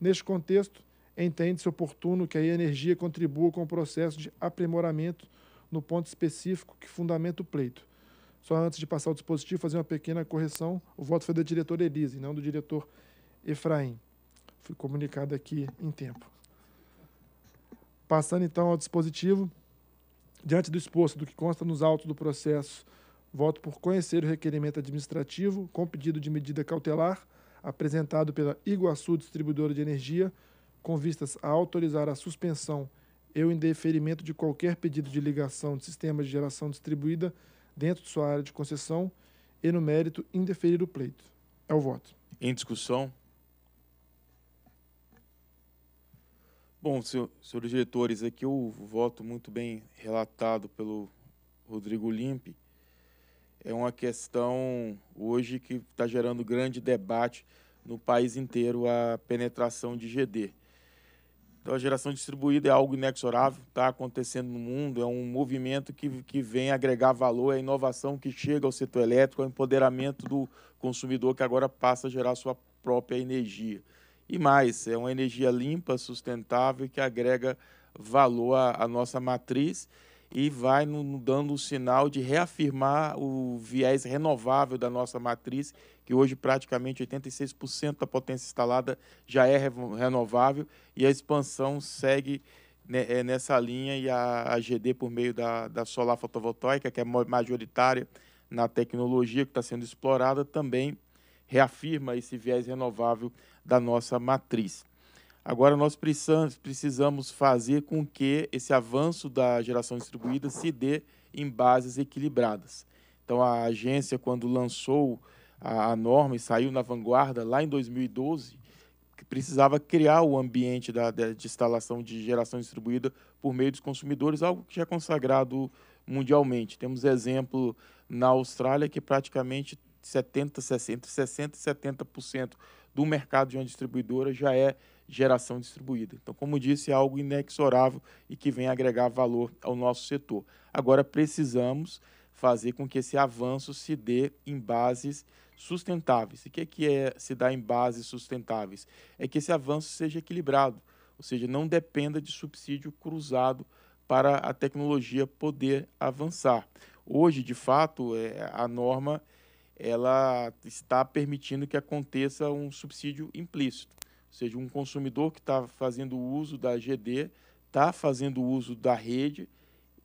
Neste contexto, entende-se oportuno que a energia contribua com o processo de aprimoramento no ponto específico que fundamenta o pleito. Só antes de passar o dispositivo, fazer uma pequena correção: o voto foi da diretora Elise, não do diretor Efraim. Fui comunicado aqui em tempo. Passando então ao dispositivo, diante do exposto do que consta nos autos do processo, voto por conhecer o requerimento administrativo com pedido de medida cautelar apresentado pela Iguaçu Distribuidora de Energia, com vistas a autorizar a suspensão e o indeferimento de qualquer pedido de ligação de sistema de geração distribuída dentro de sua área de concessão e, no mérito, indeferir o pleito. É o voto. Em discussão. Bom, senhor, senhores diretores, aqui o voto muito bem relatado pelo Rodrigo Limpe é uma questão hoje que está gerando grande debate no país inteiro a penetração de GD. Então, a geração distribuída é algo inexorável, está acontecendo no mundo, é um movimento que, que vem agregar valor, é inovação que chega ao setor elétrico, é o empoderamento do consumidor que agora passa a gerar sua própria energia. E mais, é uma energia limpa, sustentável, que agrega valor à, à nossa matriz e vai no dando o um sinal de reafirmar o viés renovável da nossa matriz, que hoje praticamente 86% da potência instalada já é renovável e a expansão segue né, é, nessa linha e a, GD por meio da, da solar fotovoltaica, que é majoritária na tecnologia que está sendo explorada, também reafirma esse viés renovável da nossa matriz. Agora, nós precisamos, fazer com que esse avanço da geração distribuída se dê em bases equilibradas. Então, a agência, quando lançou a, a norma e saiu na vanguarda lá em 2012, que precisava criar o ambiente da, de instalação de geração distribuída por meio dos consumidores, algo que já é consagrado mundialmente. Temos exemplo na Austrália que praticamente 70, 60, 60 e 70% do mercado de uma distribuidora já é geração distribuída. Então, como disse, é algo inexorável e que vem agregar valor ao nosso setor. Agora, precisamos fazer com que esse avanço se dê em bases sustentáveis. E o que, é que é se dar em bases sustentáveis? É que esse avanço seja equilibrado, ou seja, não dependa de subsídio cruzado para a tecnologia poder avançar. Hoje, de fato, é, a norma ela está permitindo que aconteça um subsídio implícito. Ou seja, um consumidor que está fazendo uso da GD está fazendo uso da rede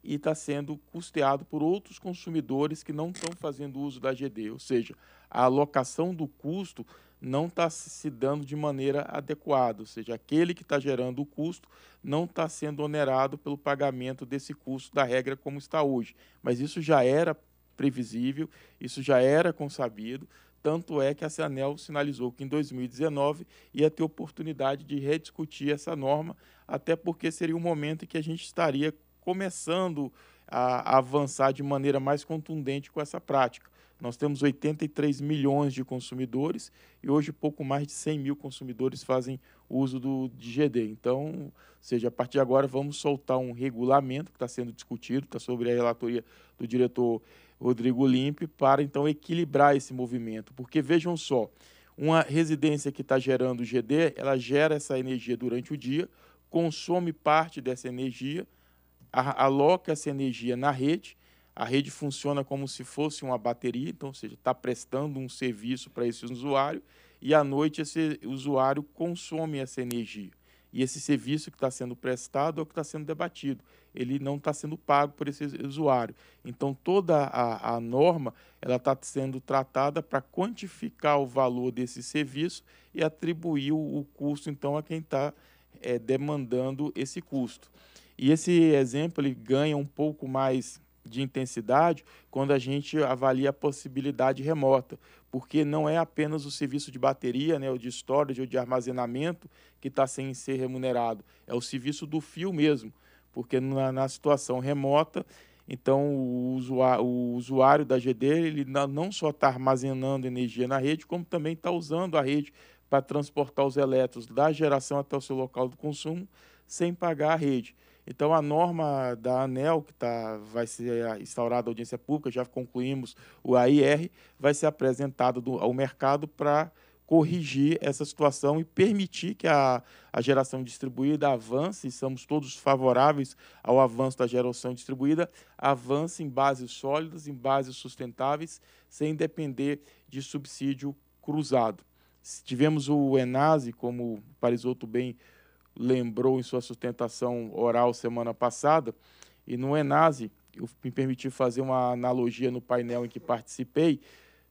e está sendo custeado por outros consumidores que não estão fazendo uso da GD. Ou seja, a alocação do custo não está se dando de maneira adequada, ou seja, aquele que está gerando o custo não está sendo onerado pelo pagamento desse custo da regra como está hoje. Mas isso já era previsível, isso já era consabido, tanto é que a Sanel sinalizou que em 2019 ia ter oportunidade de rediscutir essa norma, até porque seria o um momento em que a gente estaria começando a avançar de maneira mais contundente com essa prática. Nós temos 83 milhões de consumidores e hoje pouco mais de 100 mil consumidores fazem uso do GD. Então, seja, a partir de agora vamos soltar um regulamento que está sendo discutido, está sobre a relatoria do diretor Rodrigo Limpe para então equilibrar esse movimento. Porque vejam só, uma residência que está gerando GD, ela gera essa energia durante o dia, consome parte dessa energia, aloca essa energia na rede. A rede funciona como se fosse uma bateria, então, ou seja, está prestando um serviço para esse usuário, e à noite esse usuário consome essa energia e esse serviço que está sendo prestado é o que está sendo debatido. Ele não está sendo pago por esse usuário. Então, toda a, a norma ela está sendo tratada para quantificar o valor desse serviço e atribuir o, o custo, então, a quem está é, demandando esse custo. E esse exemplo ele ganha um pouco mais de intensidade quando a gente avalia a possibilidade remota, porque não é apenas o serviço de bateria, né, ou de storage ou de armazenamento que está sem ser remunerado, é o serviço do fio mesmo, porque na, na situação remota, então o usuário, o usuário da GD ele não só está armazenando energia na rede, como também está usando a rede para transportar os elétrons da geração até o seu local do consumo sem pagar a rede. Então, a norma da ANEL, que tá, vai ser instaurada a audiência pública, já concluímos o AIR, vai ser apresentada ao mercado para corrigir essa situação e permitir que a, a geração distribuída avance, e somos todos favoráveis ao avanço da geração distribuída, avance em bases sólidas, em bases sustentáveis, sem depender de subsídio cruzado. Tivemos o Enase, como o Parisoto bem lembrou em sua sustentação oral semana passada, e no Enase, eu me permiti fazer uma analogia no painel em que participei,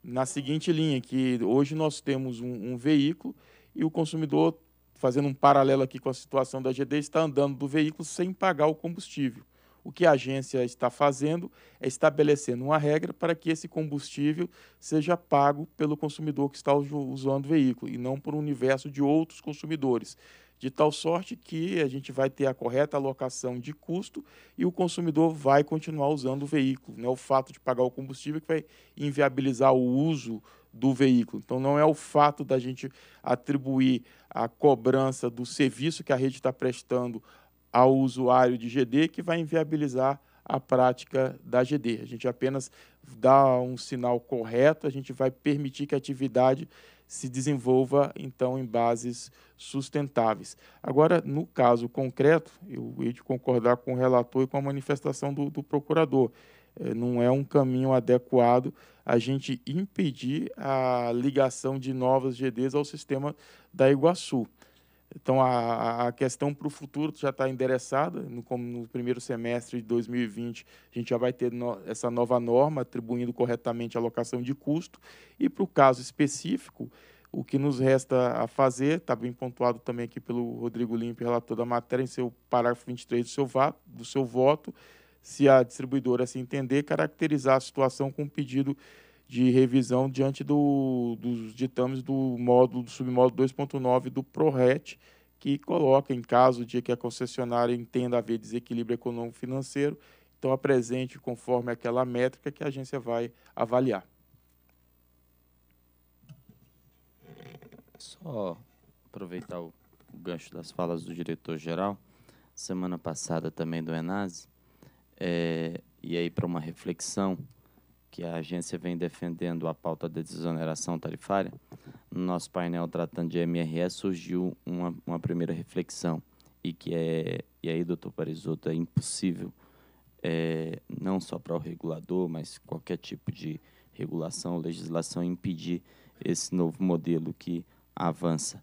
na seguinte linha, que hoje nós temos um, um veículo e o consumidor, fazendo um paralelo aqui com a situação da GD, está andando do veículo sem pagar o combustível. O que a agência está fazendo é estabelecendo uma regra para que esse combustível seja pago pelo consumidor que está usando o veículo e não por um universo de outros consumidores de tal sorte que a gente vai ter a correta alocação de custo e o consumidor vai continuar usando o veículo. Não é o fato de pagar o combustível que vai inviabilizar o uso do veículo. Então, não é o fato da gente atribuir a cobrança do serviço que a rede está prestando ao usuário de GD que vai inviabilizar a prática da GD. A gente apenas dá um sinal correto, a gente vai permitir que a atividade se desenvolva então em bases sustentáveis. Agora, no caso concreto, eu hei de concordar com o relator e com a manifestação do, do procurador. É, não é um caminho adequado a gente impedir a ligação de novas GDs ao sistema da Iguaçu. Então, a, a questão para o futuro já está endereçada. No, como no primeiro semestre de 2020, a gente já vai ter no, essa nova norma atribuindo corretamente a alocação de custo. E para o caso específico, o que nos resta a fazer, está bem pontuado também aqui pelo Rodrigo Limpe, relator da matéria, em seu parágrafo 23 do seu, va, do seu voto, se a distribuidora se entender, caracterizar a situação com pedido de revisão diante do, dos ditames do módulo do submódulo 2.9 do ProRet, que coloca em caso de que a concessionária entenda haver desequilíbrio econômico financeiro, então apresente conforme aquela métrica que a agência vai avaliar. Só aproveitar o gancho das falas do diretor-geral, semana passada também do Enase, é, e aí para uma reflexão, que a agência vem defendendo a pauta da desoneração tarifária, no nosso painel tratando de MRS surgiu uma, uma primeira reflexão e que é, e aí, doutor Parisoto, é impossível, é, não só para o regulador, mas qualquer tipo de regulação, legislação, impedir esse novo modelo que avança.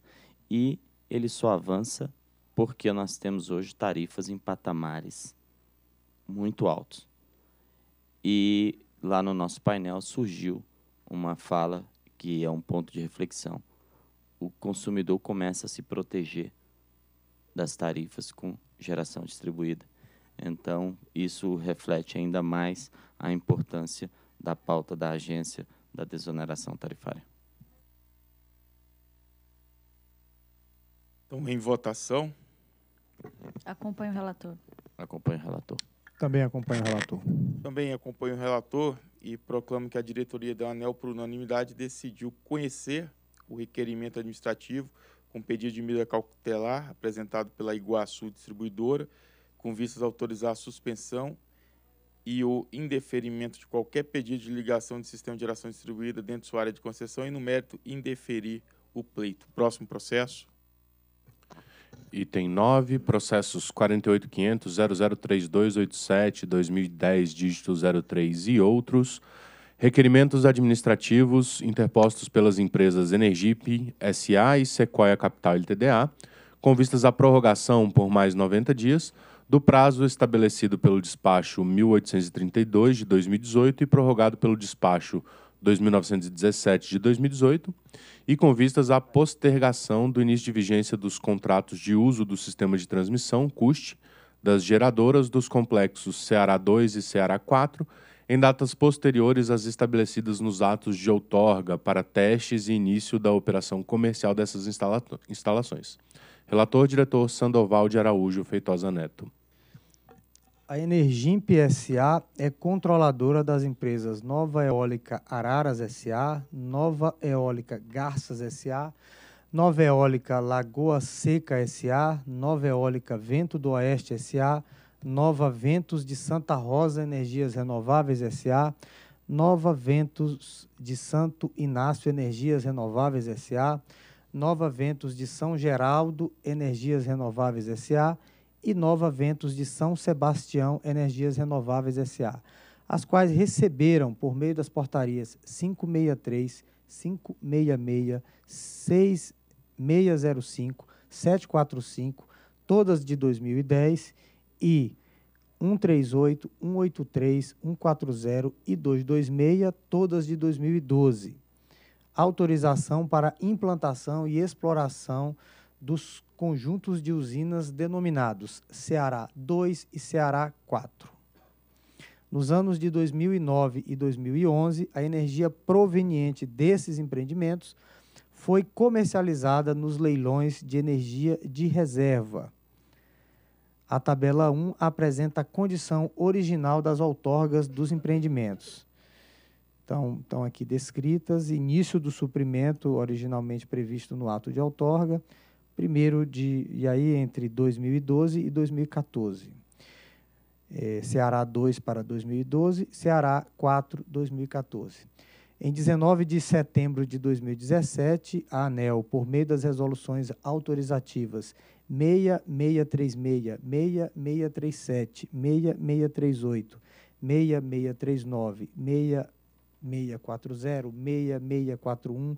E ele só avança porque nós temos hoje tarifas em patamares muito altos. E lá no nosso painel surgiu uma fala que é um ponto de reflexão. O consumidor começa a se proteger das tarifas com geração distribuída. Então, isso reflete ainda mais a importância da pauta da agência da desoneração tarifária. Então, em votação. Acompanhe o relator. Acompanhe o relator. Também acompanho o relator. Também acompanho o relator e proclamo que a diretoria da ANEL, por unanimidade, decidiu conhecer o requerimento administrativo com pedido de medida cautelar apresentado pela Iguaçu Distribuidora, com vistas a autorizar a suspensão e o indeferimento de qualquer pedido de ligação de sistema de geração distribuída dentro de sua área de concessão e, no mérito, indeferir o pleito. Próximo processo. Item 9, processos 48.500.0032.87.2010, dígito 03 e outros. Requerimentos administrativos interpostos pelas empresas Energip SA e Sequoia Capital LTDA, com vistas à prorrogação por mais 90 dias do prazo estabelecido pelo despacho 1832 de 2018 e prorrogado pelo despacho 2917 de 2018, e com vistas à postergação do início de vigência dos contratos de uso do sistema de transmissão, CUST, das geradoras dos complexos Ceará 2 e Ceará 4, em datas posteriores às estabelecidas nos atos de outorga para testes e início da operação comercial dessas instalações. Relator diretor Sandoval de Araújo Feitosa Neto. A Energim PSA é controladora das empresas Nova Eólica Araras SA, Nova Eólica Garças SA, Nova Eólica Lagoa Seca SA, Nova Eólica Vento do Oeste SA, Nova Ventos de Santa Rosa Energias Renováveis SA, Nova Ventos de Santo Inácio Energias Renováveis SA, Nova Ventos de São Geraldo Energias Renováveis SA e Nova Ventos de São Sebastião Energias Renováveis SA, as quais receberam, por meio das portarias 563, 566, 6605, 745, todas de 2010 e 138, 183, 140 e 226, todas de 2012. Autorização para implantação e exploração dos conjuntos de usinas denominados Ceará 2 e Ceará 4. Nos anos de 2009 e 2011, a energia proveniente desses empreendimentos foi comercializada nos leilões de energia de reserva. A tabela 1 apresenta a condição original das outorgas dos empreendimentos. Então, estão aqui descritas: início do suprimento originalmente previsto no ato de outorga, primeiro de e aí entre 2012 e 2014. É, Ceará 2 para 2012, Ceará 4 2014. Em 19 de setembro de 2017, a ANEL, por meio das resoluções autorizativas 6636, 6637, 6638, 6639, 6640, 6641,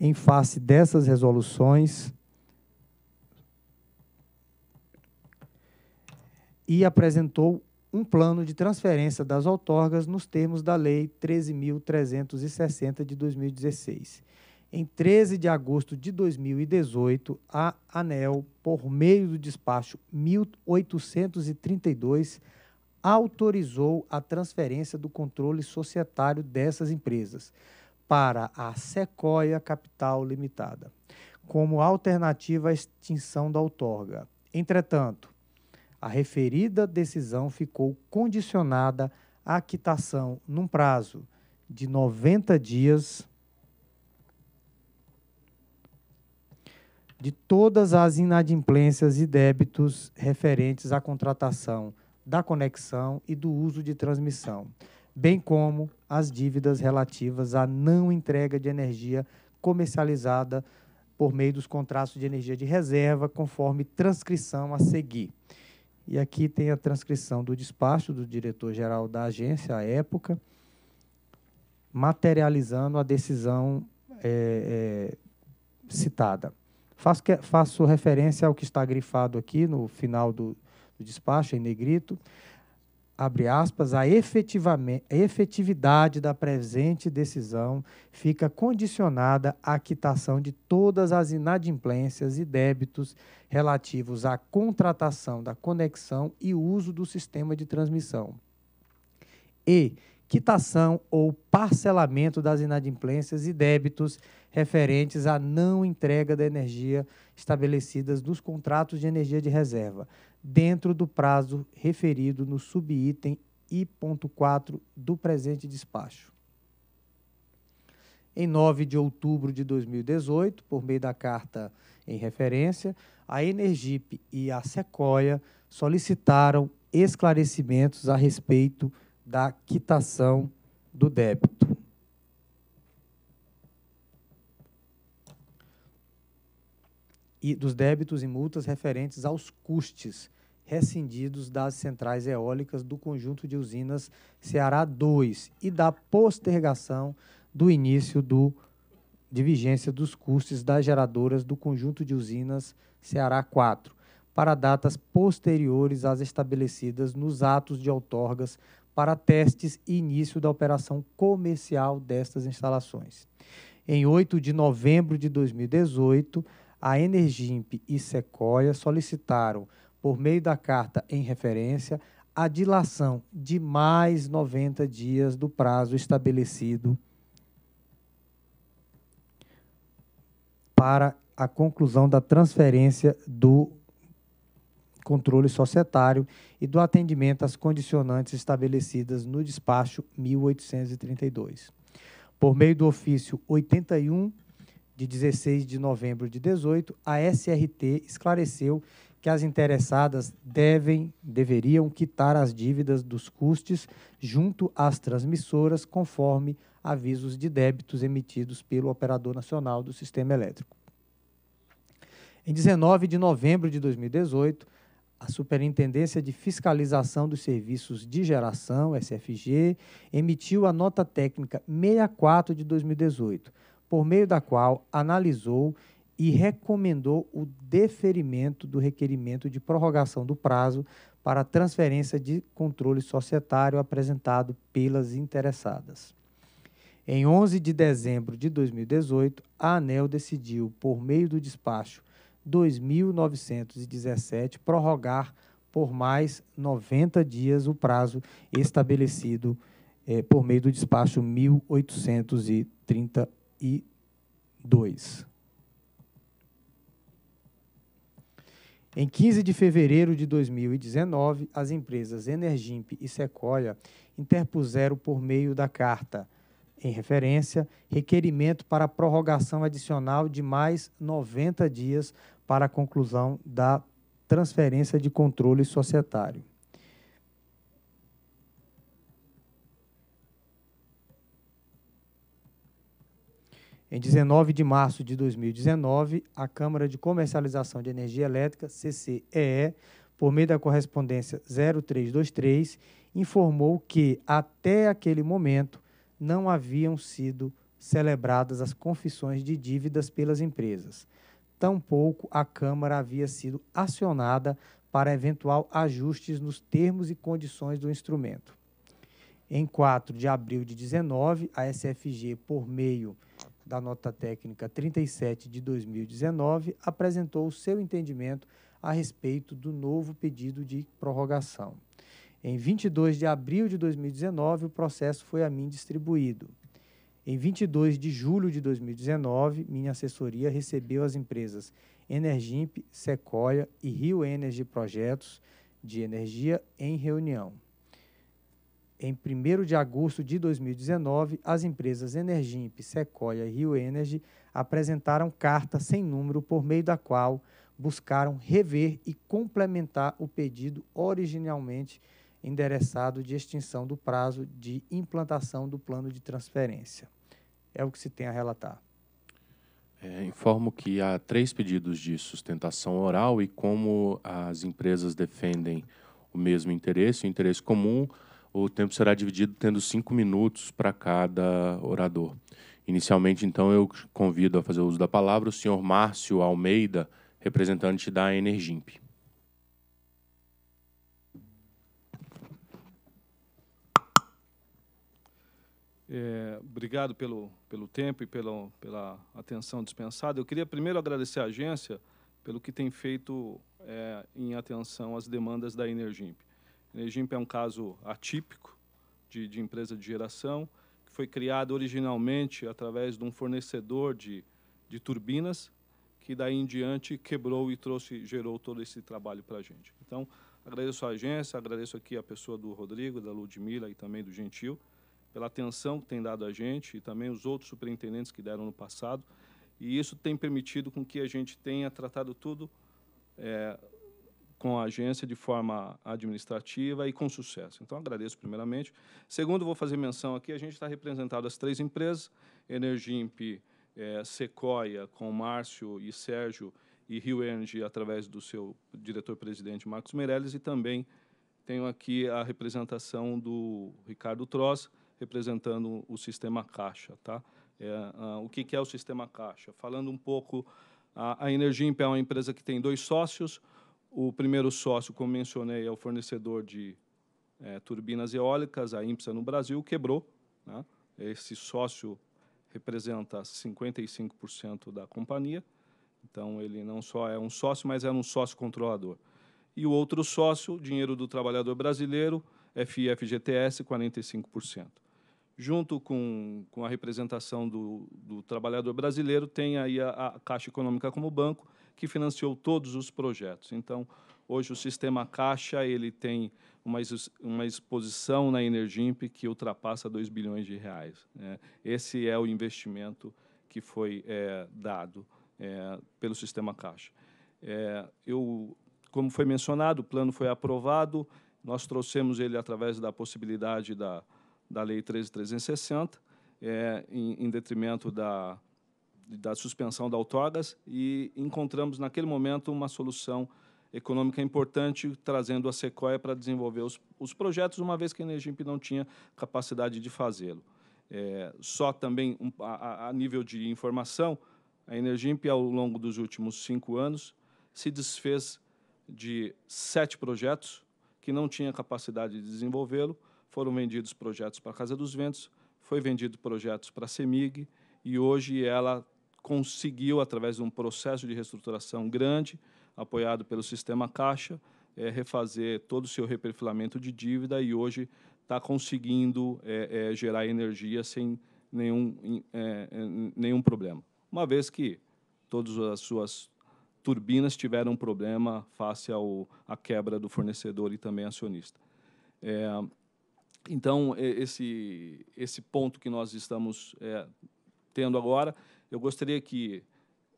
em face dessas resoluções e apresentou um plano de transferência das outorgas nos termos da Lei 13.360 de 2016. Em 13 de agosto de 2018, a ANEL, por meio do despacho 1832, autorizou a transferência do controle societário dessas empresas para a Sequoia Capital Limitada, como alternativa à extinção da outorga. Entretanto, a referida decisão ficou condicionada à quitação num prazo de 90 dias de todas as inadimplências e débitos referentes à contratação da conexão e do uso de transmissão bem como as dívidas relativas à não entrega de energia comercializada por meio dos contratos de energia de reserva, conforme transcrição a seguir. E aqui tem a transcrição do despacho do diretor-geral da agência à época, materializando a decisão é, é, citada. Faço, faço referência ao que está grifado aqui no final do, do despacho, em negrito abre aspas, a efetividade da presente decisão fica condicionada à quitação de todas as inadimplências e débitos relativos à contratação da conexão e uso do sistema de transmissão. E quitação ou parcelamento das inadimplências e débitos referentes à não entrega da energia estabelecidas nos contratos de energia de reserva dentro do prazo referido no subitem I.4 do presente despacho. Em 9 de outubro de 2018, por meio da carta em referência, a Energip e a Sequoia solicitaram esclarecimentos a respeito da quitação do débito. e dos débitos e multas referentes aos custes rescindidos das centrais eólicas do conjunto de usinas Ceará 2 e da postergação do início do, de vigência dos custos das geradoras do conjunto de usinas Ceará 4 para datas posteriores às estabelecidas nos atos de outorgas para testes e início da operação comercial destas instalações. Em 8 de novembro de 2018, a Energimp e Sequoia solicitaram, por meio da carta em referência, a dilação de mais 90 dias do prazo estabelecido para a conclusão da transferência do controle societário e do atendimento às condicionantes estabelecidas no despacho 1832. Por meio do ofício 81 de 16 de novembro de 18, a SRT esclareceu que as interessadas devem, deveriam quitar as dívidas dos custes junto às transmissoras, conforme avisos de débitos emitidos pelo Operador Nacional do Sistema Elétrico. Em 19 de novembro de 2018, a Superintendência de Fiscalização dos Serviços de Geração, SFG, emitiu a nota técnica 64 de 2018 por meio da qual analisou e recomendou o deferimento do requerimento de prorrogação do prazo para transferência de controle societário apresentado pelas interessadas. Em 11 de dezembro de 2018, a ANEL decidiu, por meio do despacho 2917, prorrogar por mais 90 dias o prazo estabelecido eh, por meio do despacho 1838 e 2. Em 15 de fevereiro de 2019, as empresas Energimp e Sequoia interpuseram por meio da carta em referência requerimento para prorrogação adicional de mais 90 dias para a conclusão da transferência de controle societário. Em 19 de março de 2019, a Câmara de Comercialização de Energia Elétrica, CCEE, por meio da correspondência 0323, informou que, até aquele momento, não haviam sido celebradas as confissões de dívidas pelas empresas. Tampouco a Câmara havia sido acionada para eventual ajustes nos termos e condições do instrumento. Em 4 de abril de 19, a SFG, por meio da nota técnica 37 de 2019, apresentou o seu entendimento a respeito do novo pedido de prorrogação. Em 22 de abril de 2019, o processo foi a mim distribuído. Em 22 de julho de 2019, minha assessoria recebeu as empresas Energimp, Sequoia e Rio Energy Projetos de Energia em reunião em 1 de agosto de 2019, as empresas Energimp, Sequoia e Rio Energy apresentaram carta sem número por meio da qual buscaram rever e complementar o pedido originalmente endereçado de extinção do prazo de implantação do plano de transferência. É o que se tem a relatar. É, informo que há três pedidos de sustentação oral e como as empresas defendem o mesmo interesse, o interesse comum, o tempo será dividido tendo cinco minutos para cada orador. Inicialmente, então, eu convido a fazer uso da palavra o senhor Márcio Almeida, representante da Energimp. É, obrigado pelo, pelo tempo e pela, pela atenção dispensada. Eu queria primeiro agradecer à agência pelo que tem feito é, em atenção às demandas da Energimp. Energimp é um caso atípico de, de empresa de geração, que foi criada originalmente através de um fornecedor de, de turbinas, que daí em diante quebrou e trouxe, gerou todo esse trabalho para a gente. Então, agradeço a agência, agradeço aqui a pessoa do Rodrigo, da Ludmila e também do Gentil, pela atenção que tem dado a gente e também os outros superintendentes que deram no passado. E isso tem permitido com que a gente tenha tratado tudo é, com a agência de forma administrativa e com sucesso. Então, agradeço primeiramente. Segundo, vou fazer menção aqui, a gente está representado as três empresas, Energimp, é, Sequoia, com Márcio e Sérgio, e Rio Energy, através do seu diretor-presidente, Marcos Meirelles, e também tenho aqui a representação do Ricardo Troz, representando o Sistema Caixa. Tá? É, ah, o que, que, é o Sistema Caixa? Falando um pouco, a, a Energimp é uma empresa que tem dois sócios, o primeiro sócio, como mencionei, é o fornecedor de é, turbinas eólicas, a Impsa no Brasil, quebrou. Né? Esse sócio representa 55% da companhia, então ele não só é um sócio, mas é um sócio controlador. E o outro sócio, dinheiro do trabalhador brasileiro, FIFGTS, 45%. Junto com, com a representação do, do trabalhador brasileiro, tem aí a, a Caixa Econômica como banco, que financiou todos os projetos. Então, hoje o sistema Caixa ele tem uma, uma exposição na Energimp que ultrapassa 2 bilhões de reais. Né? Esse é o investimento que foi é, dado é, pelo sistema Caixa. É, eu, como foi mencionado, o plano foi aprovado, nós trouxemos ele através da possibilidade da, da Lei 13.360, é, em, em detrimento da, da suspensão da outorgas e encontramos naquele momento uma solução econômica importante, trazendo a Sequoia para desenvolver os, os projetos, uma vez que a Energimp não tinha capacidade de fazê-lo. É, só também um, a, a, nível de informação, a Energimp, ao longo dos últimos cinco anos, se desfez de sete projetos que não tinha capacidade de desenvolvê-lo, foram vendidos projetos para a Casa dos Ventos, foi vendido projetos para a CEMIG, e hoje ela conseguiu, através de um processo de reestruturação grande, apoiado pelo sistema Caixa, é, refazer todo o seu reperfilamento de dívida e hoje está conseguindo é, é, gerar energia sem nenhum, nenhum problema. Uma vez que todas as suas turbinas tiveram problema face ao, à quebra do fornecedor e também acionista. então, esse, esse ponto que nós estamos tendo agora eu gostaria que,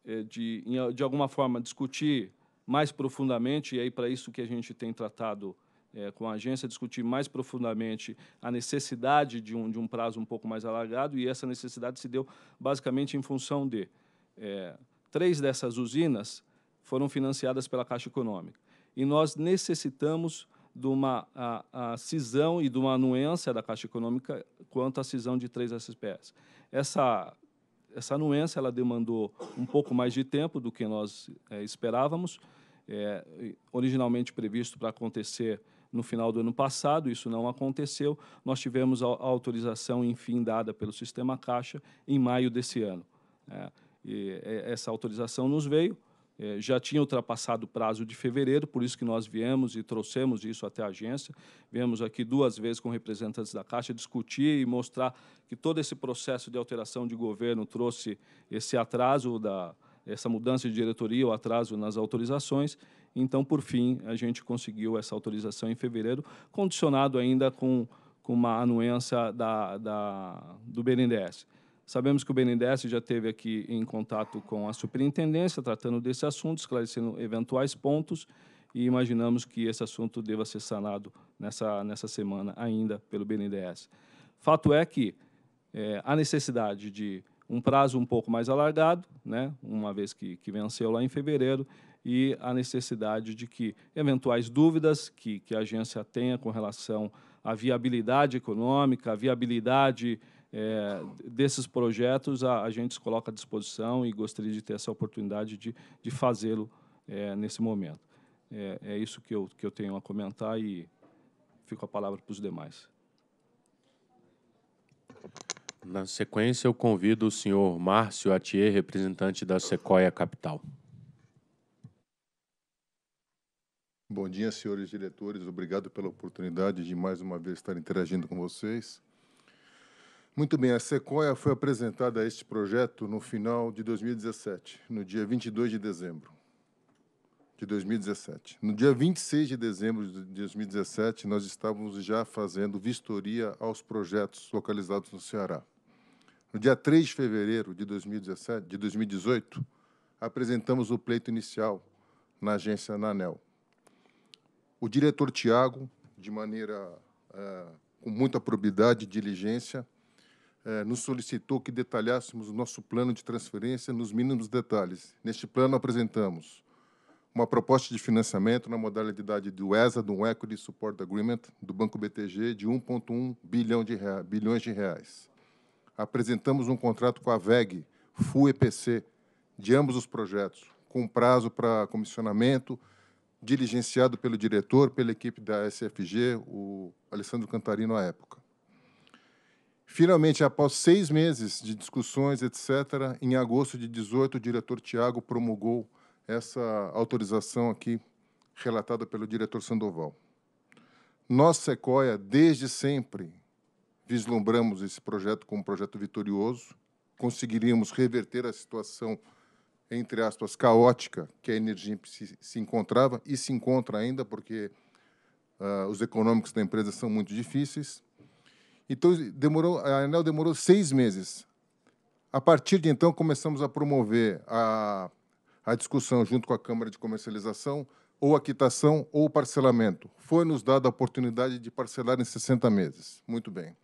eh, de, de alguma forma, discutir mais profundamente, e aí para isso que a gente tem tratado é, com a agência, discutir mais profundamente a necessidade de um, de um prazo um pouco mais alargado, e essa necessidade se deu basicamente em função de é, três dessas usinas foram financiadas pela Caixa Econômica. E nós necessitamos de uma a, a cisão e de uma anuência da Caixa Econômica quanto à cisão de três SPS. Essa essa anuência ela demandou um pouco mais de tempo do que nós é, esperávamos, é, originalmente previsto para acontecer no final do ano passado, isso não aconteceu. Nós tivemos a, a autorização, enfim, dada pelo sistema Caixa em maio desse ano. Né? É, e essa autorização nos veio, é, já tinha ultrapassado o prazo de fevereiro, por isso que nós viemos e trouxemos isso até a agência. Viemos aqui duas vezes com representantes da Caixa discutir e mostrar que todo esse processo de alteração de governo trouxe esse atraso da essa mudança de diretoria, o atraso nas autorizações. Então, por fim, a gente conseguiu essa autorização em fevereiro, condicionado ainda com, com uma anuência da, da do BNDES. Sabemos que o BNDES já teve aqui em contato com a superintendência, tratando desse assunto, esclarecendo eventuais pontos, e imaginamos que esse assunto deva ser sanado nessa, nessa semana ainda pelo BNDES. Fato é que é, há necessidade de um prazo um pouco mais alargado, né, uma vez que, que venceu lá em fevereiro, e a necessidade de que eventuais dúvidas que, que a agência tenha com relação à viabilidade econômica, à viabilidade é, desses projetos a, a, gente se coloca à disposição e gostaria de ter essa oportunidade de, de fazê-lo é, nesse momento. É, é, isso que eu, que eu tenho a comentar e fico a palavra para os demais. Na sequência, eu convido o senhor Márcio Atier, representante da Sequoia Capital. Bom dia, senhores diretores. Obrigado pela oportunidade de mais uma vez estar interagindo com vocês. Muito bem, a Sequoia foi apresentada a este projeto no final de 2017, no dia 22 de dezembro de 2017. No dia 26 de dezembro de 2017, nós estávamos já fazendo vistoria aos projetos localizados no Ceará. No dia 3 de fevereiro de, 2017, de 2018, apresentamos o pleito inicial na agência Nanel. O diretor Tiago, de maneira é, com muita probidade e diligência, eh, nos solicitou que detalhássemos o nosso plano de transferência nos mínimos detalhes. Neste plano, apresentamos uma proposta de financiamento na modalidade do ESA, do Equity Support Agreement, do Banco BTG, de 1,1 bilhão de bilhões de reais. Apresentamos um contrato com a VEG, FUEPC, de ambos os projetos, com prazo para comissionamento, diligenciado pelo diretor, pela equipe da SFG, o Alessandro Cantarino à época. Finalmente, após seis meses de discussões, etc., em agosto de 18, o diretor Tiago promulgou essa autorização aqui, relatada pelo diretor Sandoval. Nós, Sequoia, desde sempre vislumbramos esse projeto como um projeto vitorioso, conseguiríamos reverter a situação, entre aspas, caótica que a energia se, se encontrava e se encontra ainda, porque uh, os econômicos da empresa são muito difíceis então, demorou, a ANEL demorou seis meses. A partir de então, começamos a promover a, a discussão junto com a Câmara de Comercialização, ou a quitação ou parcelamento. Foi-nos dada a oportunidade de parcelar em 60 meses. Muito bem.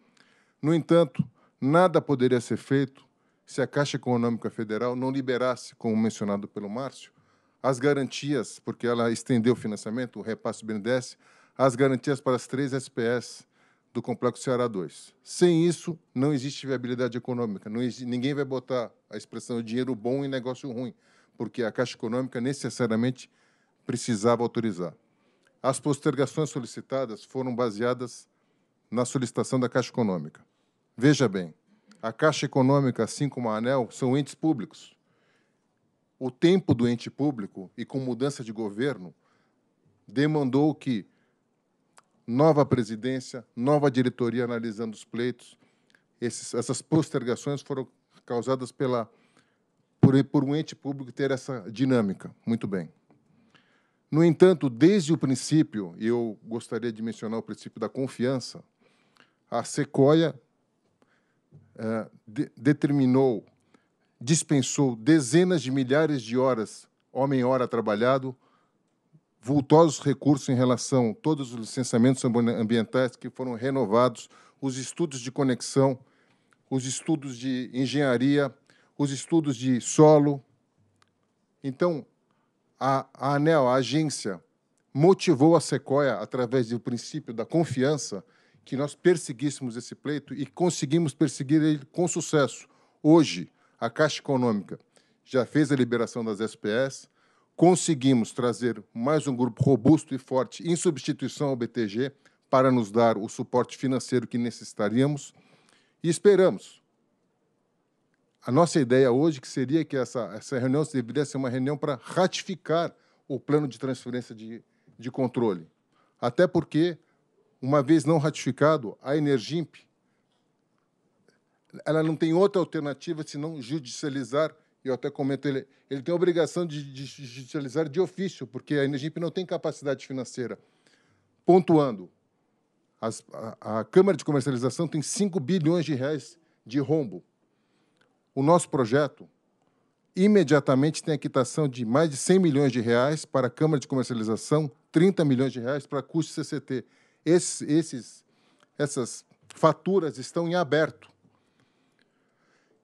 No entanto, nada poderia ser feito se a Caixa Econômica Federal não liberasse, como mencionado pelo Márcio, as garantias, porque ela estendeu o financiamento, o repasse do BNDES, as garantias para as três SPS do Complexo Ceará 2. Sem isso, não existe viabilidade econômica. Existe, ninguém vai botar a expressão dinheiro bom em negócio ruim, porque a Caixa Econômica necessariamente precisava autorizar. As postergações solicitadas foram baseadas na solicitação da Caixa Econômica. Veja bem, a Caixa Econômica, assim como a ANEL, são entes públicos. O tempo do ente público e com mudança de governo demandou que nova presidência, nova diretoria analisando os pleitos. Esses, essas postergações foram causadas pela, por, por um ente público ter essa dinâmica. Muito bem. No entanto, desde o princípio, e eu gostaria de mencionar o princípio da confiança, a Sequoia eh, de, determinou, dispensou dezenas de milhares de horas, homem-hora trabalhado, vultosos recursos em relação a todos os licenciamentos ambientais que foram renovados, os estudos de conexão, os estudos de engenharia, os estudos de solo. Então, a, a ANEL, a agência, motivou a Sequoia, através do princípio da confiança, que nós perseguíssemos esse pleito e conseguimos perseguir ele com sucesso. Hoje, a Caixa Econômica já fez a liberação das SPS, conseguimos trazer mais um grupo robusto e forte em substituição ao BTG para nos dar o suporte financeiro que necessitaríamos e esperamos. A nossa ideia hoje que seria que essa, essa reunião deveria ser uma reunião para ratificar o plano de transferência de, de controle. Até porque, uma vez não ratificado, a Energimp ela não tem outra alternativa senão judicializar eu até comento, ele, ele tem a obrigação de, digitalizar de ofício, porque a Energip não tem capacidade financeira. Pontuando, as, a, a, Câmara de Comercialização tem 5 bilhões de reais de rombo. O nosso projeto imediatamente tem a quitação de mais de 100 milhões de reais para a Câmara de Comercialização, 30 milhões de reais para custo CCT. Esses, esses, essas faturas estão em aberto.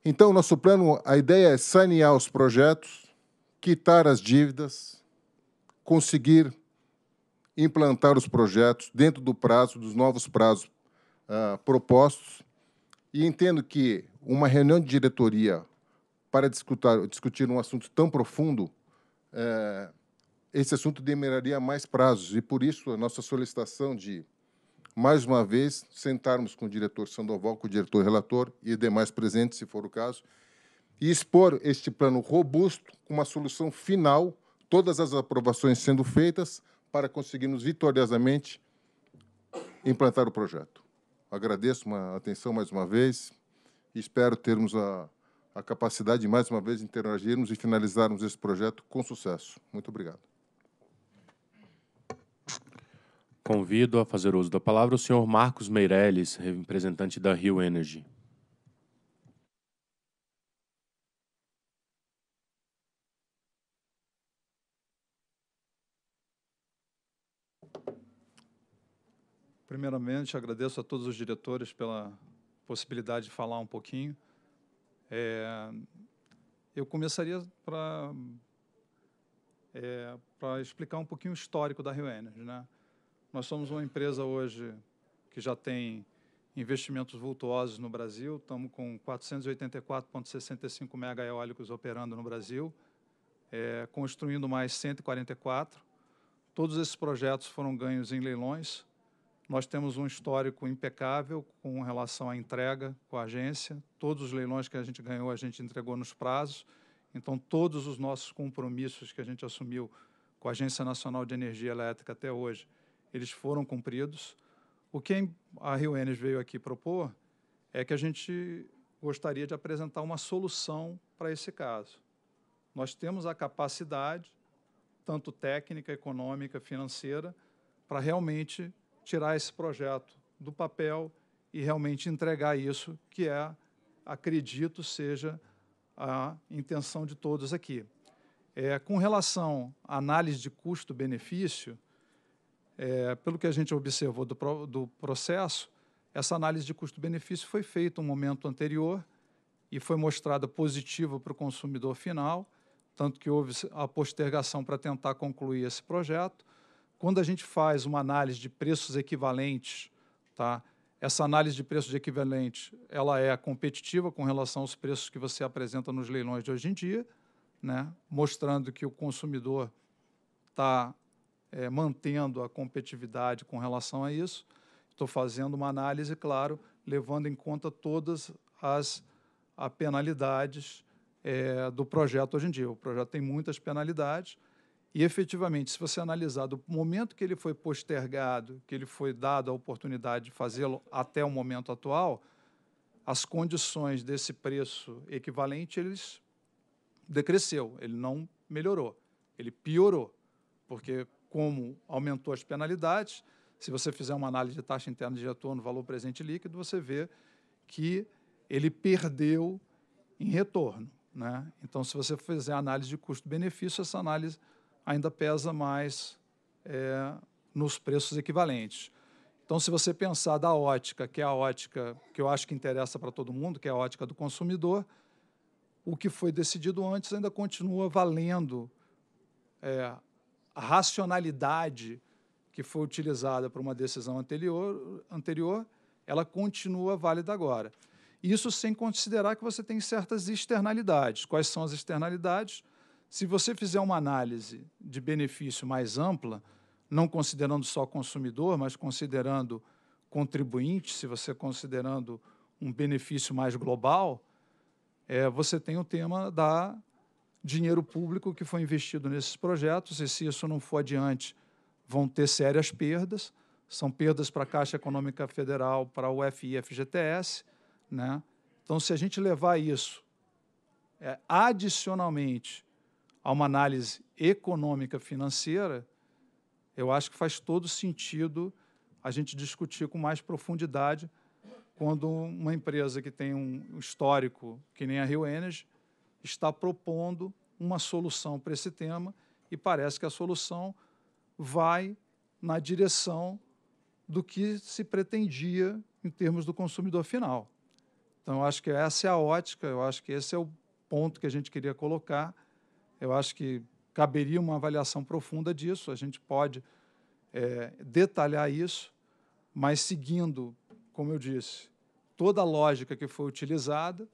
Então, nosso plano, a ideia é sanear os projetos, quitar as dívidas, conseguir implantar os projetos dentro do prazo, dos novos prazos uh, propostos. E entendo que uma reunião de diretoria para discutir, discutir um assunto tão profundo, uh, esse assunto demoraria mais prazos. E por isso a nossa solicitação de mais uma vez, sentarmos com o diretor Sandoval, com o diretor relator e demais presentes, se for o caso, e expor este plano robusto com uma solução final, todas as aprovações sendo feitas, para conseguirmos vitoriosamente implantar o projeto. Agradeço a atenção mais uma vez e espero termos a, a capacidade de mais uma vez interagirmos e finalizarmos esse projeto com sucesso. Muito obrigado. Convido a fazer uso da palavra o senhor Marcos Meirelles, representante da Rio Energy. Primeiramente, agradeço a todos os diretores pela possibilidade de falar um pouquinho. É, eu começaria para é, explicar um pouquinho o histórico da Rio Energy, né? Nós somos uma empresa hoje que já tem investimentos vultuosos no Brasil, estamos com 484,65 megaeólicos operando no Brasil, é, construindo mais 144. Todos esses projetos foram ganhos em leilões. Nós temos um histórico impecável com relação à entrega com a agência. Todos os leilões que a gente ganhou, a gente entregou nos prazos. Então, todos os nossos compromissos que a gente assumiu com a Agência Nacional de Energia Elétrica até hoje, eles foram cumpridos. O que a Rio Enes veio aqui propor é que a gente gostaria de apresentar uma solução para esse caso. Nós temos a capacidade, tanto técnica, econômica, financeira, para realmente tirar esse projeto do papel e realmente entregar isso, que é, acredito, seja a intenção de todos aqui. É, com relação à análise de custo-benefício, é, pelo que a gente observou do, pro, do processo, essa análise de custo-benefício foi feita um momento anterior e foi mostrada positiva para o consumidor final, tanto que houve a postergação para tentar concluir esse projeto. Quando a gente faz uma análise de preços equivalentes, tá? essa análise de preços equivalentes ela é competitiva com relação aos preços que você apresenta nos leilões de hoje em dia, né? mostrando que o consumidor está é, mantendo a competitividade com relação a isso. Estou fazendo uma análise, claro, levando em conta todas as a penalidades é, do projeto hoje em dia. O projeto tem muitas penalidades e, efetivamente, se você analisar do momento que ele foi postergado, que ele foi dado a oportunidade de fazê-lo até o momento atual, as condições desse preço equivalente, eles decresceu, ele não melhorou, ele piorou, porque como aumentou as penalidades. Se você fizer uma análise de taxa interna de retorno, valor presente líquido, você vê que ele perdeu em retorno. Né? Então, se você fizer análise de custo-benefício, essa análise ainda pesa mais é, nos preços equivalentes. Então, se você pensar da ótica, que é a ótica que eu acho que interessa para todo mundo, que é a ótica do consumidor, o que foi decidido antes ainda continua valendo é, a racionalidade que foi utilizada para uma decisão anterior, anterior, ela continua válida agora. Isso sem considerar que você tem certas externalidades. Quais são as externalidades? Se você fizer uma análise de benefício mais ampla, não considerando só consumidor, mas considerando contribuinte, se você considerando um benefício mais global, é, você tem o tema da dinheiro público que foi investido nesses projetos, e se isso não for adiante, vão ter sérias perdas. São perdas para a Caixa Econômica Federal, para o FI e FGTS. Né? Então, se a gente levar isso é, adicionalmente a uma análise econômica financeira, eu acho que faz todo sentido a gente discutir com mais profundidade quando uma empresa que tem um histórico que nem a Rio Energy está propondo uma solução para esse tema e parece que a solução vai na direção do que se pretendia em termos do consumidor final. Então, eu acho que essa é a ótica, eu acho que esse é o ponto que a gente queria colocar. Eu acho que caberia uma avaliação profunda disso, a gente pode é, detalhar isso, mas seguindo, como eu disse, toda a lógica que foi utilizada,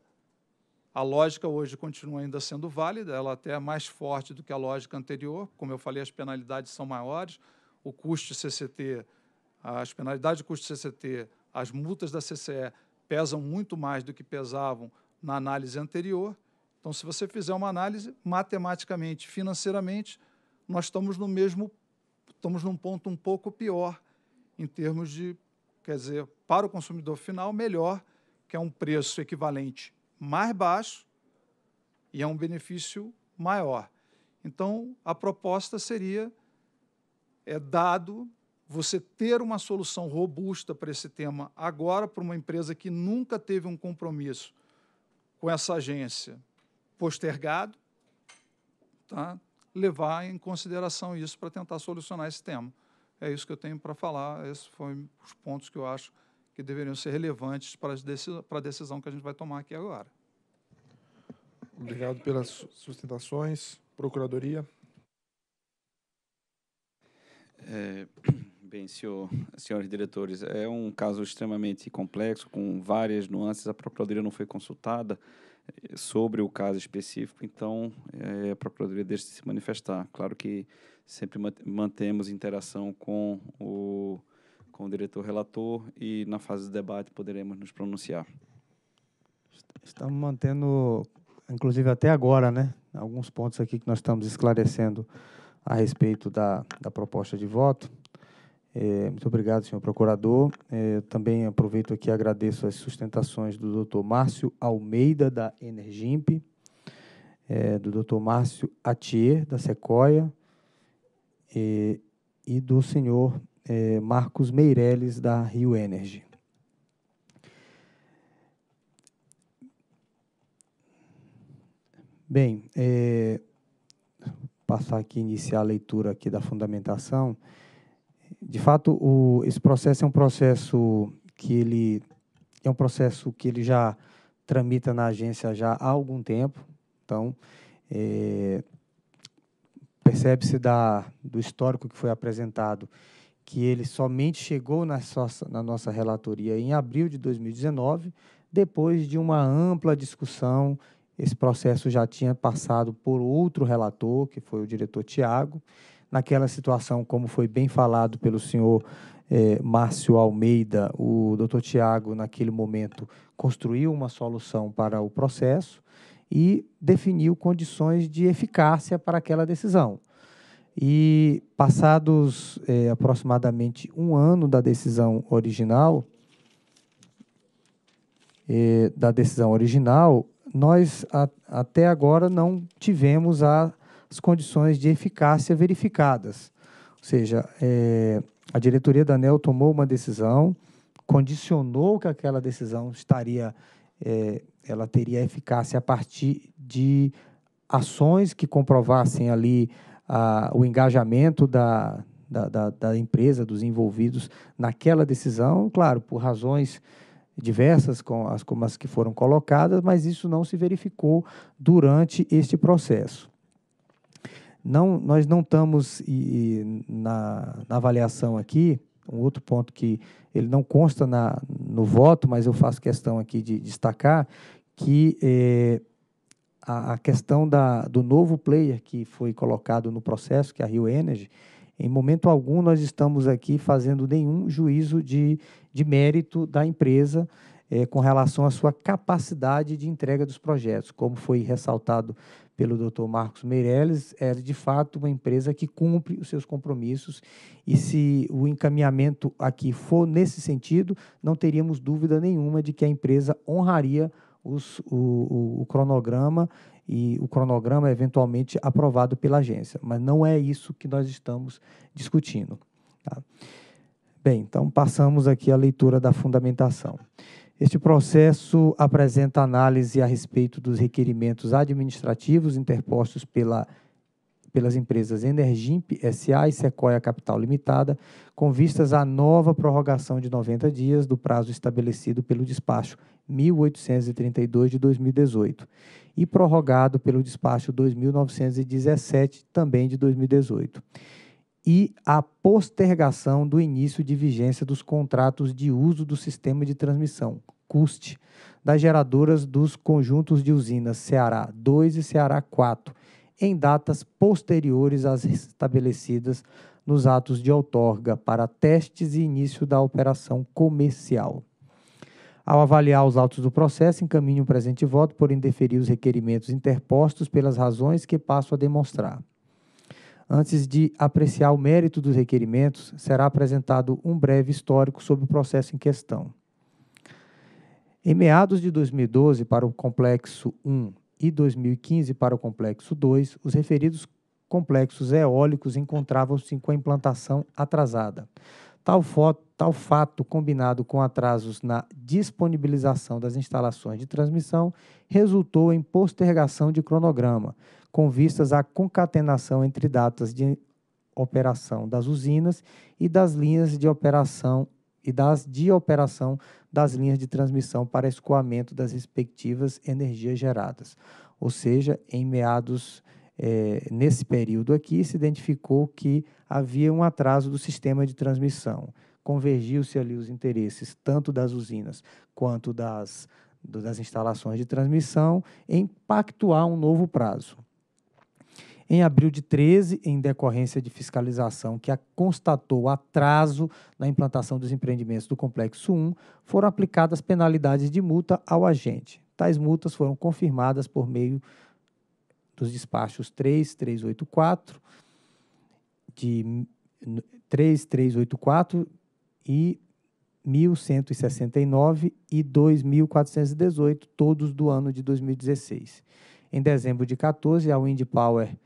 a lógica hoje continua ainda sendo válida, ela até é mais forte do que a lógica anterior. Como eu falei, as penalidades são maiores, o custo CCT, as penalidades de custo CCT, as multas da CCE pesam muito mais do que pesavam na análise anterior. Então, se você fizer uma análise matematicamente, financeiramente, nós estamos no mesmo, estamos num ponto um pouco pior em termos de, quer dizer, para o consumidor final, melhor, que é um preço equivalente mais baixo e é um benefício maior. Então, a proposta seria é dado você ter uma solução robusta para esse tema agora para uma empresa que nunca teve um compromisso com essa agência postergado, tá? levar em consideração isso para tentar solucionar esse tema. É isso que eu tenho para falar, esses foram os pontos que eu acho que deveriam ser relevantes para, a decisão que a gente vai tomar aqui agora. Obrigado pelas sustentações. Procuradoria. É, [clears throat] bem, senhor, senhores diretores, é um caso extremamente complexo, com várias nuances. A Procuradoria não foi consultada eh, sobre o caso específico, então é, a Procuradoria deixa de se manifestar. Claro que sempre mantemos interação com o com o diretor relator e na fase de debate poderemos nos pronunciar. Estamos mantendo, inclusive até agora, né, alguns pontos aqui que nós estamos esclarecendo a respeito da, da proposta de voto. É, muito obrigado, senhor procurador. É, também aproveito aqui e agradeço as sustentações do doutor Márcio Almeida, da Energimp, é, do doutor Márcio Atier, da Sequoia, é, e do senhor é, Marcos Meirelles, da Rio Energy. Bem, é, passar aqui, iniciar a leitura aqui da fundamentação. De fato, o, esse processo é um processo que ele é um processo que ele já tramita na agência já há algum tempo. Então, é, percebe-se do histórico que foi apresentado que ele somente chegou na, na nossa relatoria em abril de 2019, depois de uma ampla discussão. Esse processo já tinha passado por outro relator, que foi o diretor Tiago. Naquela situação, como foi bem falado pelo senhor eh, Márcio Almeida, o doutor Tiago, naquele momento, construiu uma solução para o processo e definiu condições de eficácia para aquela decisão. E passados é, aproximadamente um ano da decisão original, é, da decisão original, nós a, até agora não tivemos a, as condições de eficácia verificadas. Ou seja, é, a diretoria da ANEL tomou uma decisão, condicionou que aquela decisão estaria, é, ela teria eficácia a partir de ações que comprovassem ali a, o engajamento da, da, da, da, empresa, dos envolvidos naquela decisão, claro, por razões diversas com as, como as que foram colocadas, mas isso não se verificou durante este processo. Não, nós não estamos e, e na, na avaliação aqui, um outro ponto que ele não consta na, no voto, mas eu faço questão aqui de destacar, que eh, a, a questão da, do novo player que foi colocado no processo, que é a Rio Energy, em momento algum nós estamos aqui fazendo nenhum juízo de, de mérito da empresa é, com relação à sua capacidade de entrega dos projetos. Como foi ressaltado pelo Dr. Marcos Meirelles, é de fato uma empresa que cumpre os seus compromissos e se o encaminhamento aqui for nesse sentido, não teríamos dúvida nenhuma de que a empresa honraria os, o, o, o cronograma e o cronograma é eventualmente aprovado pela agência. Mas não é isso que nós estamos discutindo. Tá? Bem, então passamos aqui à leitura da fundamentação. Este processo apresenta análise a respeito dos requerimentos administrativos interpostos pela pelas empresas Energimp SA e Sequoia Capital Limitada, com vistas à nova prorrogação de 90 dias do prazo estabelecido pelo despacho 1832 de 2018 e prorrogado pelo despacho 2917 também de 2018. E a postergação do início de vigência dos contratos de uso do sistema de transmissão, CUST, das geradoras dos conjuntos de usinas Ceará 2 e Ceará 4, em datas posteriores às estabelecidas nos atos de outorga para testes e início da operação comercial. Ao avaliar os autos do processo, encaminho o presente voto por indeferir os requerimentos interpostos pelas razões que passo a demonstrar. Antes de apreciar o mérito dos requerimentos, será apresentado um breve histórico sobre o processo em questão. Em meados de 2012, para o Complexo 1 e 2015 para o complexo 2, os referidos complexos eólicos encontravam-se com a implantação atrasada. Tal, foto, tal fato, combinado com atrasos na disponibilização das instalações de transmissão, resultou em postergação de cronograma, com vistas à concatenação entre datas de operação das usinas e das linhas de operação e das de operação das linhas de transmissão para escoamento das respectivas energias geradas. Ou seja, em meados é, nesse período aqui, se identificou que havia um atraso do sistema de transmissão. Convergiu-se ali os interesses tanto das usinas quanto das, das instalações de transmissão em pactuar um novo prazo em abril de 13, em decorrência de fiscalização que constatou atraso na implantação dos empreendimentos do Complexo 1, foram aplicadas penalidades de multa ao agente. Tais multas foram confirmadas por meio dos despachos 3384 de 3384 e 1169 e 2418, todos do ano de 2016. Em dezembro de 14, a Wind Power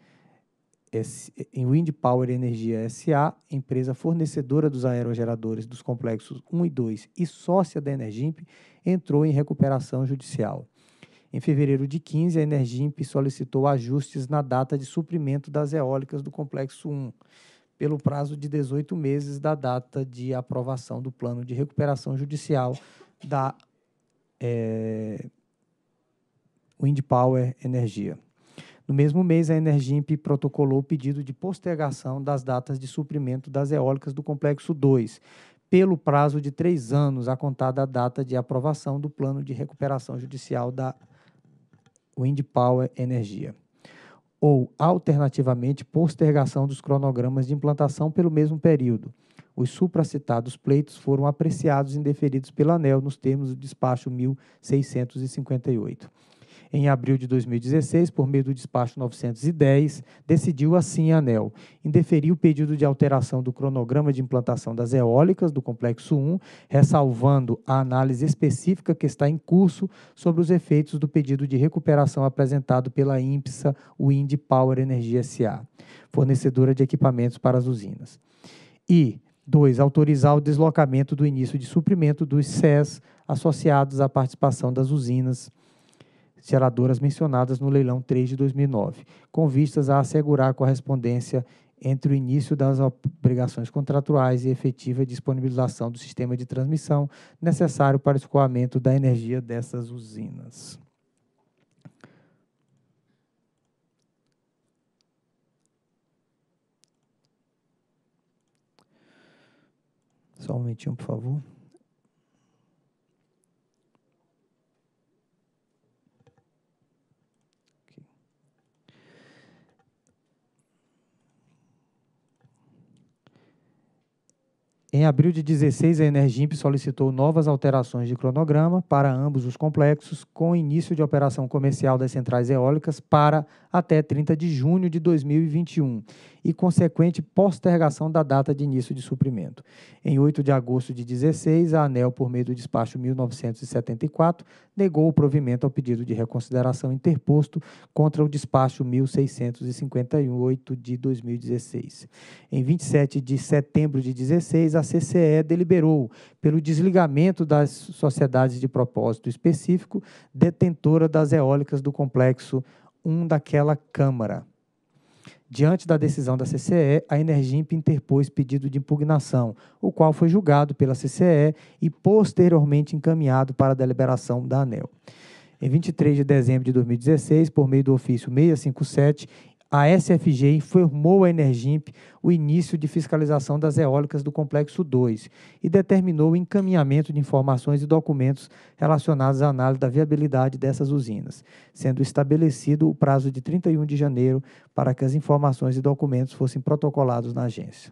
em Wind Power Energia SA, empresa fornecedora dos aerogeradores dos complexos 1 e 2 e sócia da Energimp, entrou em recuperação judicial. Em fevereiro de 15, a Energimp solicitou ajustes na data de suprimento das eólicas do complexo 1, pelo prazo de 18 meses da data de aprovação do plano de recuperação judicial da é, Wind Power Energia. No mesmo mês, a Energimp protocolou o pedido de postergação das datas de suprimento das eólicas do Complexo 2, pelo prazo de três anos, a contar da data de aprovação do plano de recuperação judicial da Wind Power Energia. Ou, alternativamente, postergação dos cronogramas de implantação pelo mesmo período. Os supracitados pleitos foram apreciados e indeferidos pela ANEL nos termos do despacho 1658. Em abril de 2016, por meio do despacho 910, decidiu assim a ANEL indeferir o pedido de alteração do cronograma de implantação das eólicas do Complexo 1, ressalvando a análise específica que está em curso sobre os efeitos do pedido de recuperação apresentado pela INPSA Wind Power Energia SA, fornecedora de equipamentos para as usinas. E dois, Autorizar o deslocamento do início de suprimento dos SES associados à participação das usinas seladoras mencionadas no leilão 3 de 2009, com vistas a assegurar a correspondência entre o início das obrigações contratuais e efetiva disponibilização do sistema de transmissão necessário para o escoamento da energia dessas usinas. Só um momentinho, por favor. Em abril de 16, a Energimp solicitou novas alterações de cronograma para ambos os complexos, com início de operação comercial das centrais eólicas para até 30 de junho de 2021 e consequente postergação da data de início de suprimento. Em 8 de agosto de 16, a ANEL, por meio do despacho 1974, negou o provimento ao pedido de reconsideração interposto contra o despacho 1658 de 2016. Em 27 de setembro de 16, a CCE deliberou pelo desligamento das sociedades de propósito específico detentora das eólicas do complexo 1 daquela Câmara. Diante da decisão da CCE, a Energimp interpôs pedido de impugnação, o qual foi julgado pela CCE e posteriormente encaminhado para a deliberação da ANEL. Em 23 de dezembro de 2016, por meio do ofício 657, a SFG informou à Energimp o início de fiscalização das eólicas do Complexo 2 e determinou o encaminhamento de informações e documentos relacionados à análise da viabilidade dessas usinas, sendo estabelecido o prazo de 31 de janeiro para que as informações e documentos fossem protocolados na agência.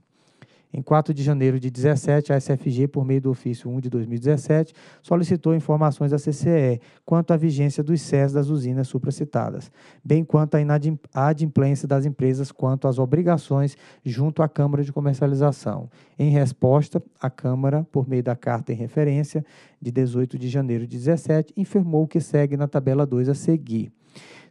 Em 4 de janeiro de 17, a SFG, por meio do ofício 1 de 2017, solicitou informações à CCE quanto à vigência dos SES das usinas supracitadas, bem quanto à adimplência das empresas quanto às obrigações junto à Câmara de Comercialização. Em resposta, a Câmara, por meio da carta em referência de 18 de janeiro de 17, informou que segue na tabela 2 a seguir.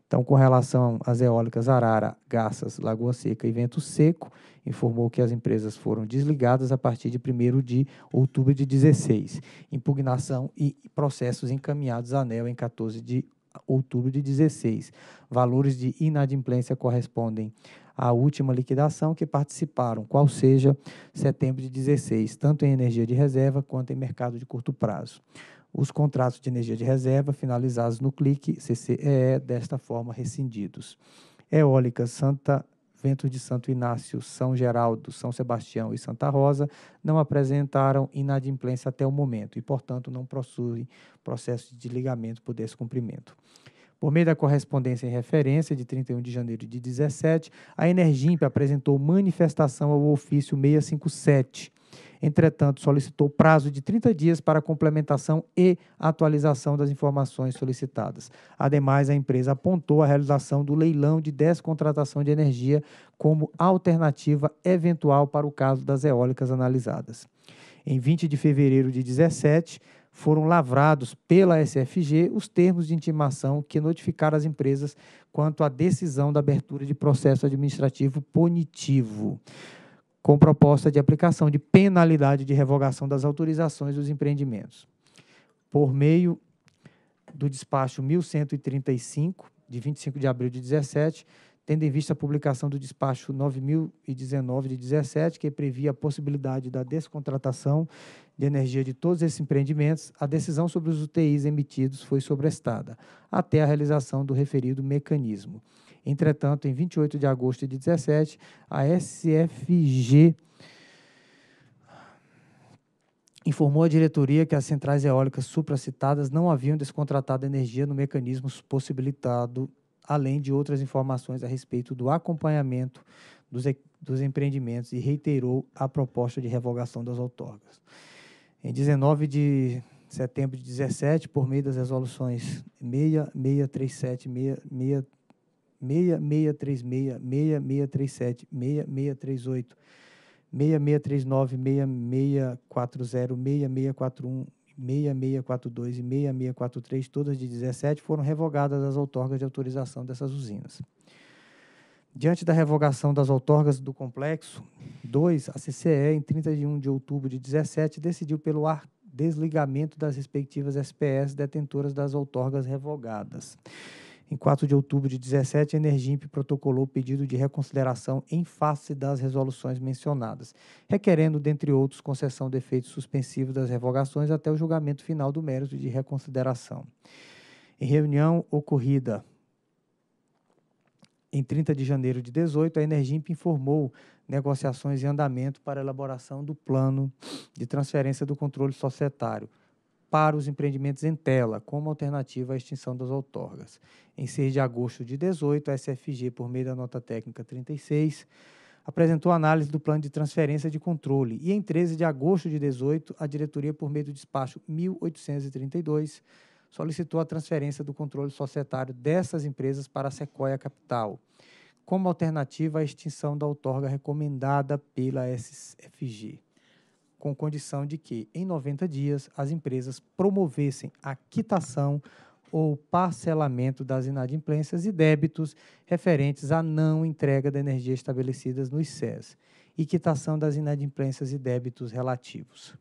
Então, com relação às eólicas Arara, Garças, Lagoa Seca e Vento Seco, informou que as empresas foram desligadas a partir de 1 de outubro de 16. Impugnação e processos encaminhados à ANEL em 14 de outubro de 16. Valores de inadimplência correspondem à última liquidação que participaram, qual seja setembro de 16, tanto em energia de reserva quanto em mercado de curto prazo os contratos de energia de reserva finalizados no CLIC CCEE, desta forma rescindidos. Eólica Santa Ventos de Santo Inácio, São Geraldo, São Sebastião e Santa Rosa não apresentaram inadimplência até o momento e, portanto, não possuem processo de ligamento por descumprimento. Por meio da correspondência em referência de 31 de janeiro de 17, a Energimp apresentou manifestação ao ofício 657 Entretanto, solicitou prazo de 30 dias para complementação e atualização das informações solicitadas. Ademais, a empresa apontou a realização do leilão de descontratação de energia como alternativa eventual para o caso das eólicas analisadas. Em 20 de fevereiro de 2017, foram lavrados pela SFG os termos de intimação que notificaram as empresas quanto à decisão da abertura de processo administrativo punitivo com proposta de aplicação de penalidade de revogação das autorizações dos empreendimentos. Por meio do despacho 1135, de 25 de abril de 17, tendo em vista a publicação do despacho 9019 de 17, que previa a possibilidade da descontratação de energia de todos esses empreendimentos, a decisão sobre os UTIs emitidos foi sobrestada, até a realização do referido mecanismo. Entretanto, em 28 de agosto de 17, a SFG informou a diretoria que as centrais eólicas supracitadas não haviam descontratado energia no mecanismo possibilitado, além de outras informações a respeito do acompanhamento dos, dos empreendimentos e reiterou a proposta de revogação das outorgas. Em 19 de setembro de 17, por meio das resoluções 6, 637 6, 6 6636, 6637, 6638, 6639, 6640, 6641, 6642 e 6643, todas de 17, foram revogadas as outorgas de autorização dessas usinas. Diante da revogação das outorgas do complexo 2, a CCE, em 31 de outubro de 17, decidiu pelo desligamento das respectivas SPS detentoras das outorgas revogadas. Em 4 de outubro de 2017, a Energimp protocolou o pedido de reconsideração em face das resoluções mencionadas, requerendo, dentre outros, concessão de efeitos suspensivos das revogações até o julgamento final do mérito de reconsideração. Em reunião ocorrida em 30 de janeiro de 2018, a Energimp informou negociações em andamento para elaboração do plano de transferência do controle societário para os empreendimentos em tela, como alternativa à extinção das outorgas. Em 6 de agosto de 18, a SFG, por meio da nota técnica 36, apresentou análise do plano de transferência de controle e em 13 de agosto de 18, a diretoria por meio do despacho 1832 solicitou a transferência do controle societário dessas empresas para a Sequoia Capital, como alternativa à extinção da outorga recomendada pela SFG com condição de que, em 90 dias, as empresas promovessem a quitação ou parcelamento das inadimplências e débitos referentes à não entrega da energia estabelecidas nos SES e quitação das inadimplências e débitos relativos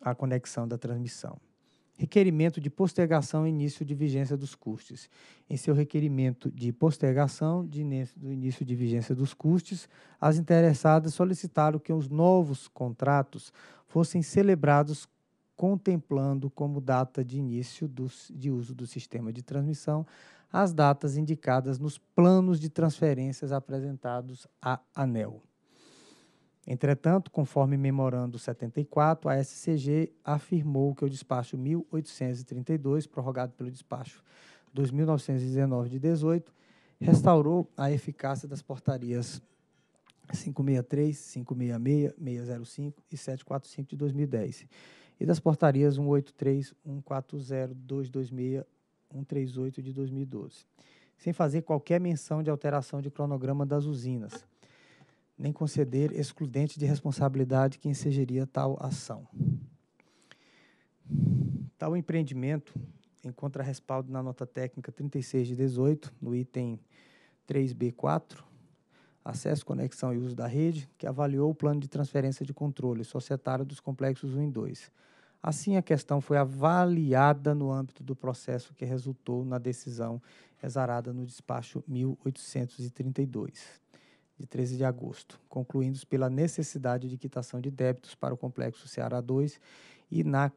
à conexão da transmissão. Requerimento de postergação e início de vigência dos custos. Em seu requerimento de postergação de início, do início de vigência dos custos, as interessadas solicitaram que os novos contratos fossem celebrados contemplando como data de início de uso do sistema de transmissão as datas indicadas nos planos de transferências apresentados à ANEL. Entretanto, conforme memorando 74, a SCG afirmou que o despacho 1832, prorrogado pelo despacho 2919 de 18, restaurou a eficácia das portarias 563, 566, 605 e 745 de 2010 e das portarias 183, 140, 226, 138 de 2012, sem fazer qualquer menção de alteração de cronograma das usinas nem conceder excludente de responsabilidade que ensejaria tal ação. Tal empreendimento encontra respaldo na nota técnica 36 de 18, no item 3B4, acesso, conexão e uso da rede, que avaliou o plano de transferência de controle societário dos complexos 1 e 2. Assim, a questão foi avaliada no âmbito do processo que resultou na decisão exarada no despacho 1832 de 13 de agosto, concluindo pela necessidade de quitação de débitos para o Complexo Ceará 2 e na,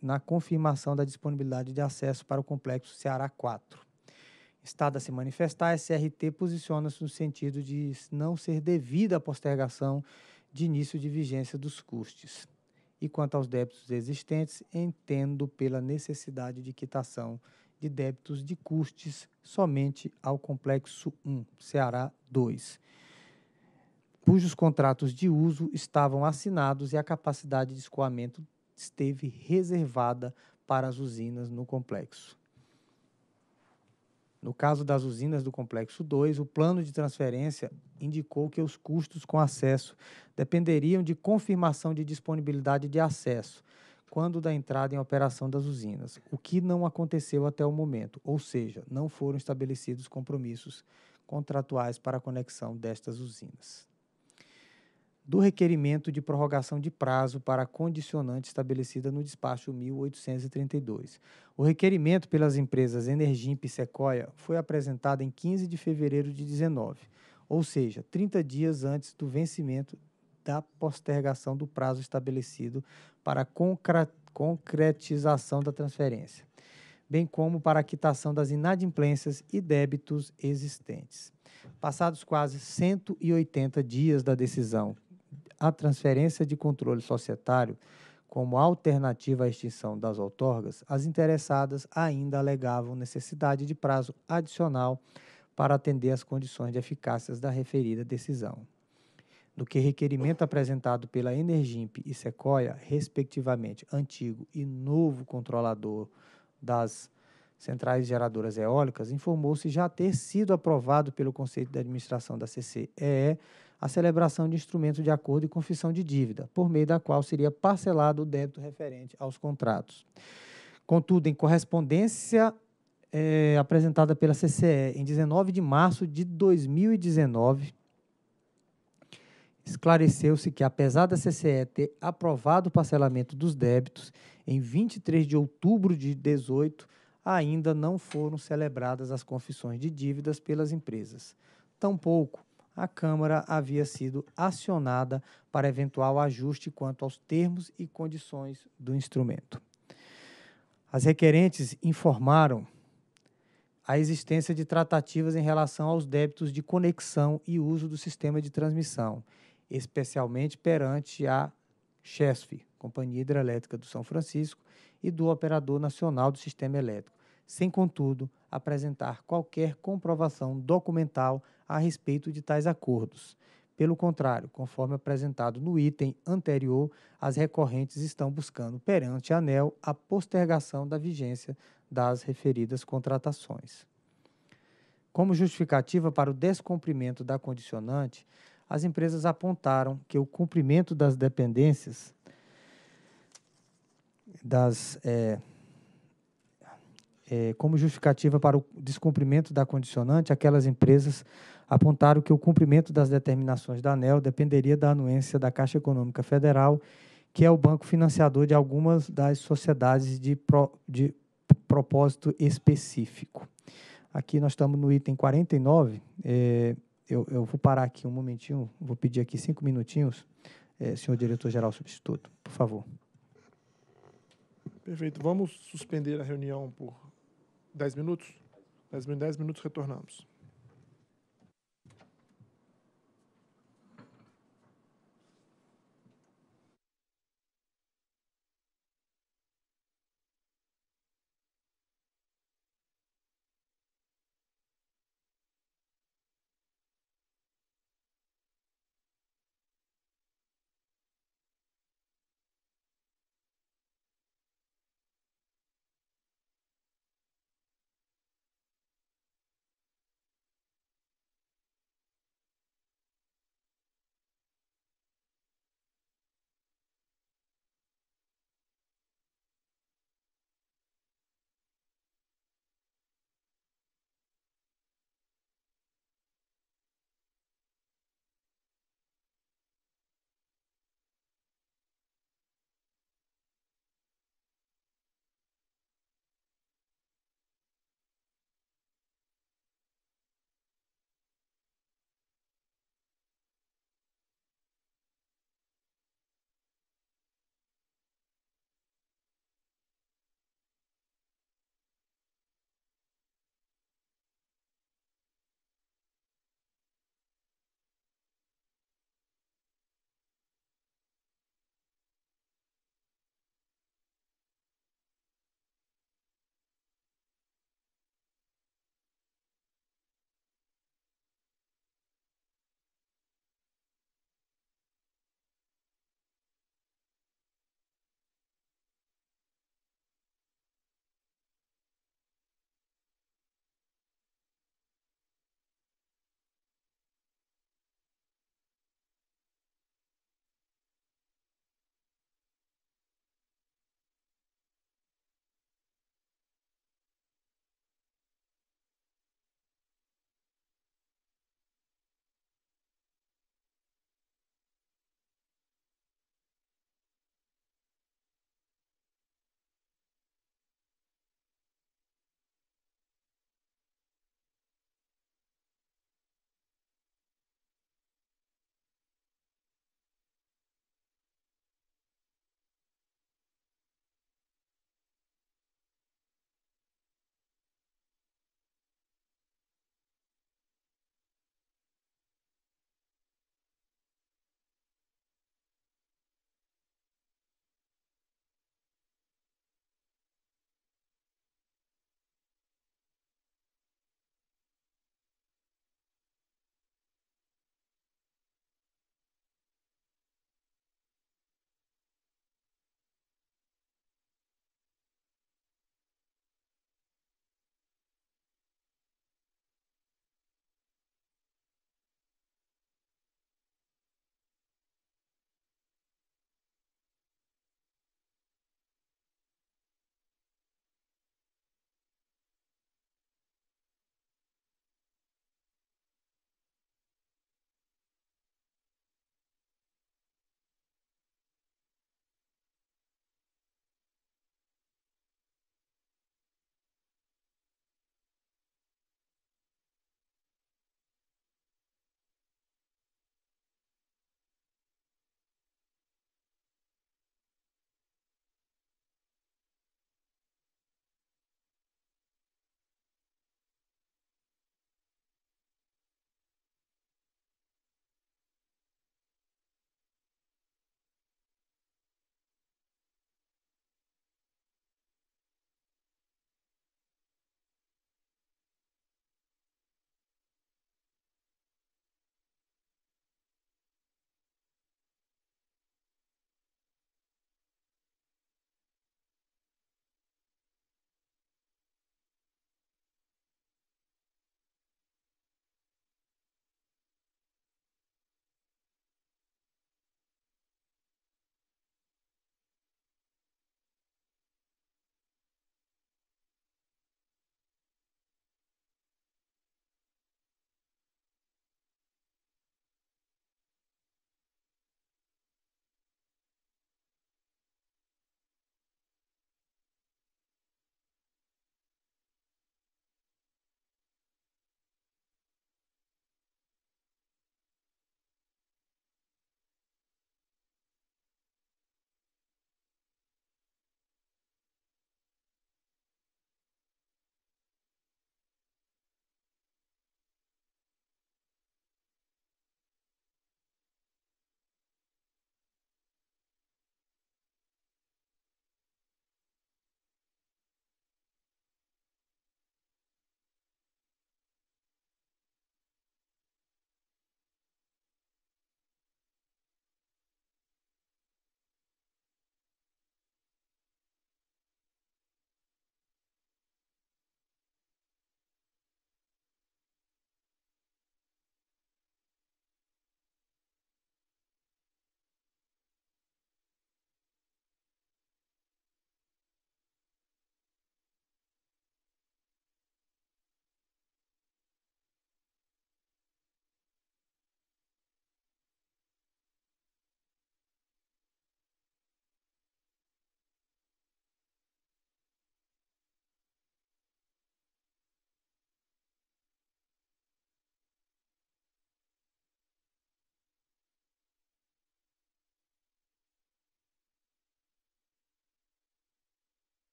na confirmação da disponibilidade de acesso para o Complexo Ceará 4. Estado a se manifestar, a SRT posiciona-se no sentido de não ser devida a postergação de início de vigência dos custos. E quanto aos débitos existentes, entendo pela necessidade de quitação de débitos de custos somente ao Complexo 1, Ceará 2 cujos contratos de uso estavam assinados e a capacidade de escoamento esteve reservada para as usinas no complexo. No caso das usinas do Complexo 2, o plano de transferência indicou que os custos com acesso dependeriam de confirmação de disponibilidade de acesso quando da entrada em operação das usinas, o que não aconteceu até o momento, ou seja, não foram estabelecidos compromissos contratuais para a conexão destas usinas do requerimento de prorrogação de prazo para a condicionante estabelecida no despacho 1832. O requerimento pelas empresas Energimp e Sequoia foi apresentado em 15 de fevereiro de 19, ou seja, 30 dias antes do vencimento da postergação do prazo estabelecido para a concretização da transferência, bem como para a quitação das inadimplências e débitos existentes. Passados quase 180 dias da decisão a transferência de controle societário como alternativa à extinção das outorgas, as interessadas ainda alegavam necessidade de prazo adicional para atender às condições de eficácia da referida decisão. do que requerimento apresentado pela Energimp e Sequoia, respectivamente, antigo e novo controlador das centrais geradoras eólicas, informou-se já ter sido aprovado pelo Conselho de Administração da CCEE a celebração de instrumentos de acordo e confissão de dívida, por meio da qual seria parcelado o débito referente aos contratos. Contudo, em correspondência é, apresentada pela CCE em 19 de março de 2019, esclareceu-se que, apesar da CCE ter aprovado o parcelamento dos débitos em 23 de outubro de 2018, ainda não foram celebradas as confissões de dívidas pelas empresas. Tampouco a Câmara havia sido acionada para eventual ajuste quanto aos termos e condições do instrumento. As requerentes informaram a existência de tratativas em relação aos débitos de conexão e uso do sistema de transmissão, especialmente perante a CHESF, Companhia Hidrelétrica do São Francisco, e do Operador Nacional do Sistema Elétrico, sem, contudo, apresentar qualquer comprovação documental a respeito de tais acordos. Pelo contrário, conforme apresentado no item anterior, as recorrentes estão buscando perante a ANEL a postergação da vigência das referidas contratações. Como justificativa para o descumprimento da condicionante, as empresas apontaram que o cumprimento das dependências das é, é, como justificativa para o descumprimento da condicionante, aquelas empresas apontaram que o cumprimento das determinações da ANEL dependeria da anuência da Caixa Econômica Federal, que é o banco financiador de algumas das sociedades de, pro, de propósito específico. Aqui nós estamos no item 49. É, eu, eu, vou parar aqui um momentinho, vou pedir aqui cinco minutinhos, é, senhor diretor-geral substituto, por favor. Perfeito. Vamos suspender a reunião por dez minutos? Dez, dez minutos retornamos.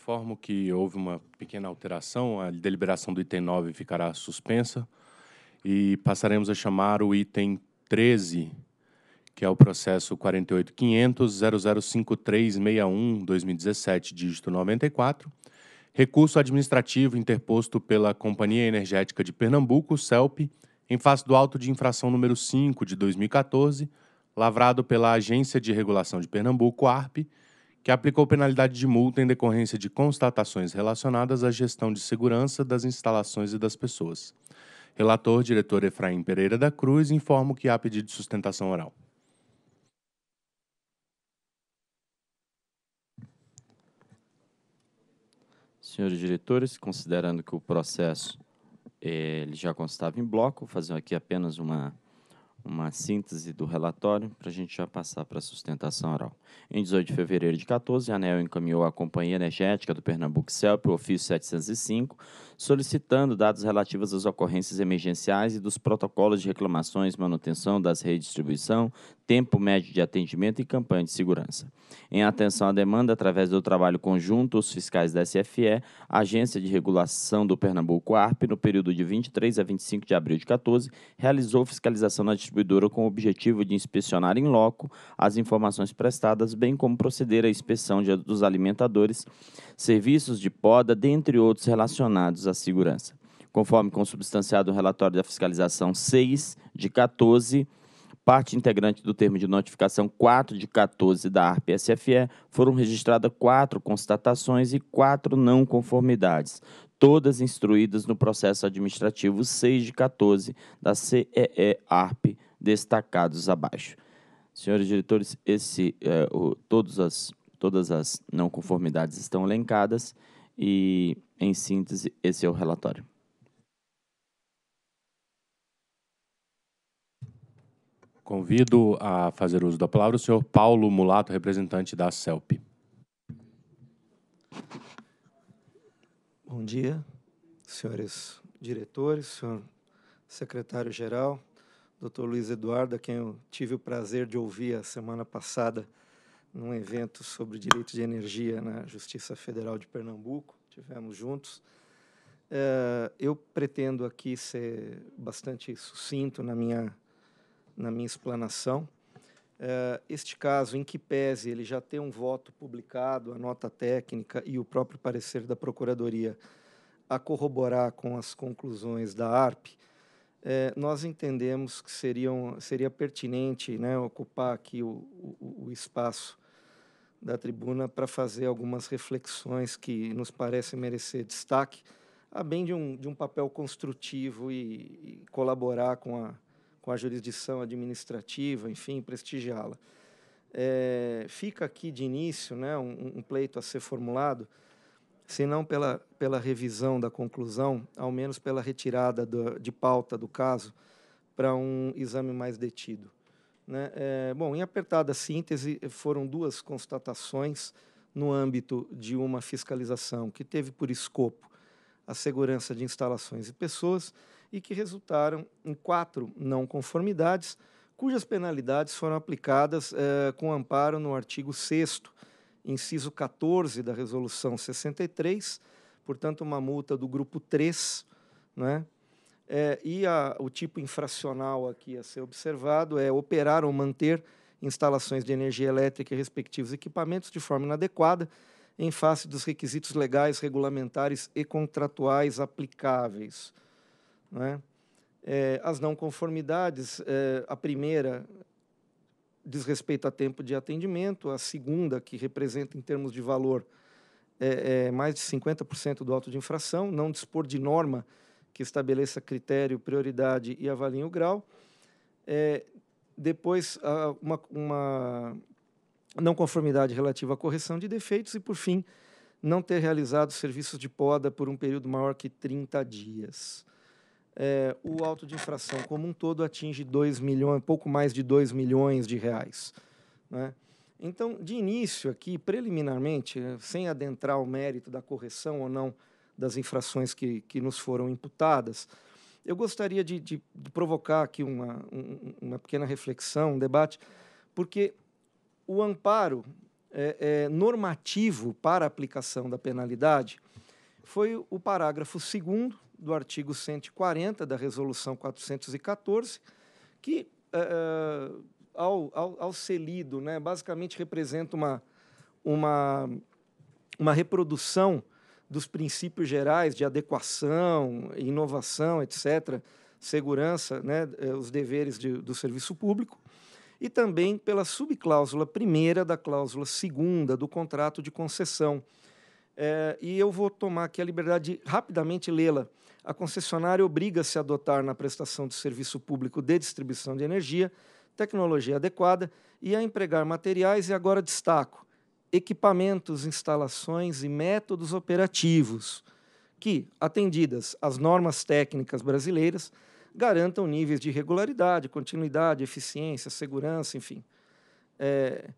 Informo que houve uma pequena alteração. A deliberação do item 9 ficará suspensa e passaremos a chamar o item 13, que é o processo 48.500.005361-2017, dígito 94, recurso administrativo interposto pela Companhia Energética de Pernambuco, CELP, em face do auto de infração número 5 de 2014, lavrado pela Agência de Regulação de Pernambuco, ARP, que aplicou penalidade de multa em decorrência de constatações relacionadas à gestão de segurança das instalações e das pessoas. Relator, diretor Efraim Pereira da Cruz, informa que há pedido de sustentação oral. Senhores diretores, considerando que o processo eh, ele já constava em bloco, vou fazer aqui apenas uma uma síntese do relatório para a gente já passar para a sustentação oral. Em 18 de fevereiro de 14, a ANEL encaminhou à Companhia Energética do Pernambuco CEL para o ofício 705, solicitando dados relativos às ocorrências emergenciais e dos protocolos de reclamações, manutenção das distribuição tempo médio de atendimento e campanha de segurança. Em atenção à demanda, através do trabalho conjunto, os fiscais da SFE, Agência de Regulação do Pernambuco ARP, no período de 23 a 25 de abril de 14, realizou fiscalização na distribuidora com o objetivo de inspecionar em loco as informações prestadas, bem como proceder à inspeção de, dos alimentadores, serviços de poda, dentre outros relacionados à segurança. Conforme consubstanciado o relatório da fiscalização 6 de 14, parte integrante do termo de notificação 4 de 14 da ARP-SFE, foram registradas quatro constatações e quatro não conformidades, todas instruídas no processo administrativo 6 de 14 da CEE-ARP, destacados abaixo. Senhores diretores, esse, é, o, todas, as, todas as não conformidades estão elencadas e, em síntese, esse é o relatório. Convido a fazer uso da palavra o senhor Paulo Mulato, representante da CELP. Bom dia, senhores diretores, senhor secretário-geral, doutor Luiz Eduardo, a quem eu tive o prazer de ouvir a semana passada num evento sobre direito de energia na Justiça Federal de Pernambuco, tivemos juntos. Eh, eu pretendo aqui ser bastante sucinto na minha na minha explanação. Uh, este caso, em que pese ele já ter um voto publicado, a nota técnica e o próprio parecer da Procuradoria a corroborar com as conclusões da ARP, eh, nós entendemos que seriam, seria pertinente né, ocupar aqui o, o, o espaço da tribuna para fazer algumas reflexões que nos parece merecer destaque, a bem de um, de um papel construtivo e, e colaborar com a, com a jurisdição administrativa, enfim, prestigiá-la. É, fica aqui de início né, um, um, pleito a ser formulado, se não pela, pela revisão da conclusão, ao menos pela retirada do, de pauta do caso para um exame mais detido. Né? É, bom, em apertada síntese, foram duas constatações no âmbito de uma fiscalização que teve por escopo a segurança de instalações e pessoas e que resultaram em quatro não conformidades, cujas penalidades foram aplicadas eh, com amparo no artigo 6, inciso 14 da Resolução 63, portanto, uma multa do grupo 3, né? É, e a, o tipo infracional aqui a ser observado é operar ou manter instalações de energia elétrica e respectivos equipamentos de forma inadequada em face dos requisitos legais, regulamentares e contratuais aplicáveis. Né? É, as não conformidades, é, a primeira diz respeito a tempo de atendimento, a segunda, que representa em termos de valor é, é mais de 50% do auto de infração, não dispor de norma que estabeleça critério, prioridade e avalie o grau. É, depois, a, uma, uma não conformidade relativa à correção de defeitos e, por fim, não ter realizado serviços de poda por um período maior que 30 dias é, o auto de infração como um todo atinge 2 milhões, pouco mais de 2 milhões de reais. Né? Então, de início aqui, preliminarmente, eh, sem adentrar o mérito da correção ou não das infrações que, que nos foram imputadas, eu gostaria de, de, de provocar aqui uma, um, uma pequena reflexão, um debate, porque o amparo é, é, normativo para a aplicação da penalidade foi o parágrafo 2 do artigo 140 da Resolução 414, que, uh, ao, ao, ao ser lido, né, basicamente representa uma, uma, uma reprodução dos princípios gerais de adequação, inovação, etc., segurança, né, eh, os deveres de, do serviço público, e também pela subcláusula primeira da cláusula segunda do contrato de concessão. É, e eu vou tomar aqui a liberdade de rapidamente lê-la a concessionária obriga-se a adotar na prestação de serviço público de distribuição de energia tecnologia adequada e a empregar materiais e agora destaco equipamentos, instalações e métodos operativos que, atendidas às normas técnicas brasileiras, garantam níveis de regularidade, continuidade, eficiência, segurança, enfim. É,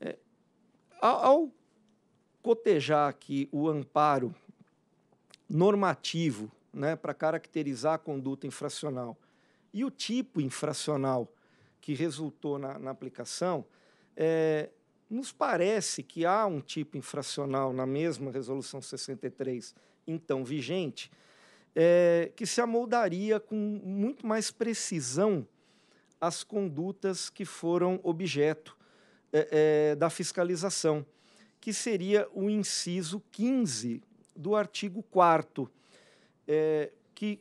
é, ao cotejar que o amparo normativo né, para caracterizar a conduta infracional e o tipo infracional que resultou na, na aplicação, é, nos parece que há um tipo infracional na mesma resolução 63, então vigente, é, que se amoldaria com muito mais precisão às condutas que foram objeto é, é, da fiscalização, que seria o inciso 15 do artigo 4 é, que,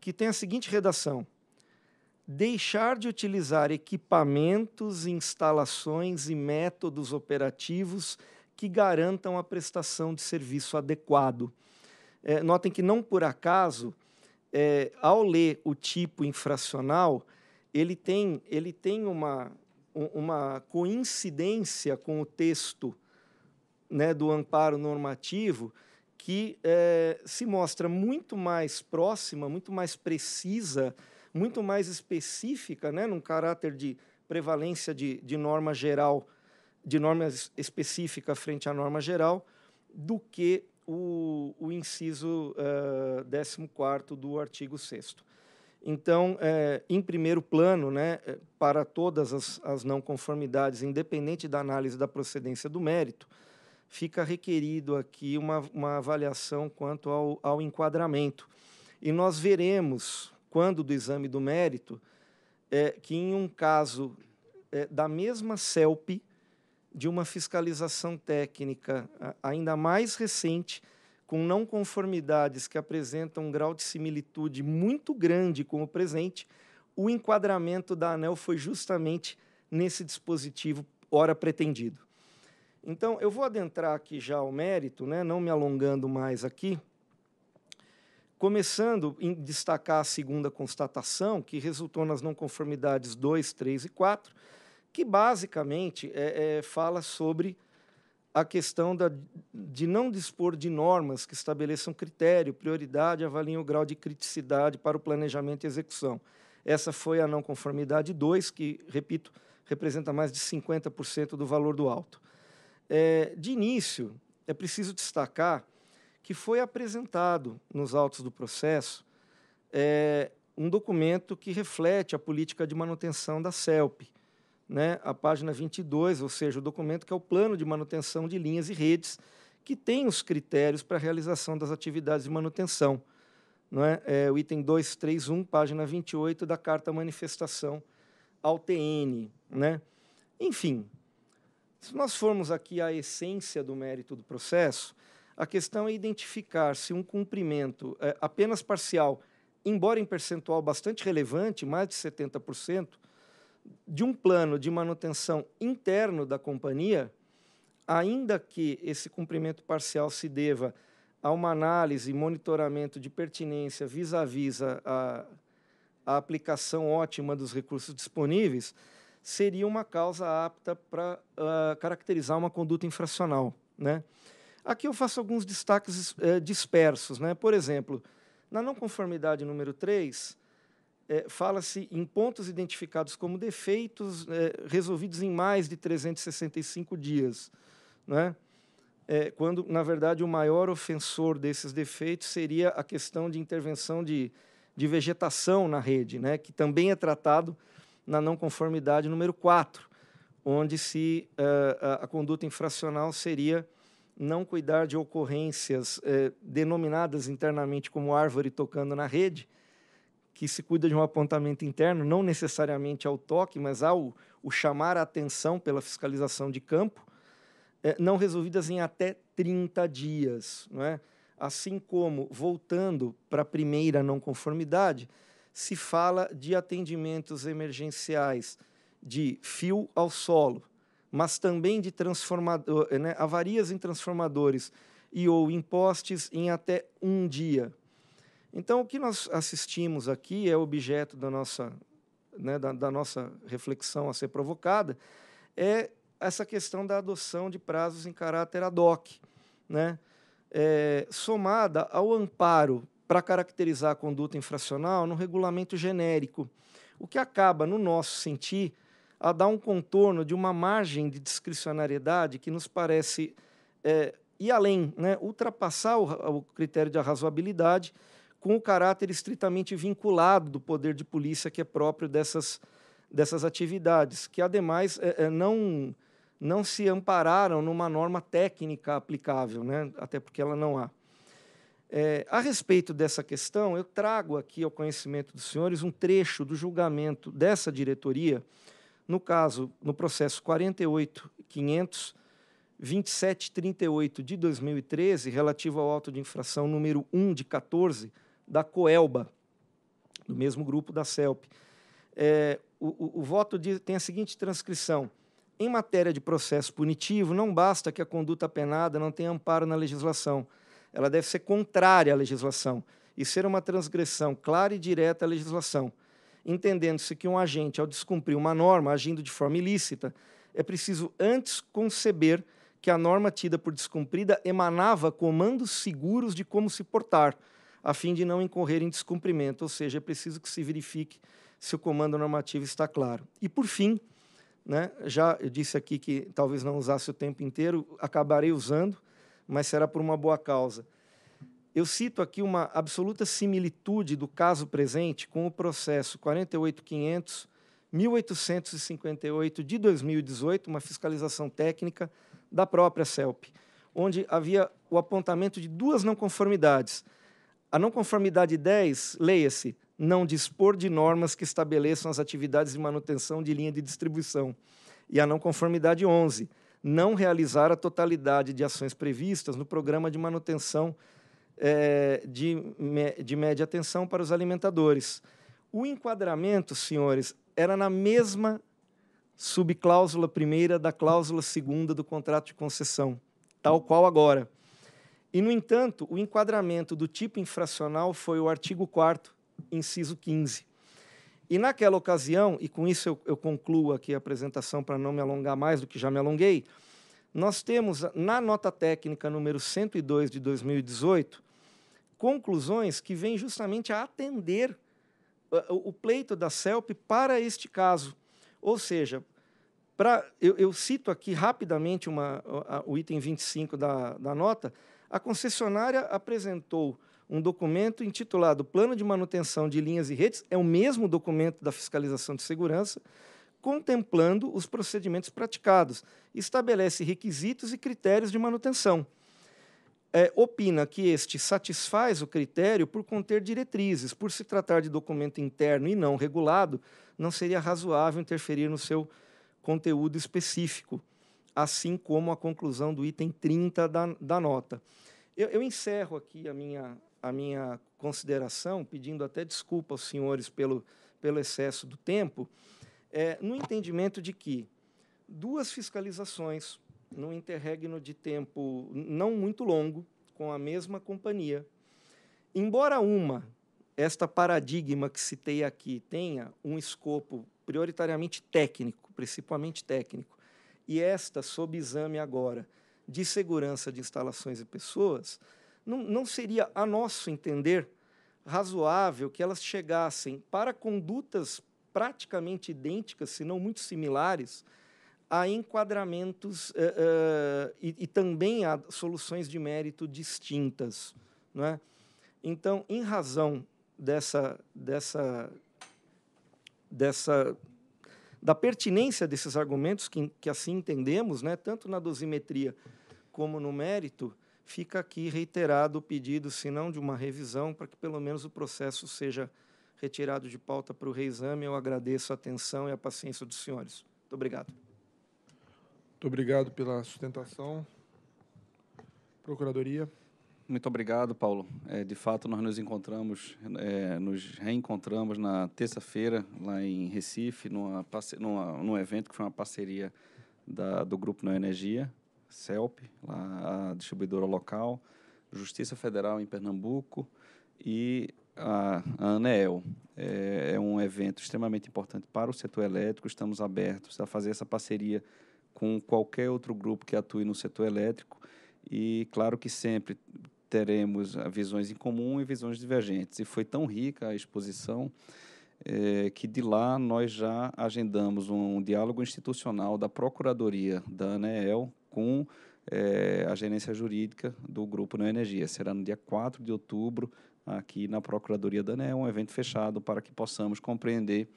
que tem a seguinte redação: deixar de utilizar equipamentos, instalações e métodos operativos que garantam a prestação de serviço adequado. É, notem que não por acaso, é, ao ler o tipo infracional, ele tem, ele tem uma, uma coincidência com o texto né, do amparo normativo, que é, se mostra muito mais próxima, muito mais precisa, muito mais específica, né, num caráter de prevalência de, de norma geral, de norma específica frente à norma geral, do que o, o inciso uh, eh, 14 do artigo 6. Então, é, em primeiro plano, né, para todas as, as não conformidades, independente da análise da procedência do mérito, fica requerido aqui uma, uma avaliação quanto ao, ao enquadramento. E nós veremos, quando do exame do mérito, é, que em um caso é, da mesma CELP, de uma fiscalização técnica ainda mais recente, com não conformidades que apresentam um grau de similitude muito grande com o presente, o enquadramento da ANEL foi justamente nesse dispositivo ora pretendido. Então, eu vou adentrar aqui já ao mérito, né, não me alongando mais aqui, começando em destacar a segunda constatação, que resultou nas não conformidades 2, 3 e 4, que basicamente é, é, fala sobre a questão da, de não dispor de normas que estabeleçam critério, prioridade, avaliem o grau de criticidade para o planejamento e execução. Essa foi a não conformidade 2, que, repito, representa mais de 50% do valor do alto. É, de início, é preciso destacar que foi apresentado nos autos do processo é, um documento que reflete a política de manutenção da CELP, né, a página 22, ou seja, o documento que é o plano de manutenção de linhas e redes, que tem os critérios para a realização das atividades de manutenção. Não é? é o item 231, página 28 da Carta Manifestação ao TN. Né? Enfim, se nós formos aqui à essência do mérito do processo, a questão é identificar se um cumprimento é, apenas parcial, embora em percentual bastante relevante, mais de 70%, de um plano de manutenção interno da companhia, ainda que esse cumprimento parcial se deva a uma análise e monitoramento de pertinência vis-à-vis -a, -vis a, a aplicação ótima dos recursos disponíveis, seria uma causa apta para uh, ah, caracterizar uma conduta infracional. Né? Aqui eu faço alguns destaques uh, dispersos. Né? Por exemplo, na não conformidade número 3, eh, fala-se em pontos identificados como defeitos eh, resolvidos em mais de 365 dias. Né? quando, na verdade, o maior ofensor desses defeitos seria a questão de intervenção de, de vegetação na rede, né? que também é tratado na não conformidade número 4, onde se uh, a, a, conduta infracional seria não cuidar de ocorrências eh, denominadas internamente como árvore tocando na rede, que se cuida de um apontamento interno, não necessariamente ao toque, mas ao o chamar a atenção pela fiscalização de campo, eh, não resolvidas em até 30 dias. Não é? Assim como, voltando para a primeira não conformidade, se fala de atendimentos emergenciais de fio ao solo, mas também de transformador, eh, né, avarias em transformadores e ou impostes em até um dia. Então, o que nós assistimos aqui é objeto da nossa, né, da, da nossa reflexão a ser provocada, é essa questão da adoção de prazos em caráter ad hoc, né? É, somada ao amparo para caracterizar a conduta infracional no regulamento genérico, o que acaba, no nosso sentir, a dar um contorno de uma margem de discricionariedade que nos parece é, ir além, né? ultrapassar o, o critério de arrazoabilidade com o caráter estritamente vinculado do poder de polícia que é próprio dessas, dessas atividades, que, ademais, é, é, não, não se ampararam numa norma técnica aplicável, né? até porque ela não há. É, a respeito dessa questão, eu trago aqui ao conhecimento dos senhores um trecho do julgamento dessa diretoria, no caso, no processo 48.500, 2738 de 2013, relativo ao auto de infração número 1 de 14, da Coelba, do mesmo grupo da CELP. É, o, o, o, voto tem a seguinte transcrição. Em matéria de processo punitivo, não basta que a conduta penada não tenha amparo na legislação, ela deve ser contrária à legislação e ser uma transgressão clara e direta à legislação, entendendo-se que um agente, ao descumprir uma norma agindo de forma ilícita, é preciso antes conceber que a norma tida por descumprida emanava comandos seguros de como se portar, a fim de não incorrer em descumprimento, ou seja, é preciso que se verifique se o comando normativo está claro. E, por fim, né, já eu disse aqui que talvez não usasse o tempo inteiro, acabarei usando, mas será por uma boa causa. Eu cito aqui uma absoluta similitude do caso presente com o processo 48500 1858 de 2018, uma fiscalização técnica da própria CELP, onde havia o apontamento de duas não conformidades. A não conformidade 10, leia-se, não dispor de normas que estabeleçam as atividades de manutenção de linha de distribuição. E a não conformidade 11, não realizar a totalidade de ações previstas no programa de manutenção é, de, de média atenção para os alimentadores. O enquadramento, senhores, era na mesma subcláusula primeira da cláusula segunda do contrato de concessão, tal qual agora. E, no entanto, o enquadramento do tipo infracional foi o artigo 4 inciso 15. E naquela ocasião, e com isso eu, eu concluo aqui a apresentação para não me alongar mais do que já me alonguei, nós temos na nota técnica número 102 de 2018 conclusões que vêm justamente a atender uh, o pleito da CELP para este caso. Ou seja, pra, eu, eu cito aqui rapidamente uma, o item 25 da, da nota, a concessionária apresentou um documento intitulado Plano de Manutenção de Linhas e Redes, é o mesmo documento da fiscalização de segurança, contemplando os procedimentos praticados, estabelece requisitos e critérios de manutenção. É, opina que este satisfaz o critério por conter diretrizes. Por se tratar de documento interno e não regulado, não seria razoável interferir no seu conteúdo específico, assim como a conclusão do item 30 da, da nota. Eu, eu encerro aqui a minha, a minha consideração, pedindo até desculpa aos senhores pelo, pelo excesso do tempo, é, no entendimento de que duas fiscalizações num interregno de tempo não muito longo, com a mesma companhia, embora uma, esta paradigma que citei aqui, tenha um escopo prioritariamente técnico, principalmente técnico, e esta, sob exame agora, de segurança de instalações e pessoas, não, não seria, a nosso entender, razoável que elas chegassem para condutas praticamente idênticas, se não muito similares, a enquadramentos uh, uh, e, e, também a soluções de mérito distintas. Não é? Então, em razão dessa, dessa, dessa da pertinência desses argumentos que, que assim entendemos, né, tanto na dosimetria como no mérito, fica aqui reiterado o pedido, se não de uma revisão, para que pelo menos o processo seja retirado de pauta para o reexame. Eu agradeço a atenção e a paciência dos senhores. Muito obrigado. Muito obrigado pela sustentação. Procuradoria. Muito obrigado, Paulo. É, de fato, nós nos encontramos, é, nos reencontramos na terça-feira, lá em Recife, numa, numa, num evento que foi uma parceria da, do Grupo Não Energia, CELP, lá a distribuidora local, Justiça Federal em Pernambuco e a, ANEEL. É, é, um evento extremamente importante para o setor elétrico, estamos abertos a fazer essa parceria com qualquer outro grupo que atue no setor elétrico e, claro, que sempre teremos visões em comum e visões divergentes. E foi tão rica a exposição é, que de lá nós já agendamos um, um diálogo institucional da Procuradoria da ANEEL com é, a gerência jurídica do Grupo Neo Energia. Será no dia 4 de outubro, aqui na Procuradoria da ANEL, um evento fechado para que possamos compreender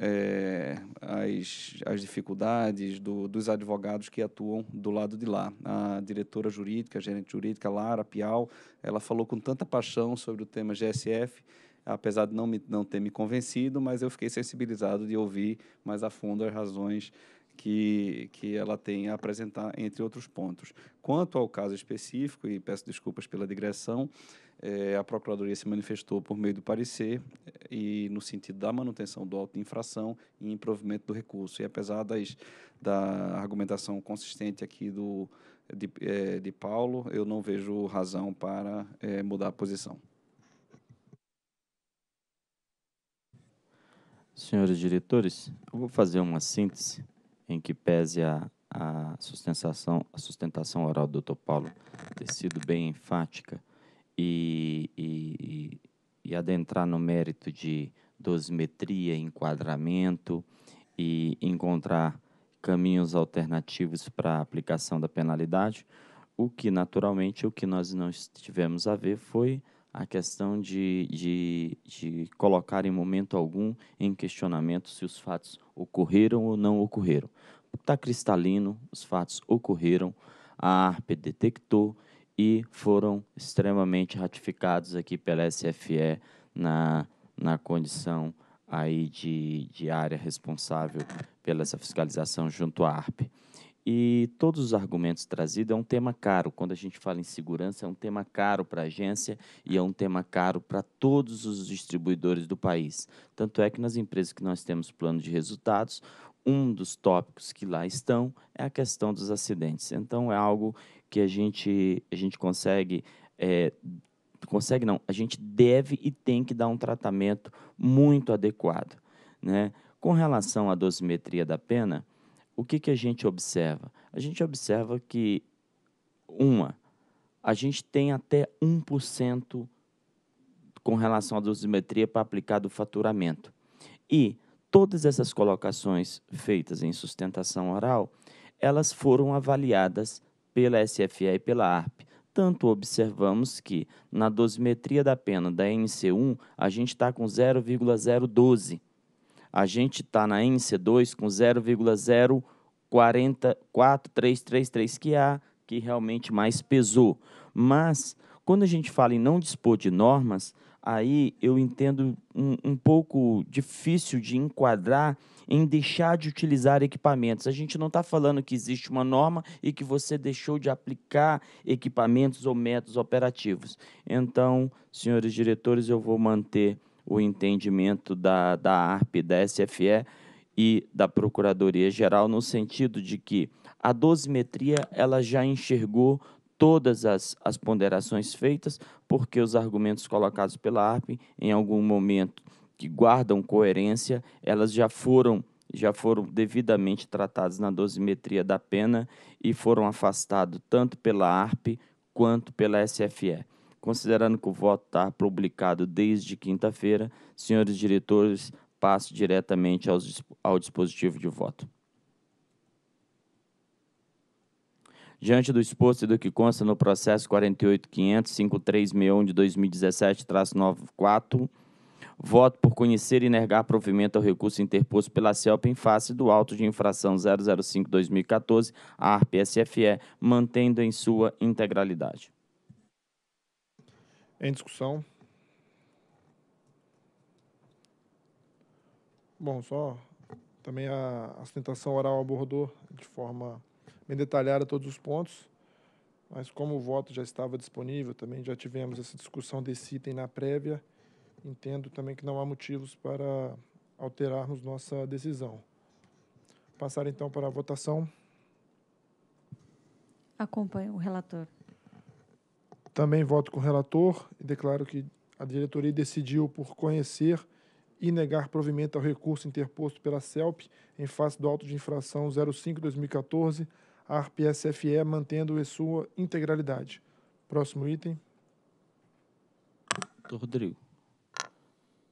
é, as, as dificuldades do, dos advogados que atuam do lado de lá. A diretora jurídica, a gerente jurídica, Lara Pial, ela falou com tanta paixão sobre o tema GSF, apesar de não, me, não ter me convencido, mas eu fiquei sensibilizado de ouvir mais a fundo as razões que, que ela tem a apresentar, entre outros pontos. Quanto ao caso específico, e peço desculpas pela digressão, é, a Procuradoria se manifestou por meio do parecer e no sentido da manutenção do auto de infração e em do recurso. E apesar das, da argumentação consistente aqui do, de, é, de Paulo, eu não vejo razão para é, mudar a posição. Senhores diretores, eu vou fazer uma síntese em que pese a, a, sustentação, a sustentação oral do Dr. Paulo ter sido bem enfática e, e, e adentrar no mérito de dosimetria, enquadramento e encontrar caminhos alternativos para a aplicação da penalidade, o que naturalmente o que nós não tivemos a ver foi a questão de, de, de colocar em momento algum em questionamento se os fatos ocorreram ou não ocorreram. Está cristalino, os fatos ocorreram, a ARP detectou e foram extremamente ratificados aqui pela SFE na, na condição aí de, de área responsável pela essa fiscalização junto à ARP. E todos os argumentos trazidos é um tema caro. Quando a gente fala em segurança, é um tema caro para a agência e é um tema caro para todos os distribuidores do país. Tanto é que nas empresas que nós temos plano de resultados, um dos tópicos que lá estão é a questão dos acidentes. Então é algo que a gente, a gente consegue. É, consegue não, a gente deve e tem que dar um tratamento muito adequado. Né? Com relação à dosimetria da pena, o que, que a gente observa? A gente observa que, uma, a gente tem até 1% com relação à dosimetria para aplicar do faturamento. E todas essas colocações feitas em sustentação oral, elas foram avaliadas pela SFE e pela ARP. Tanto observamos que na dosimetria da pena da nc 1 a gente está com 0,012 a gente está na NC2 com 0,044333 que é a que realmente mais pesou. Mas, quando a gente fala em não dispor de normas, aí eu entendo um, um pouco difícil de enquadrar em deixar de utilizar equipamentos. A gente não está falando que existe uma norma e que você deixou de aplicar equipamentos ou métodos operativos. Então, senhores diretores, eu vou manter o entendimento da, da ARP, da SFE e da Procuradoria-Geral, no sentido de que a dosimetria ela já enxergou todas as, as ponderações feitas, porque os argumentos colocados pela ARP, em algum momento que guardam coerência, elas já foram já foram devidamente tratados na dosimetria da pena e foram afastados tanto pela ARP quanto pela SFE. Considerando que o voto está publicado desde quinta-feira, senhores diretores, passo diretamente aos, ao dispositivo de voto. Diante do exposto e do que consta no processo 48.500.5361 de 2017-94, voto por conhecer e negar provimento ao recurso interposto pela CELP em face do auto de infração 005-2014 à ARPSFE, mantendo em sua integralidade em discussão. Bom, só também a, a sustentação oral abordou de forma bem detalhada todos os pontos, mas como o voto já estava disponível, também já tivemos essa discussão desse item na prévia, entendo também que não há motivos para alterarmos nossa decisão. Passar então para a votação. Acompanho o relator. Também voto com o relator e declaro que a diretoria decidiu por conhecer e negar provimento ao recurso interposto pela CELP em face do auto de infração 05-2014, ARP-SFE, mantendo em sua integralidade. Próximo item. Doutor Rodrigo,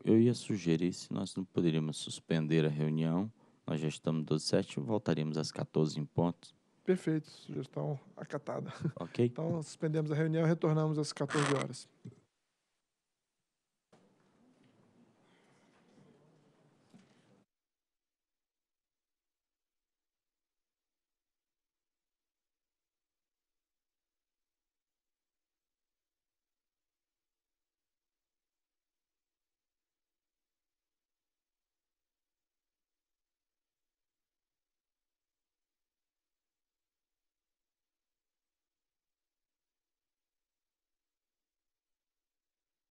eu ia sugerir se nós não poderíamos suspender a reunião, nós já estamos 17, voltaríamos às 14 em pontos. Perfeito, sugestão acatada. Ok. Então, suspendemos a reunião e retornamos às 14 horas.